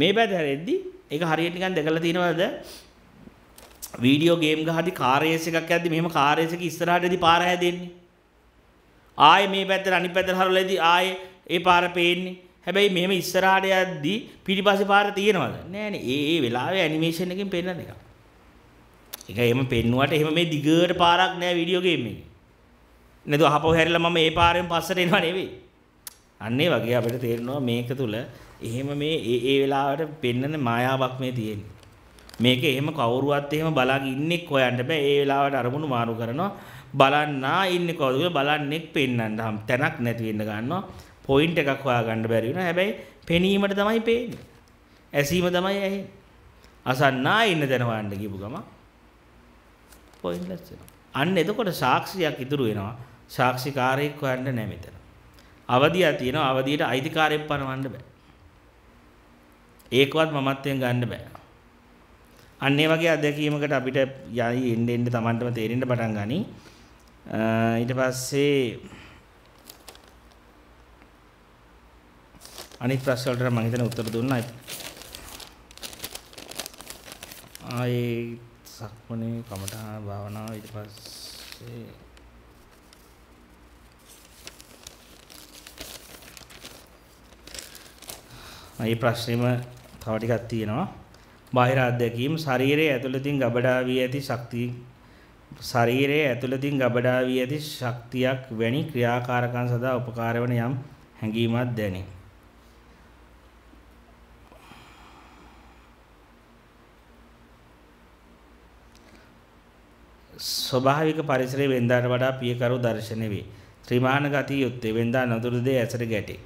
මේ පැත්ත හැරෙද්දි ඒක හරියට නිකන් දැකලා තියෙනවද? වීඩියෝ ගේම් ගහද්දි කාර් රේස් එකක් යද්දි මෙහෙම කාර් රේස් එක ඉස්සරහටදී පාර හැදෙන්නේ. ආයේ මේ පැත්තට අනිත් පැත්තට හරලෙදි ආයේ ඒ පාර පේන්නේ. හැබැයි මෙහෙම ඉස්සරහට යද්දී පිටිපස්සේ පාර තියෙනවද? නෑනේ. ඒ ඒ වෙලාවේ ඇනිමේෂන් එකෙන් පෙන්නන එක. ඒක එහෙම පෙන්නුවට එහෙම මේ දිගට පාරක් නෑ වීඩියෝ ගේම් එකේ. නේද අහපව හැරිලා මම ඒ පාරෙන් පස්සට එනවා නෙවෙයි. අන්න ඒ වගේ අපිට තේරෙනවා මේක තුල එහෙම මේ ඒ ඒ වෙලාවට පෙන්නන මායාවක් මේ තියෙන්නේ. මේක එහෙම කවුරුවත් එහෙම බලාගෙන ඉන්නෙක් හොයන්න බෑ. ඒ වෙලාවට අරමුණු මාරු කරනවා. බලන්නා ඉන්නේ කවුද බලන්නෙක් පෙන්වන්න හම් තැනක් නැති වෙන්න ගන්නවා පොයින්ට් එකක් හොයාගන්න බැරි වෙනවා හැබැයි පෙනීමට තමයි පේන්නේ ඇසීම තමයි ඇහෙන්නේ අසන්නා ඉන්න තැන වන්න කියපු ගම පොයින්ට්ලස් වෙනවා අන්න එතකොට සාක්ෂියක් ඉතුරු වෙනවා සාක්ෂිකාරයෙක් හොයන්න නැහැ මෙතන අවදියක් තියෙනවා අවදියට අයිතිකාරයෙක් පනවන්න බෑ ඒකවත් මමත්වයෙන් ගන්න බෑ අන්න ඒ වගේ අත්දැකීමකට අපිට යයි එන්න එන්න Tamanටම තේරෙන්න පටන් ගනී ඊට පස්සේ අනිත් ප්‍රශ්න වලට මම හිතන උත්තර දුන්නා. ආයේ සක්මණේ කමඨා භාවනාව ඊට පස්සේ මේ ප්‍රශ්නේම තව ටිකක් තියෙනවා. බාහිර අධ්‍යක්ීම් ශරීරයේ ඇතුළතින් ගබඩා වී ඇති ශක්තිය ශරීරයේ ඇතුළතින් ගබඩා වී ඇති ශක්තියක් වැනි ක්‍රියාකාරකම් සඳහා උපකාර වන යම් හැඟීමක් දැනේ. ස්වභාවික පරිසරයේ වෙනදාට වඩා පියකරු දර්ශන වේ. ත්‍රිමාන ගතිය යුත්තේ වෙනදා නඳුරු දේ ඇසට ගැටේ.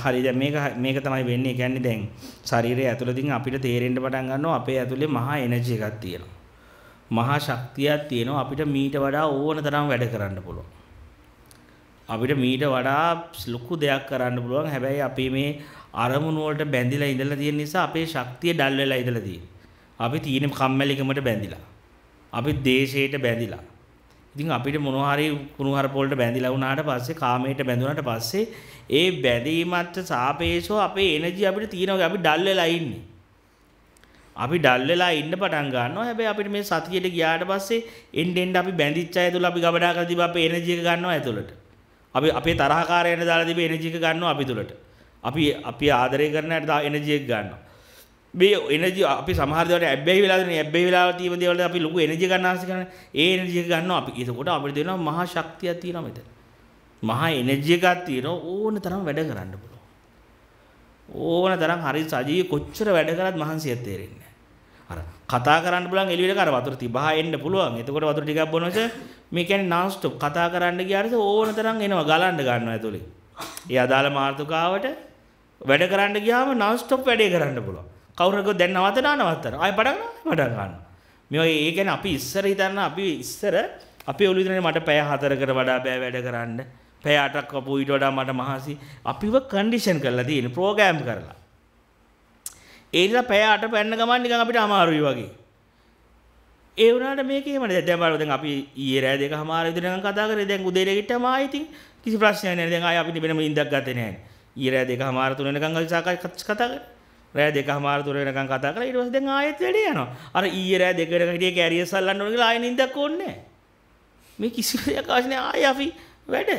හරි දැන් මේක මේක තමයි වෙන්නේ. කියන්නේ දැන් ශරීරය ඇතුළතින් අපිට තේරෙන්න පටන් ගන්නවා අපේ ඇතුලේ මහා එනර්ජි එකක් තියෙනවා. මහා ශක්තියක් තියෙනවා අපිට මීට වඩා ඕන තරම් වැඩ කරන්න පුළුවන්. අපිට මීට වඩා ලොකු දෙයක් කරන්න පුළුවන්. හැබැයි අපි මේ අරමුණු වලට බැඳිලා ඉඳලා තියෙන නිසා අපේ ශක්තිය ඩල් වෙලා ඉඳලා තියෙන්නේ. අපි තියෙන කම්මැලිකමට බැඳිලා. අපි දේශයට බැඳිලා. ඉතින් අපිට මොනවා හරි කුණුහරුප වලට බැඳිලා වුණාට පස්සේ කාමයට බැඳුණාට පස්සේ ඒ බැඳීමත් සාපේක්ෂව අපේ එනර්ජි අපිට තියෙනවා. අපි ඩල් වෙලා ඉන්නේ. අපි ඩල් වෙලා ඉන්න පටන් ගන්නවා. හැබැයි අපිට මේ සතියට ගියාට පස්සේ එන්න එන්න අපි බැඳිච්ච අය තුල අපි ගබඩා කරලා තිබ්බ අපේ එනර්ජි එක ගන්නවා ඇතුළට. අපි අපේ තරහකාරයන දාලා තිබ්බ එනර්ජි එක ගන්නවා අපි තුලට. අපි අපි ආදරය කරන අයට එනර්ජි එක ගන්නවා. මේ එනර්ජි අපි සමහර දේවල් ඇබ්බැහි වෙලා දෙන ඇබ්බැහි වෙලා තියෙන දේවල් අපි ලොකු එනර්ජි ගන්න ආස කරන ඒ එනර්ජි එක ගන්නවා අපි. ඒකෝට අපිට දෙනවා මහා ශක්තියක් තියෙනවා මෙතන. මහා එනර්ජි එකක් තියෙනවා ඕන තරම් වැඩ කරන්න පුළුවන්. ඕන තරම් හරි සජීව කොච්චර වැඩ කරත් මහන්සියක් තේරෙන්නේ කතා කරන්න බලන් එළියට කර වතුර තිබහා එන්න පුළුවන්. එතකොට වතුර ටිකක් බොනොත් මේ කියන්නේ non stop කතා කරන්න ගියාට ඕන තරම් එනවා ගලන්න ගන්නවා ඇතුලේ. ඒ අදාළ මාතෘකාවට වැඩ කරන්න ගියාම non stop වැඩේ කරන්න පුළුවන්. කවුරු හරි දැන් නවත්තනවා නවත්තනවා. ආයෙ පටන් ගන්නවා පටන් ගන්නවා. මේ වගේ ඒ කියන්නේ අපි ඉස්සර හිතන්න අපි ඉස්සර අපේ ඔළුව ඉදරනේ මට පැය 4කට වඩා බෑ වැඩ කරන්න. පැය 8ක් වපු ඊට වඩා මට මහසි. අපිව කන්ඩිෂන් කරලා තියෙන ප්‍රෝග්‍රෑම් කරලා. ඒනිසා පැය අට පැන්න ගමන් නිකන් අපිට අමාරුයි වගේ. ඒ වුණාට මේක එහෙම නේද? දැන් බලන්න දැන් අපි ඊයේ රෑ දෙක හමාර විතර නිකන් කතා කරේ. දැන් උදේ නැගිට්ටම ආයෙ ඉතින් කිසි ප්‍රශ්නයක් නැහැ. දැන් ආයෙ අපි වෙනම ඉඳක් ගත්තේ නැහැ. ඊයේ රෑ දෙක හමාර තුන වෙනකන් අපි සාකච්ඡා කතා කරා. රෑ දෙක හමාර තුන වෙනකන් කතා කරලා ඊට පස්සේ දැන් ආයෙත් වැඩ යනවා. අර ඊයේ රෑ දෙක වෙනකන් හිටියේ කැරියස් අල්ලන්න ඕන කියලා ආයෙ නිින්දක් ඕනේ නැහැ. මේ කිසි දෙයක් අවශ්‍ය නැහැ. ආයෙ අපි වැඩ.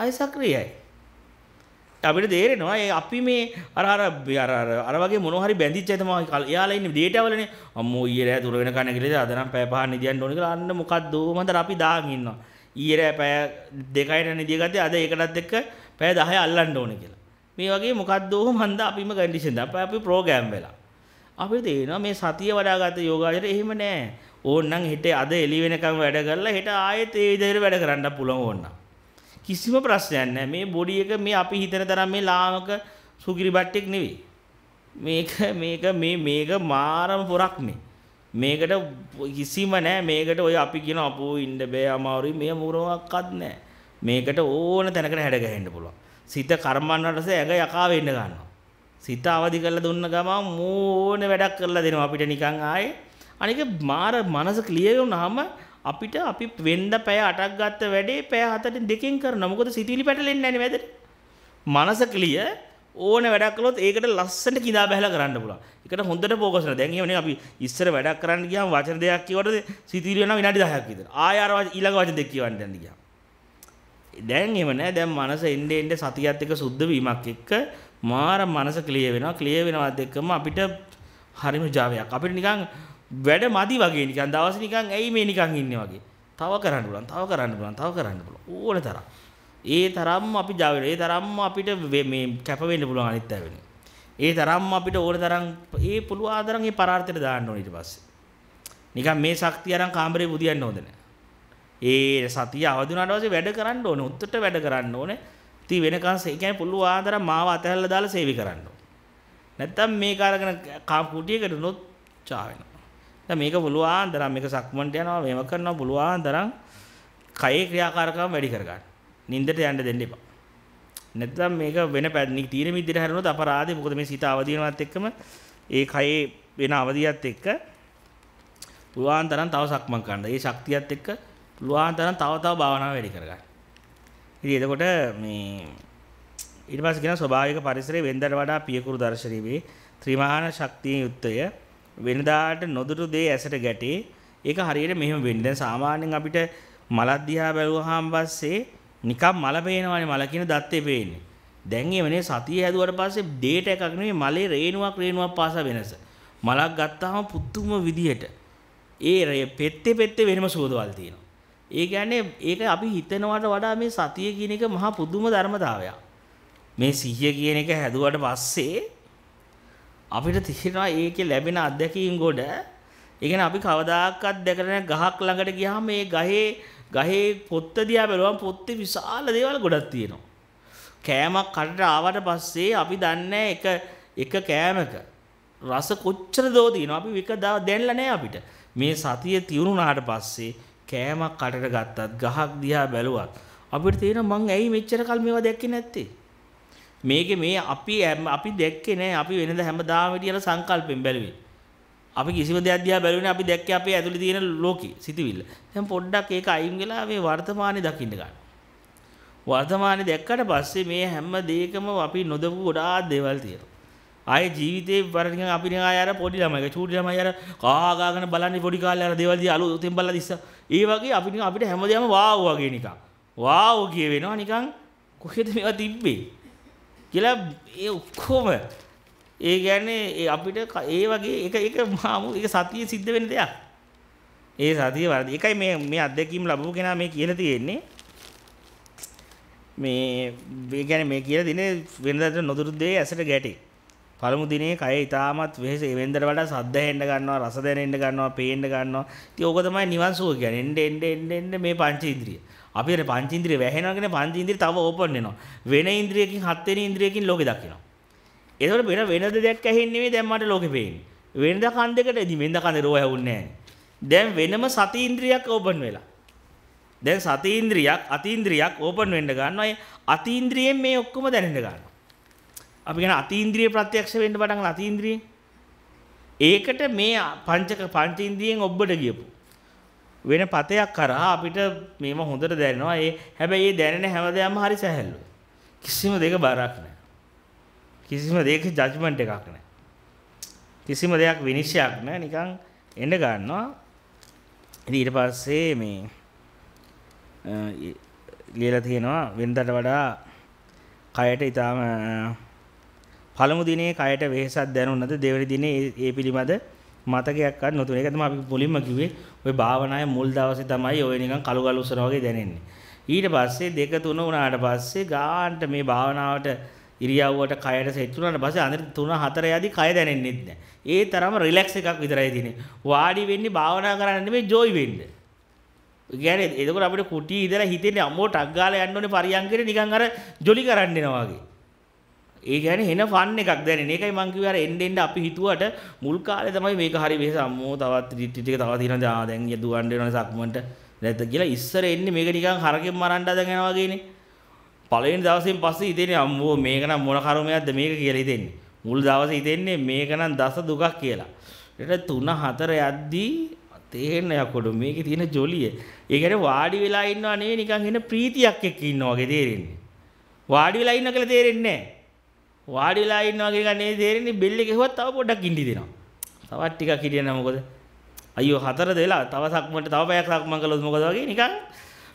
ආයෙ සක්‍රියයි. අපිට තේරෙනවා ඒ අපි මේ අර අර අර අර අර වගේ මොන හරි බැඳිච්ච අය තමයි කල් එයාලා ඉන්නේ ඩේටා වලනේ අම්මෝ ඊයේ රෑ තුර වෙනකන් ඇගිලද අද නම් පැය පහක් නිදියන්න ඕනේ කියලා අන්න මොකද්ද මන්දර අපි දාගෙන ඉන්නවා ඊයේ රෑ පැය දෙකයින නිදිය ගත්තේ අද ඒකටත් එක්ක පැය 10 අල්ලන්න ඕනේ කියලා මේ වගේ මොකද්ද මන්ද අපිම කන්ඩිෂන් ද අපි ප්‍රෝග්‍රෑම් වෙලා අපිට තේරෙනවා මේ සතිය වඩාගත යෝගාචරය එහෙම නෑ ඕන්නම් හිට අද එළි වෙනකම් වැඩ කරලා හිට ආයෙත් ඒ විදිහට වැඩ කරන්න පුළුවන් ඕන්නම් කිසිම ප්‍රශ්නයක් නැහැ. මේ බොඩි එක මේ අපි හිතන තරම් මේ ලාමක සුගිරි බට්ටෙක් නෙවෙයි. මේක මේක මේ මේක මාරම පොරක් මේ. මේකට කිසිම නැහැ. මේකට ඔය අපි කියන අපෝ ඉන්න බෑ අමාරුයි. මේ මොනවත් නැහැ. මේකට ඕන තැනකට හැඩ ගහන්න පුළුවන්. සිත කර්මන්න රස ඇඟ යකා වෙන්න ගන්නවා. සිත අවදි කරලා දුන්න ගමන් මූ ඕනේ වැඩක් කරලා දෙනවා අපිට නිකන් ආයේ. අනික මාර මනස ක්ලියර් වුණාම අපිට අපි වෙන්ද පැය 8ක් ගත්ත වැඩේ පැය 7ට දෙකෙන් කරනවා. මොකද සිතිවිලි පැටලෙන්නේ නැහැ නේද? මනස ක්ලිය ඕන වැඩක් කළොත් ඒකට ලස්සනට කිඳා බහැලා කරන්න පුළුවන්. ඒකට හොඳට ફોකස් කරනවා. දැන් එහෙමනේ අපි ඉස්සර වැඩක් කරන්න ගියාම වචන දෙකක් කියවට සිතිවිලි වෙනවා විනාඩි 10ක් විතර. ආය අර ඊළඟ වචන දෙක කියවන්න යන්න ගියා. දැන් එහෙම නෑ. දැන් මනස එන්නේ එන්නේ සතියත් එක්ක සුද්ධ වීමක් එක්ක මාර මනස ක්ලිය වෙනවා. ක්ලිය වෙනවත් එක්කම අපිට හරිම ජාවයක්. අපිට නිකන් වැඩ මදි වගේ නිකන් දවස් නිකන් ඇයි මේ නිකන් ඉන්නේ වගේ. තව කරන්න පුළුවන්, තව කරන්න පුළුවන්, තව කරන්න පුළුවන්. ඕන තරම්. ඒ තරම්ම අපි ජාවෙන. ඒ තරම්ම අපිට මේ කැප වෙන්න පුළුවන් අනිත් අය වෙන. ඒ තරම්ම අපිට ඕන තරම් ඒ පුළුවන් ආදරන් ඒ පරාර්ථයට දාන්න ඕන ඊට පස්සේ. නිකන් මේ ශක්තිය අරන් කාමරේ බුදියන්න හොඳ නැහැ. ඒ සතිය අවදි වුණාට පස්සේ වැඩ කරන්න ඕනේ. උත්තර වැඩ කරන්න ඕනේ. ඉතින් වෙනකන් ඒ කියන්නේ පුළුවන් ආදරන් මාව අතහැරලා දාලා සේවි කරන්න ඕනේ. නැත්තම් මේක අරගෙන කාම් කුටියකට උනොත් චා වෙනවා. දැන් මේක පුළුවන් තරම් මේක සක්මන්ට යනවා මේව කරනවා පුළුවන් තරම් කයේ ක්‍රියාකාරකම් වැඩි කරගන්න. නින්දට යන්න දෙන්න එපා. නැත්නම් මේක වෙන පැඩනික තීර මිද්දට හැරුණොත් අපරාධේ මොකද මේ සිත අවදිනවත් එක්කම ඒ කයේ වෙන අවදියත් එක්ක පුළුවන් තරම් තව සක්මන් කරන්න. ඒ ශක්තියත් එක්ක පුළුවන් තරම් තව තව භාවනාව වැඩි කරගන්න. ඉතින් එතකොට මේ ඊට පස්සේ කියන ස්වභාවික පරිසරයේ වෙන්දට වඩා පියකුරු දර්ශනීමේ ත්‍රිමාන ශක්තිය යුක්තය වෙනදාට නොදුටු දේ ඇසට ගැටේ. ඒක හරියට මෙහෙම වෙන්නේ. දැන් සාමාන්‍යයෙන් අපිට මලක් දිහා බැලුවාම පස්සේ නිකම් මල පේනවනේ මල කියන දත්තේ පේන්නේ. දැන් එවනේ සතිය හැදුවට පස්සේ ඩේට එකක් නෙමෙයි මලේ රේණුවක් රේණුවක් පාසා වෙනස. මලක් ගත්තාම පුදුම විදියට ඒ පෙත්තේ පෙත්තේ වෙනම සුවදවල් තියෙනවා. ඒ කියන්නේ ඒක අපි හිතනවට වඩා මේ සතිය කියන එක මහා පුදුම ධර්මතාවයක්. මේ සිහිය කියන එක හැදුවට පස්සේ අපිට තියෙනවා ඒකේ ලැබෙන අත්දැකීම් ගොඩ. ඒ කියන්නේ අපි කවදාකවත් දැකලා ගහක් ළඟට ගියාම මේ ගහේ ගහේ පොත්ත දිහා බලුවම පොත්තේ විශාල දේවල් ගොඩක් තියෙනවා. කෑමක් කටට ආවට පස්සේ අපි දන්නේ එක එක කෑමක රස කොච්චර දෝ තියෙනවා අපි වික දැන්නලා නැහැ අපිට. මේ සතිය තියුණුනාට පස්සේ කෑමක් කටට ගත්තත් ගහක් දිහා බැලුවත් අපිට තේරෙනවා මං ඇයි මෙච්චර කල් මේවා දැක්කේ නැත්තේ? මේකේ මේ අපි අපි දැක්කේ නෑ අපි වෙනද හැමදාම හිටියන සංකල්පෙන් බැලුවේ. අපි කිසිම දෙයක් දිහා බැලුවේ අපි දැක්කේ අපේ ඇතුලේ තියෙන ලෝකෙ සිතවිල්ල. දැන් පොඩ්ඩක් ඒක අයින් වෙලා මේ වර්තමානයේ දකින්න ගන්න. වර්තමානයේ දැක්කට පස්සේ මේ හැම දෙයකම අපි නොදපු ගොඩාක් දේවල් තියෙනවා. ආයේ ජීවිතේ වර නිකන් අපි නිකන් ආය අර පොඩි ළමයි චූටි ළමයි අර කා ගාගෙන බලන්නේ පොඩි කාලේ අර දේවල් දිහා අලුතෙන් බලලා දිස්සා. ඒ වගේ අපි නිකන් අපිට හැමදේම වාව් වගේ නිකන්. වාව් කිය වෙනවා නිකන් කොහෙද මේවා තිබ්බේ? කියලා ඒ ඔක්කොම ඒ කියන්නේ අපිට ඒ වගේ එක එක මාමු ඒක සතිය සිද්ධ වෙන දෙයක්. ඒ සතිය වර්ධි. ඒකයි මේ මේ අත්දැකීම් ලැබුව කෙනා මේ කියලා තියෙන්නේ. මේ ඒ කියන්නේ මේ කියලා දිනේ වෙනදාට නොදුරු දෙය ඇසට ගැටේ. පළමු දිනේ කය ඉතාමත් වෙහෙස වෙන්දර වඩා සද්ද හෙන්න ගන්නවා රස දැනෙන්න ගන්නවා පේන්න ගන්නවා ඉතින් ඕක තමයි නිවන් සුව කියන්නේ එන්න එන්න එන්න මේ පංච ඉන්ද්‍රිය අපි අර පංචින්ද්‍රිය වැහෙනවාගෙන පංචින්ද්‍රිය තව ඕපන් වෙනවා. වෙන ඉන්ද්‍රියකින් හත් වෙන ඉන්ද්‍රියකින් ලෝකෙ දකිනවා. ඒතකොට වෙන වෙනද දෙයක් ඇහෙන්නේ නෙවෙයි දැන් මට ලෝකෙ පේන්නේ. වෙනද කන් දෙකට ඉදි වෙනද කන් දෙරෝ ඇහුන්නේ නැහැ. දැන් වෙනම සති ඉන්ද්‍රියක් ඕපන් වෙලා. දැන් සති ඉන්ද්‍රියක් අති ඉන්ද්‍රියක් ඕපන් වෙන්න ගන්නවා. ඒ අති ඉන්ද්‍රියෙන් මේ ඔක්කොම දැනෙන්න ගන්නවා. අපි කියන අති ඉන්ද්‍රිය ප්‍රත්‍යක්ෂ වෙන්න පටන් ගන්න අති ඉන්ද්‍රියෙන්. ඒකට මේ පංචක පංච ඉන්ද්‍රියෙන් ඔබ්බට ගියපු වෙන පතයක් කරා අපිට මේම හොඳට දැනෙනවා. ඒ හැබැයි ඒ දැනෙන හැමදේම හරි සැහැල්ලු. කිසිම දෙයක බරක් නැහැ. කිසිම දෙයක ජජ්මන්ට් එකක් නැහැ. කිසිම දෙයක් විනිශ්චයක් නැහැ. නිකන් එන්න ගන්නවා. ඉතින් ඊට පස්සේ මේ ලියලා තියෙනවා වෙනදාට වඩා කයට ඊටාම පළමු දිනේ කයට වෙහසක් දැනුණාද දෙවැනි දිනේ ඒ පිළිබඳ මතකයක්වත් නොතුන. ඒක තමයි අපි මුලින්ම කිව්වේ ওই භාවනාවේ මුල් දවසේ තමයි ඔය නිකන් කළු කළු උස්සනවා වගේ දැනෙන්නේ. ඊට පස්සේ දෙක තුන වුණාට පස්සේ ගාන්ට මේ භාවනාවට ඉරියව්වට කයට සෙට් වුණාට පස්සේ අනිත් තුන හතර යදී කය දැනෙන්නේ නැහැ. ඒ තරම රිලැක්ස් එකක් විතරයි තියෙන්නේ. වාඩි වෙන්නේ භාවනා කරන්න නෙමෙයි ජොයි වෙන්න. කියන්නේ එතකොට අපිට කුටි ඉඳලා හිතෙන්නේ අම්මෝ ටක් ගාලා යන්න ඕනේ පරියන්කේට නිකන් අර ජොලි කරන්න එනවා වගේ. ඒ කියන්නේ හෙන ෆන් එකක් දැනෙන. ඒකයි මං කිව්වේ අර එන්න එන්න අපි හිතුවට මුල් කාලේ තමයි මේක හරි වෙහස අම්මෝ තවත් ටිටි ටික තව තියෙනවා ආ දැන් යදුවන්න වෙනවා සක්මන්ට නැත්ද කියලා ඉස්සර එන්නේ මේක නිකන් හරකෙන් මරන්න හදගෙන යනවා වගේනේ. පළවෙනි දවසෙන් පස්සේ හිතෙන්නේ අම්මෝ මේක නම් මොන කර්මයක්ද මේක කියලා හිතෙන්නේ. මුල් දවසේ හිතෙන්නේ මේක නම් දස දුකක් කියලා. ඊට තුන හතර යද්දී තේරෙන යකොඩ මේකේ තියෙන ජොලිය. ඒ කියන්නේ වාඩි වෙලා ඉන්නව නෙවෙයි නිකන් එන ප්‍රීතියක් එක්ක ඉන්නවා වගේ තේරෙන්නේ. වාඩි වෙලා ඉන්න කියලා තේරෙන්නේ නැහැ. වාඩිලා ඉන්නවා කියන එක නේ තේරෙන්නේ බෙල් එක හෙවත් තව පොඩ්ඩක් ඉඳි දෙනවා. තවත් ටිකක් හිටියනම් මොකද? අයියෝ හතරද වෙලා තව සක්මන්ට තව පැයක් සක්මන් කළොත් මොකද වගේ නිකන්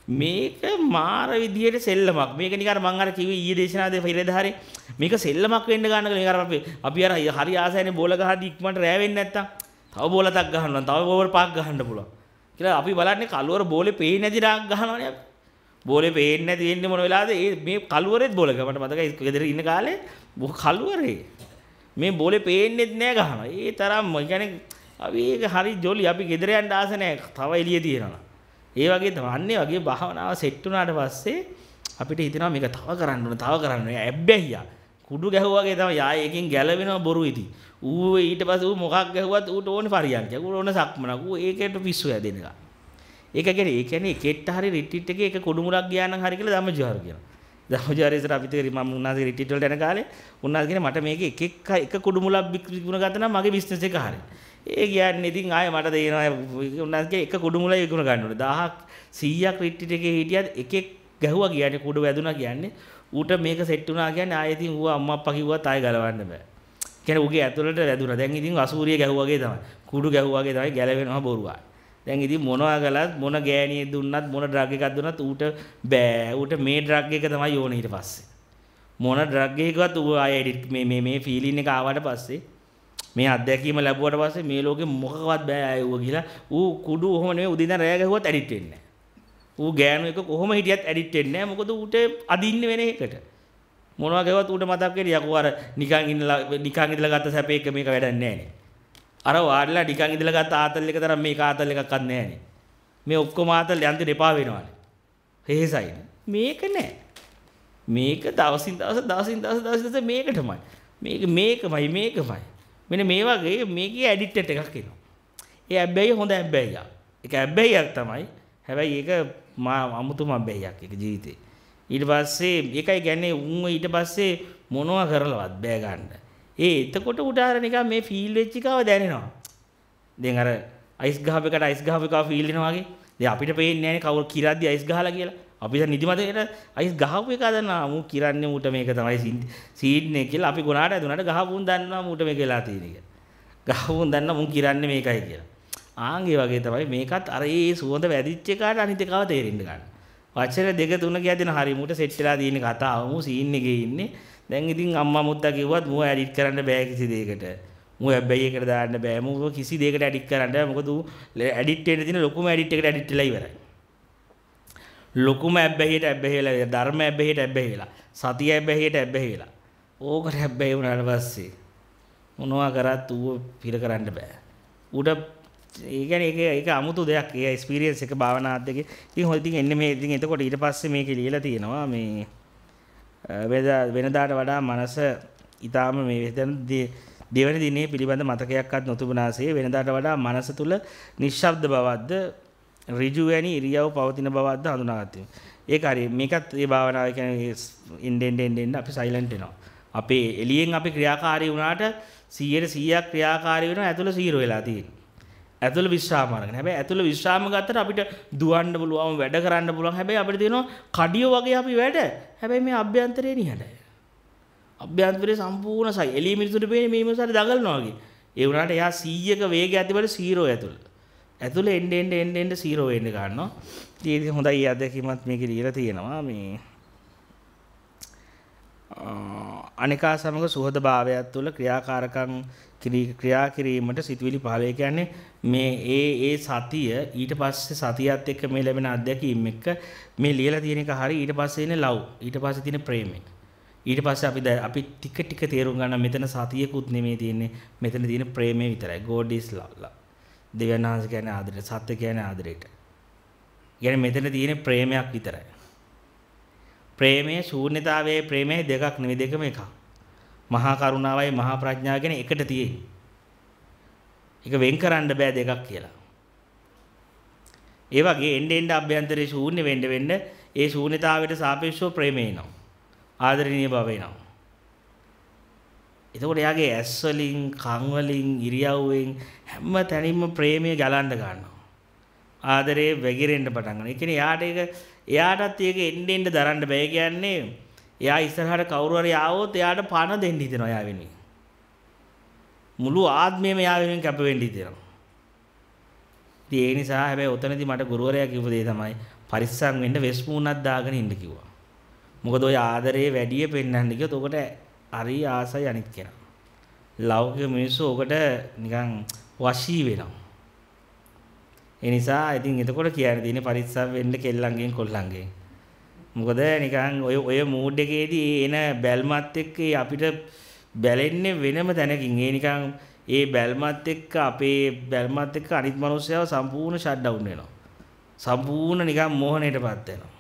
මේක මාර විදියට සෙල්ලමක්. මේක නිකන් මම අර කිව්වේ ඊයේ දේශනාවේ පෙරේද හරි මේක සෙල්ලමක් වෙන්න ගන්න කියලා නිකන් අපි අපි අර හරි ආසයිනේ බෝල ගහදී ඉක්මනට රෑ වෙන්නේ නැත්තම් තව බෝලක් ගහන්න ඕන. තව බෝල පහක් ගහන්න පුළුවන්. කියලා අපි බලන්නේ කලවර බෝලේ පේන්නේ නැති දාක් ගහනවනේ අපි. බෝලේ පේන්නේ නැති වෙන්නේ මොන වෙලාවද? මේ කලුවරෙත් බෝලක මට මතකයි ගෙදර ඉන්න කාලේ කලුවරේ මේ බෝලේ පේන්නේත් නෑ ගහනවා. ඒ තරම් يعني අපි ඒක හරි ජොලි අපි ගෙදර යන්න ආස නෑ. තව එළිය තියෙනවා. ඒ වගේ තමයි අන්නේ වගේ භාවනාව සෙට් වුණාට පස්සේ අපිට හිතෙනවා මේක තව කරන්න ඕන තව කරන්න ඕන. ඇබ්බැහියා. කුඩු ගැහුවා වගේ තමයි ආයේ එකෙන් ගැලවෙනවා බොරු ඉදි. ඌ ඊට පස්සේ ඌ මොකක් ගැහුවත් ඌට ඕනේ පරියන්කයක්. ඌට ඕනේ සක්මනක්. ඌ ඒකට පිස්සු හැදෙනවා. ඒක ගැන ඒ කියන්නේ එකෙට්ට හරි රිට්‍රීට් එකේ එක කුඩු මුලක් ගියා නම් හරි කියලා ධම්මජෝහර කියනවා. ධම්මජෝහරේ ඉස්සර අපිට මම උන්වහන්සේ රිට්‍රීට් වලට යන කාලේ උන්වහන්සේ කියන මට මේක එක එක එක කුඩු මුලක් විකුණ ගත්තා නම් මගේ බිස්නස් එක හරි. ඒ කියන්නේ ඉතින් ආයේ මට දෙනවා උන්වහන්සේ එක කුඩු මුලක් විකුණ ගන්න ඕනේ. 1000ක් 100ක් රිට්‍රීට් එකේ හිටියත් එකෙක් ගැහුවා කියන්නේ කුඩු වැදුනා කියන්නේ ඌට මේක සෙට් වුණා කියන්නේ ආයේ ඉතින් ඌ අම්මා අප්පා කිව්වත් ආයේ ගලවන්න බෑ. කියන්නේ ඌගේ ඇතුළට වැදුනා. දැන් ඉතින් අසූරිය ගැහුවාගේ තමයි. කුඩු ගැහුවාගේ තමයි ගැලවෙනවා බොරුවා. දැන් ඉතින් මොනවා කළත් මොන ගෑණියෙ දුන්නත් මොන ඩ්‍රග් එකක් දුන්නත් ඌට බෑ ඌට මේ ඩ්‍රග් එක තමයි ඕන ඊට පස්සේ මොන ඩ්‍රග් එකකවත් ඌ ආයෙ එඩිට් මේ මේ මේ ෆීලින් එක ආවට පස්සේ මේ අත්දැකීම ලැබුවට පස්සේ මේ ලෝකෙ මොකකවත් බෑ ආයෙ ඌ ගිහලා ඌ කුඩු ඔහම නෙවෙයි උදින් රෑ ගැහුවත් එඩිට් වෙන්නේ ඌ ගෑනු එක කොහොම හිටියත් එඩිට් වෙන්නේ නැහැ මොකද ඌට අදින්න වෙන එකට මොනවා ගැහුවත් ඌට මතක් වෙන්නේ යකෝ අර නිකන් ඉන්නලා නිකන් ඉඳලා ගත්ත සැපේක මේක වැඩක් නැහැ නේ අර වාඩිලා නිකන් ඉඳලා ගත්ත ආතල් එක තරම් මේ කාතල් එකක්වත් නැහැනේ. මේ ඔක්කොම ආතල් යන්ති දෙපා වෙනවානේ. හේසයි. මේක නෑ. මේක දවසින් දවස දවසින් දවස දවසින් දවස මේකටමයි. මේක මේකමයි මේකමයි. මෙන්න මේ වගේ මේකේ ඇඩික්ටඩ් එකක් එනවා. ඒ හැබැයි හොඳ හැබැයියක්. ඒක හැබැයියක් තමයි. හැබැයි ඒක මා අමුතුම හැබැයියක් ඒක ජීවිතේ. ඊට පස්සේ ඒකයි කියන්නේ උන් ඊට පස්සේ මොනවා කරලවත් බෑ ගන්න. ඒ එතකොට උට අර නිකන් මේ ෆීල් වෙච්ච එකව දැනෙනවා. දැන් අර අයිස් ගහපෙකට අයිස් ගහපෙකව ෆීල් වෙනවා වගේ. දැන් අපිට පේන්නේ නැහැනේ කවුරු කිරද්දි අයිස් ගහලා කියලා. අපි දැන් නිදිමත එන අයිස් ගහපු එක දන්නවා. මූ කිරන්නේ ඌට මේක තමයි සීඩ් නේ කියලා. අපි ගොනාට ඇදුනට ගහපුන් දන්නවා ඌට මේක වෙලා තියෙන එක. ගහපුන් දන්නවා මූ කිරන්නේ මේකයි කියලා. ආන්ගේ වගේ තමයි මේකත් අර ඒ සුවඳ වැදිච්ච එකට අනිත් එකව තේරෙන්න ගන්න. වචන දෙක තුන කියදින හරියට සෙට් වෙලා තියෙන කතාවම සීන් එකේ ඉන්නේ. දැන් ඉතින් අම්මා මුත්තා කිව්වත් මෝ ඇඩිට් කරන්න බෑ කිසි දෙයකට. මෝ හැබැයි එකට දාන්න බෑ. මෝ කිසි දෙයකට ඇඩිට් කරන්න. මොකද ඌ ඇඩිට් වෙන්න තියෙන ලොකුම ඇඩිට් එකට ඇඩිට් වෙලා ඉවරයි. ලොකුම ඇබ්බැහියට ඇබ්බැහි වෙලා ධර්ම ඇබ්බැහියට ඇබ්බැහි වෙලා සතිය ඇබ්බැහියට ඇබ්බැහි වෙලා. ඕකට ඇබ්බැහි වුණාට පස්සේ මොනවා කරත් ඌව පිර කරන්න බෑ. ඌට ඒගැන එක එක අමුතු දෙයක් ඒ ස්පිරියස් එක භාවනාත්ක ඉතින් හොතින් එන්න මේ ඉතින් එතකොට ඊට පස්සේ මේක ලියලා තියෙනවා මේ වෙනදාට වඩා මනස ඉතාම මේ වෙතන දෙවැනි දිනේ පිළිබඳ මතකයක්වත් නොතිබුණාසේ වෙනදාට වඩා මනස තුල නිශ්ශබ්ද බවක්ද ඍජු වැනි ඉරියව් පවතින බවක්ද හඳුනාගත්තෙමි. ඒක හරි මේකත් මේ භාවනාව කියන්නේ ඉන්ඩෙන් ඉන්ඩෙන් අපි සයිලන්ට් වෙනවා. අපේ එළියෙන් අපි ක්‍රියාකාරී වුණාට 100ට 100ක් ක්‍රියාකාරී වෙනවා ඇතුළ 0 වෙලා තියෙනවා. ඇතුළ විශ්‍රාම අරගෙන. හැබැයි ඇතුළ විශ්‍රාම ගත්තට අපිට දුවන්න පුළුවන්, වැඩ කරන්න පුළුවන්. හැබැයි අපිට තියෙනවා කඩිය වගේ අපි වැඩ. හැබැයි මේ අභ්‍යන්තරේ නිහඬයි. අභ්‍යන්තරේ සම්පූර්ණ සයි. එළිය මිනිසුන්ට පේන්නේ මේ මිනිස්සුන්ට දඟලනවා වගේ. ඒ වුණාට එයා 100ක වේගය ඇතිවට 0 ඇතුළ. ඇතුළේ එන්න එන්න එන්න එන්න 0 වෙන්න ගන්නවා. ඉතින් හොඳයි අධ්‍යක්ීමත් මේක ලියලා තියෙනවා. මේ අනිකා සමග සුහද භාවයක් තුළ ක්‍රියාකාරකම් ක්‍රියා කිරීමට සිතුවිලි පහලේ කියන්නේ මේ ඒ ඒ සතිය ඊට පස්සේ සතියත් එක්ක මේ ලැබෙන අත්දැකීම් එක්ක මේ ලියලා තියෙන එක හරි ඊට පස්සේ එන ලව් ඊට පස්සේ තියෙන ප්‍රේමය ඊට පස්සේ අපි අපි ටික ටික තේරුම් ගන්න මෙතන සතියකුත් නෙමෙයි තියෙන්නේ මෙතන තියෙන ප්‍රේමය විතරයි God is love දෙවියන් වහන්සේ කියන්නේ ආදරේ සත්‍ය කියන්නේ ආදරේට. කියන්නේ මෙතන තියෙන ප්‍රේමයක් විතරයි. ප්‍රේමයේ ශූන්‍යතාවයේ ප්‍රේමයේ දෙකක් නෙවෙයි දෙකම එකක්. මහා කරුණාවයි මහා ප්‍රඥාව කියන එකට තියෙන්නේ. ඒක වෙන් කරන්න බෑ දෙකක් කියලා. ඒ වගේ එන්න එන්න අභ්‍යන්තරේ ශූන්‍ය වෙන්න වෙන්න ඒ ශූන්‍යතාවයට සාපේක්ෂව ප්‍රේමය එනවා. ආදරණීය බව එනවා. එතකොට එයාගේ ඇස් වලින්, කන් වලින්, ඉරියව්වෙන් හැම තැනින්ම ප්‍රේමය ගලන්න ගන්නවා. ආදරේ වැగిරෙන්න පටන් ගන්නවා. ඒ කියන්නේ එයාට ඒක එයාටත් ඒක එන්න එන්න දරන්න බෑ කියන්නේ එයා ඉස්සරහට කවුරු හරි ආවොත් එයාට පණ දෙන්න හිතෙනවා එයා වෙනුවෙන්. මුළු ආත්මයම එයා වෙනුවෙන් කැප වෙන්න හිතෙනවා. ඉතින් ඒ නිසා හැබැයි ඔතනදී මට ගුරුවරයා කිව්ව දේ තමයි පරිස්සම් වෙන්න වෙස් මූණක් දාගෙන ඉන්න කිව්වා. මොකද ඔය ආදරේ වැඩිය පෙන්වන්න ගියොත් ඔකට හරි ආසයි අනිත් කෙනා. ලෞකික මිනිස්සු ඔකට නිකන් වශී වෙනවා. ඒ නිසා ඉතින් එතකොට කියන්න තියෙන්නේ පරිස්සම් වෙන්න කෙල්ලන්ගෙන් කොල්ලන්ගෙන්. මොකද නිකන් ඔය ඔය මූඩ් එකේදී එන බැල්මත් එක්ක අපිට බැලෙන්නේ වෙනම තැනකින්. ඒ නිකන් ඒ බැල්මත් එක්ක අපේ බැල්මත් එක්ක අනිත් මනුස්සයව සම්පූර්ණ ෂට් ඩවුන් වෙනවා. සම්පූර්ණ නිකන් මෝහණයටපත් වෙනවා.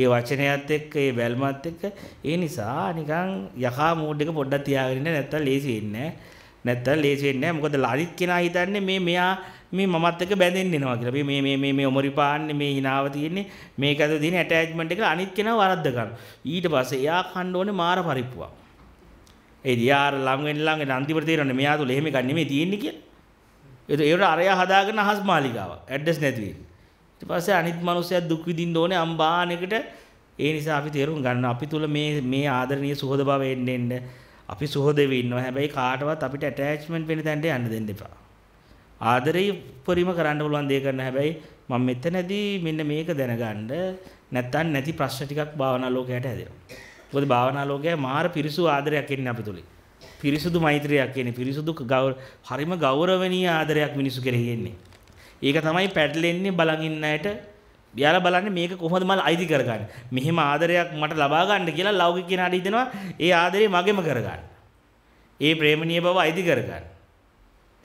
ඒ වචනයත් එක්ක ඒ බැල්මත් එක්ක ඒ නිසා නිකන් යකා මූඩ් එක පොඩ්ඩක් තියාගෙන ඉන්න නැත්තම් ලේසි වෙන්නේ නැහැ. නැත්තම් ලේසි වෙන්නේ නැහැ. මොකද ලාදිත් කෙනා හිතන්නේ මේ මෙයා මේ මමත් එක්ක බැඳෙන්න එනවා කියලා. අපි මේ මේ මේ මේ ඔමරි පාන්නේ මේ hinaව තියෙන්නේ මේක ඇතුලේ තියෙන ඇටැච්මන්ට් එක අනිත් කෙනා වරද්ද ගන්න. ඊට පස්සේ එයා කන්න ඕනේ මාර පරිප්පුවක්. ඒ දියාර ළඟෙන් ළඟට අන්තිමට තේරෙන්නේ මෙයා තුල එහෙම එකක් නෙමෙයි තියෙන්නේ කියලා. ඒක ඒවට අරයා හදාගෙන අහස් මාලිගාවක්. ඇඩ්‍රස් නැති වෙන්නේ. ඊට පස්සේ අනිත් මනුස්සයා දුක් විඳින්න ඕනේ අම්බානෙකට. ඒ නිසා අපි තේරුම් ගන්න අපි තුල මේ මේ ආදරණීය සුහද බව එන්න එන්න අපි සුහද වෙ ඉන්නවා. හැබැයි කාටවත් අපිට ඇටැච්මන්ට් වෙන තැනට යන්න දෙන්න එපා. ආදරේ උපරිම කරන්න පුළුවන් දේ කරන හැබැයි මම මෙතනදී මෙන්න මේක දැනගන්න නැත්තම් නැති ප්‍රශ්න ටිකක් භාවනා ලෝකයට හැදෙනවා. මොකද භාවනා ලෝකයේ මාර පිරිසු ආදරයක් එන්නේ අපි තුලින්. පිරිසුදු මෛත්‍රියක් කියන්නේ පිරිසුදු ගෞර හරිම ගෞරවණීය ආදරයක් මිනිසු කෙරෙහි එන්නේ. ඒක තමයි පැටලෙන්නේ බලන් ඉන්න අයට. යාලා බලන්නේ මේක කොහොමද මම අයිති කරගන්නේ. මෙහෙම ආදරයක් මට ලබා ගන්න කියලා ලෞකික කෙනාට හිතෙනවා ඒ ආදරේ මගෙම කරගන්න. ඒ ප්‍රේමණීය බව අයිති කරගන්න.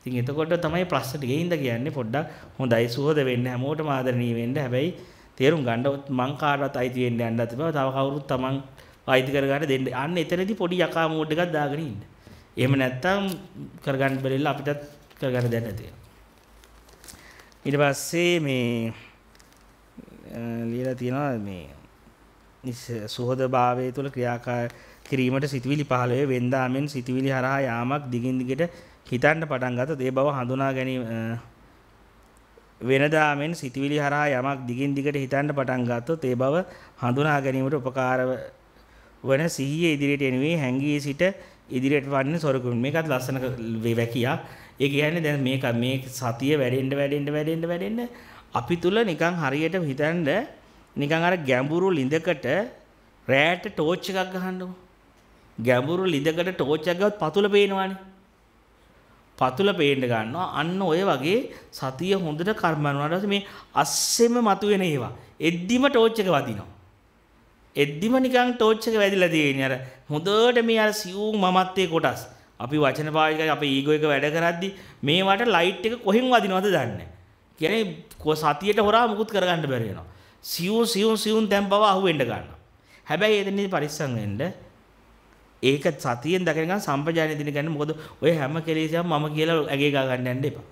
ඉතින් එතකොට තමයි ප්‍රශ්නට ගෙයින්ද කියන්නේ පොඩ්ඩක් හොඳයි සුහද වෙන්න හැමෝටම ආදරණීය වෙන්න හැබැයි තේරුම් ගන්න මං කාටවත් අයිති වෙන්න යන්නත් එපා තව කවුරුත් තමන් අයිති කරගන්න දෙන්න අන්න එතනදී පොඩි යකා මෝඩ් එකක් දාගෙන ඉන්න. එහෙම නැත්තම් කරගන්න බැරිලා අපිටත් කරගන්න දෙයක් නැති ඊට පස්සේ මේ ලියලා තියෙනවා මේ සුහදභාවය තුළ ක්‍රියාකාර කිරීමට සිතවිලි පහළවේ වෙන්දාමෙන් සිතවිලි හරහා යාමක් දිගින් දිගට හිතන්න පටන් ගත්තොත් ඒ බව හඳුනා ගැනීම වෙනදාමෙන් සිතවිලි හරහා යමක් දිගින් දිගට හිතන්න පටන් ගත්තොත් ඒ බව හඳුනා ගැනීමට උපකාර වන සිහිය ඉදිරියට එනුවේ හැංගී සිට ඉදිරියට වන්නේ සොරකුන් මේකත් ලස්සන වැකියා ඒ කියන්නේ දැන් මේක මේ සතිය වැඩෙන්න වැඩෙන්න වැඩෙන්න වැඩෙන්න අපි තුල නිකන් හරියට හිතන්න නිකන් අර ගැඹුරු ලිඳකට රෑට ටෝච් එකක් ගහන්නකො ගැඹුරු ලිඳකට ටෝච් එකක් ගහුවත් පතුල පේනවනේ පතුල පේන්න ගන්නවා අන්න ඔය වගේ සතිය හොඳට කර්මන වුණාට මේ අස්සෙම මතුවෙන ඒවා එද්දිම ටෝච් එක වදිනවා එද්දිම නිකන් ටෝච් එක වැදිලා තියෙන්නේ අර හොඳට මේ අර සියුම් මමත්වයේ කොටස් අපි වචන පාවිච්චි අපේ ඊගෝ එක වැඩ කරද්දි මේවට ලයිට් එක කොහෙන් වදිනවද දන්නේ කියන්නේ සතියට හොරා මුකුත් කරගන්න බැරි වෙනවා සියුම් සියුම් සියුම් දැන් බව අහුවෙන්න ගන්නවා හැබැයි එතනදී පරිස්සම් වෙන්න ඒක සතියෙන් දකින ගමන් සම්පජානය දින ගන්න මොකද ඔය හැම කෙලෙසම මම කියලා ඇගේ ගා ගන්න යන්න එපා.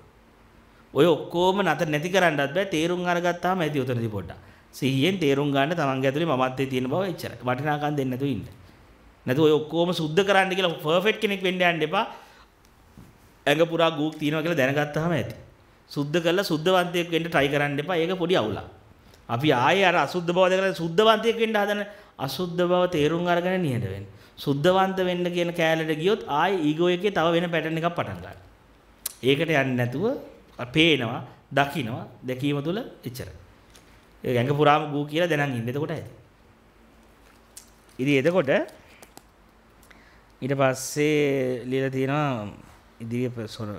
ඔය ඔක්කොම නතර නැති කරන්නත් බෑ තේරුම් අරගත්තාම ඇති උතනදී පොඩ්ඩක්. සිහියෙන් තේරුම් ගන්න තමන්ගේ ඇතුලේ මමත්වේ තියෙන බව එච්චරයි. වටිනාකම් දෙන්න නැතුව ඉන්න. නැතු ඔය ඔක්කොම සුද්ධ කරන්න කියලා පර්ෆෙක්ට් කෙනෙක් වෙන්න යන්න එපා. ඇඟ පුරා ගූක් තියෙනවා කියලා දැනගත්තාම ඇති. සුද්ධ කරලා සුද්ධවන්තයෙක් වෙන්න try කරන්න එපා. ඒක පොඩි අවුලක්. අපි ආයේ අර අසුද්ධ බව දැකලා සුද්ධවන්තයෙක් වෙන්න හදන අසුද්ධ බව තේරුම් අරගෙන නිහඬ වෙන්න. සුද්ධවන්ත වෙන්න කියන කෑලට ගියොත් ආයේ ඊගෝ එකේ තව වෙන පැටර්න් එකක් පටන් ගන්නවා. ඒකට යන්නේ නැතුව පේනවා, දකිනවා, දැකීම තුළ එච්චර. ඒ ඇඟ පුරාම ගූ කියලා දැනන් ඉන්න. එතකොට ඇති. ඉතින් එතකොට ඊට පස්සේ ලියලා තියෙනවා ඉදිරිය සොර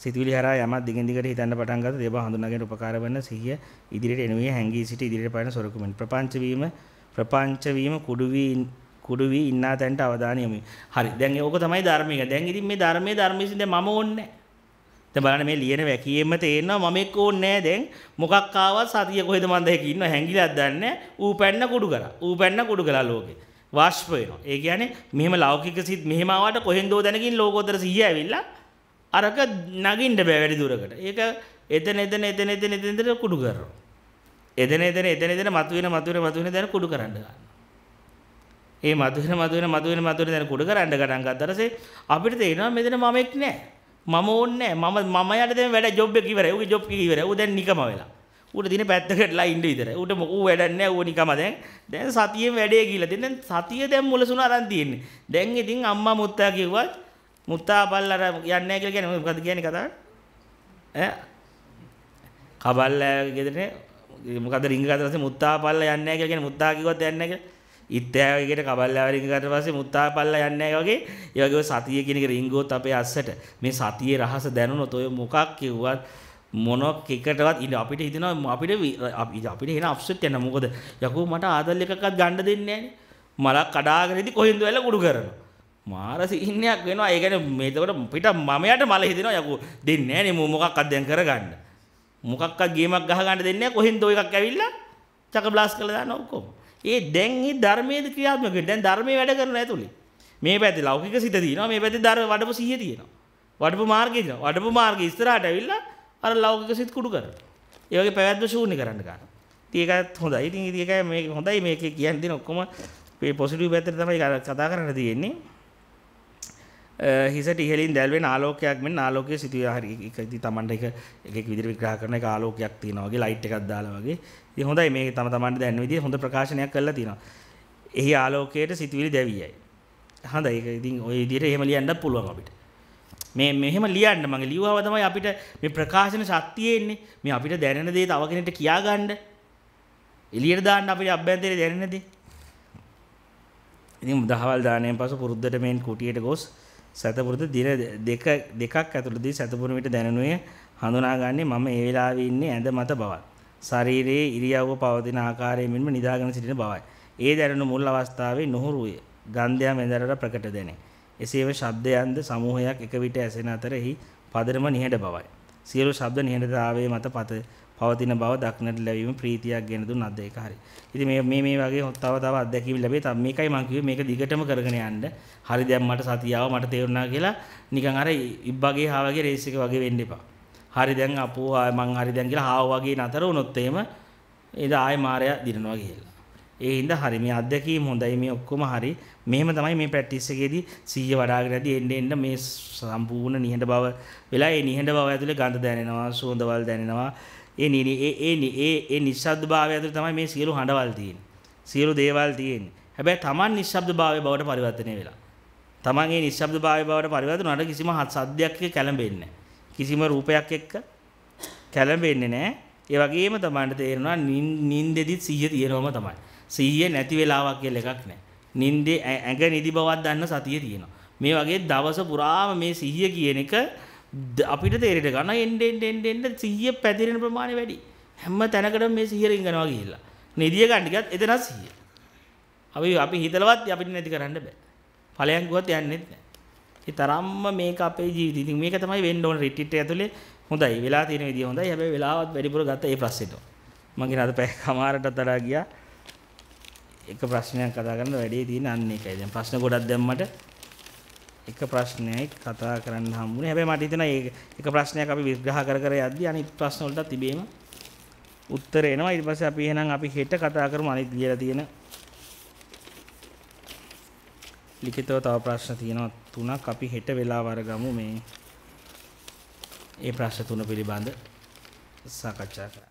සිතුවිලි හරහා යමක් දිගින් දිගට හිතන්න පටන් ගත්ත දේව හඳුනාගෙන උපකාර වෙන සිහිය ඉදිරියට එනුවේ හැංගී සිට ඉදිරියට පයන සොරකුමෙන් ප්‍රපංච වීම ප්‍රපංච වීම කුඩු වී කුඩු වී ඉන්නා තැන්ට අවධානය යොමු. හරි. දැන් ඕක තමයි ධර්මය. දැන් ඉතින් මේ ධර්මයේ ධර්මයේ දැන් මම ඕන්නේ නැහැ. බලන්න මේ ලියන වැකියෙම තේරෙනවා මම එක්ක ඕන්නේ නැහැ දැන් මොකක් ආවත් සතිය කොහෙද මන්ද හැකි ඉන්නවා හැංගිලක් දන්නේ ඌ පැන්න කුඩු කරා ඌ පැන්න කුඩු කරා ලෝකේ වාශ්ප වෙනවා ඒ කියන්නේ මෙහෙම ලෞකික සිත් මෙහෙම ආවට කොහෙන්දෝ දැනගින් ලෝකෝත්තර සිහිය ඇවිල්ලා අරක නගින්න බෑ වැඩි දුරකට ඒක එතන එතන එතන එතන එතන කුඩු කරනවා එතන එතන එතන එතන මතුවෙන මතුවෙන මතුවෙන දැන කුඩු කරන්න ගන්නවා ඒ මදුවෙන මදුවෙන මදුවෙන මදුවෙන දැන් කුඩ කරන්න ගණන් ගත්තටසේ අපිට තේරෙනවා මෙතන මමෙක් නෑ. මම ඕන්නේ නෑ. මම මම යට දැන් වැඩ ජොබ් එක ඉවරයි. ඌගේ ජොබ් එක ඉවරයි. ඌ දැන් නිකම වෙලා. ඌට දින පැත්තකටලා ඉන්න විතරයි. ඌට ඌ වැඩක් නෑ. ඌ නිකම දැන්. දැන් සතියෙන් වැඩේ කියලා. දැන් සතිය දැන් මුලසුන අරන් තියෙන්නේ. දැන් ඉතින් අම්මා මුත්තා කිව්වත් මුත්තා බල්ලා අර යන්නේ නෑ කියලා කියන්නේ මොකද කියන්නේ කතාව? ඈ කබල්ලා ගෙදරනේ මොකද රිංග ගත්තා පස්සේ මුත්තා පල්ලා යන්නේ නැහැ කියලා කියන්නේ මුත්තා කිව්වත් යන්නේ නැහැ කියලා. ඉත්තෑගේට කබල්ලාවරින් ගත පස්සේ මුත්තා පල්ලා යන්නේ වගේ ඒ වගේ සතිය කියන එක රින්ගෝත් අපේ අස්සට මේ සතියේ රහස දැනුනොත් ඔය මොකක් කිව්වත් මොනක් එකටවත් ඉන්න අපිට හිතෙනවා අපිට අපිට එන අප්සෙට් වෙනවා මොකද යකෝ මට ආදල් එකක්වත් ගන්න දෙන්නේ නැහනේ මලක් කඩාගෙන ඉදි කොහෙන්ද වෙලා කුඩු කරනවා මාර සිහින්නයක් වෙනවා ඒ කියන්නේ මේකට පිට මමයට මල හිතෙනවා යකෝ දෙන්නේ නැහනේ මොකක්වත් දැන් කරගන්න මොකක්වත් ගේමක් ගහ ගන්න දෙන්නේ නැහැ කොහෙන්ද ඔය එකක් ඇවිල්ලා චක බ්ලාස් කරලා දානවා ඔක්කොම ඒ දැන් ඒ ධර්මයේද ක්‍රියාත්මක වෙන්නේ. දැන් ධර්මයේ වැඩ කරන ඇතුලේ. මේ පැත්තේ ලෞකික සිත තියෙනවා. මේ පැත්තේ ධර්ම වඩපු සිහිය තියෙනවා. වඩපු මාර්ගය තියෙනවා. වඩපු මාර්ගය ඉස්සරහට ඇවිල්ලා අර ලෞකික සිත කුඩු කරනවා. ඒ වගේ පැවැත්ම ශූන්‍ය කරන්න ගන්නවා. ඉතින් ඒකත් හොඳයි. ඉතින් ඒක මේ හොඳයි මේකේ කියන්නේ දෙන ඔක්කොම මේ පොසිටිව් පැත්තට තමයි කතා කරන්න තියෙන්නේ. හිසට uh, ඉහලින් දැල්වෙන් ආලෝකයක් මෙන් ආලෝකය සිතුව හරි එකති තමන්ට එක එකක් විදිර විග්‍රහ කරන ආලෝකයක් තියෙනවාගේ ලයිට් එකක් දාලා වගේ හොඳයි මේ තම තමන්ට දැන් විදිහ හොඳ ප්‍රකාශනයක් කරලා තියෙනවා. එහි ආලෝකයට සිතුවිලි දැවියයි. හඳ ඒක ඉතින් ඔය විදිහට එහෙම ලියන්නත් පුළුවන් අපිට. මේ මෙහෙම ලියන්න මගේ ලියුවාම තමයි අපිට මේ ප්‍රකාශන ශක්තිය එන්නේ. මේ අපිට දැනෙන දේ තව කෙනෙක්ට කියා ගන්න. එළියට දාන්න අපිට අභ්‍යන්තරේ දැනෙන දේ. ඉතින් දහවල් දාණයෙන් පසු පුරුද්දට මේන් කුටියට ගොස් සතපුරුදු දින දෙක දෙකක් ඇතුළතදී සතපුරු විට දැනුනේ හඳුනාගන්නේ මම ඒ වෙලාවේ ඉන්නේ ඇඳ මත බවත්. ශරීරයේ ඉරියව්ව පවතින ආකාරයෙන්ම නිදාගෙන සිටින බවයි. ඒ දැනුණු මුල් අවස්ථාවේ නොහුරුය. ගන්ධය මෙන්දරට ප්‍රකට දැනේ. එසේම ශබ්දයන්ද සමූහයක් එක විට ඇසෙන අතර එහි පදරම නිහඬ බවයි. සියලු ශබ්ද නිහඬතාවයේ මත පත පවතින බව දක්නට ලැබීම ප්‍රීතියක් ගෙන දුන්න අද ඒක හරි. ඉතින් මේ මේ මේ වගේ තව තව අත්දැකීම් ලැබේ. තව මේකයි මම කිව්වේ මේක දිගටම කරගෙන යන්න. හරි දැන් මට සතියාව මට තේරුණා කියලා නිකන් අර ඉබ්බගේ හා වගේ රේස් එක වගේ වෙන්න එපා. හරි දැන් අපෝ මං හරි දැන් කියලා හාව වගේ නතර වුණොත් එහෙම එද ආයේ මාරයා දිනනවා කියලා. ඒ හින්දා හරි මේ අත්දැකීම් හොඳයි මේ ඔක්කොම හරි. මෙහෙම තමයි මේ ප්‍රැක්ටිස් එකේදී 100 වඩාගෙන යදී එන්න එන්න මේ සම්පූර්ණ නිහඬ බව වෙලා ඒ නිහඬ බව ඇතුලේ ගඳ දැනෙනවා, සුවඳවල් දැනෙනවා. ඒ ඒ ඒ ඒ නිශ්ශබ්දභාවය ඇතුළේ තමයි මේ සියලු හඬවල් තියෙන්නේ. සියලු දේවල් තියෙන්නේ. හැබැයි Taman නිශ්ශබ්දභාවය බවට පරිවර්තනය වෙලා. Taman ඒ නිශ්ශබ්දභාවය බවට පරිවර්තන උනාට කිසිම සද්දයක් එක්ක කැළඹෙන්නේ කිසිම රූපයක් එක්ක කැළඹෙන්නේ නැහැ. ඒ වගේම Tamanට තේරෙනවා නින්දෙදිත් සිහිය තියෙනවම තමයි. සිහිය නැති වෙලාවක් කියලා එකක් නැහැ. නින්දේ ඇඟ නිදි බවක් දන්න සතිය තියෙනවා. මේ වගේ දවස පුරාම මේ සිහිය කියන එක අපිට තේරෙට ගන්න එන්ඩෙන්ඩෙන්ඩෙන්ඩ සීය පැතිරෙන ප්‍රමාණය වැඩි හැම තැනකට මේ සිහිරින් ගනවා කියලා නිදිය ගණ්ඩිකත් එතන සීය අපි අපි හිතලවත් අපිට නැති කරන්න බෑ පලයන් ගුවත් යන්නෙත් නෑ තරම්ම මේ අපේ ජීවිත මේක තමයි වෙන්න ඕන රිටිට ඇතුලේ හොඳයි වෙලා තියෙන විදිය හොඳයි හැබැයි වෙලාවත් වැඩිපුර ගත්ත ඒ ප්‍රශ්නෙට මගේ අද පැය කමාරට අතර ගියා එක ප්‍රශ්නයක් කතා කරන්න වැඩේ තියෙන අන්න එකයි දැන් ප්‍රශ්න ගොඩක් දැම්මට එක ප්‍රශ්නයයි කතා කරන්න හම්බුනේ. හැබැයි මට හිතෙනවා ඒක එක ප්‍රශ්නයක් අපි විග්‍රහ කර කර යද්දී අනිත් ප්‍රශ්න වලට තිබීම උත්තර එනවා. ඊට පස්සේ අපි එහෙනම් අපි හෙට කතා කරමු අනිත් ලියලා තියෙන ලිඛිතව තව ප්‍රශ්න තියෙනවා තුනක් අපි හෙට වෙලාව අරගමු මේ ඒ ප්‍රශ්න තුන පිළිබඳ සාකච්ඡා කරා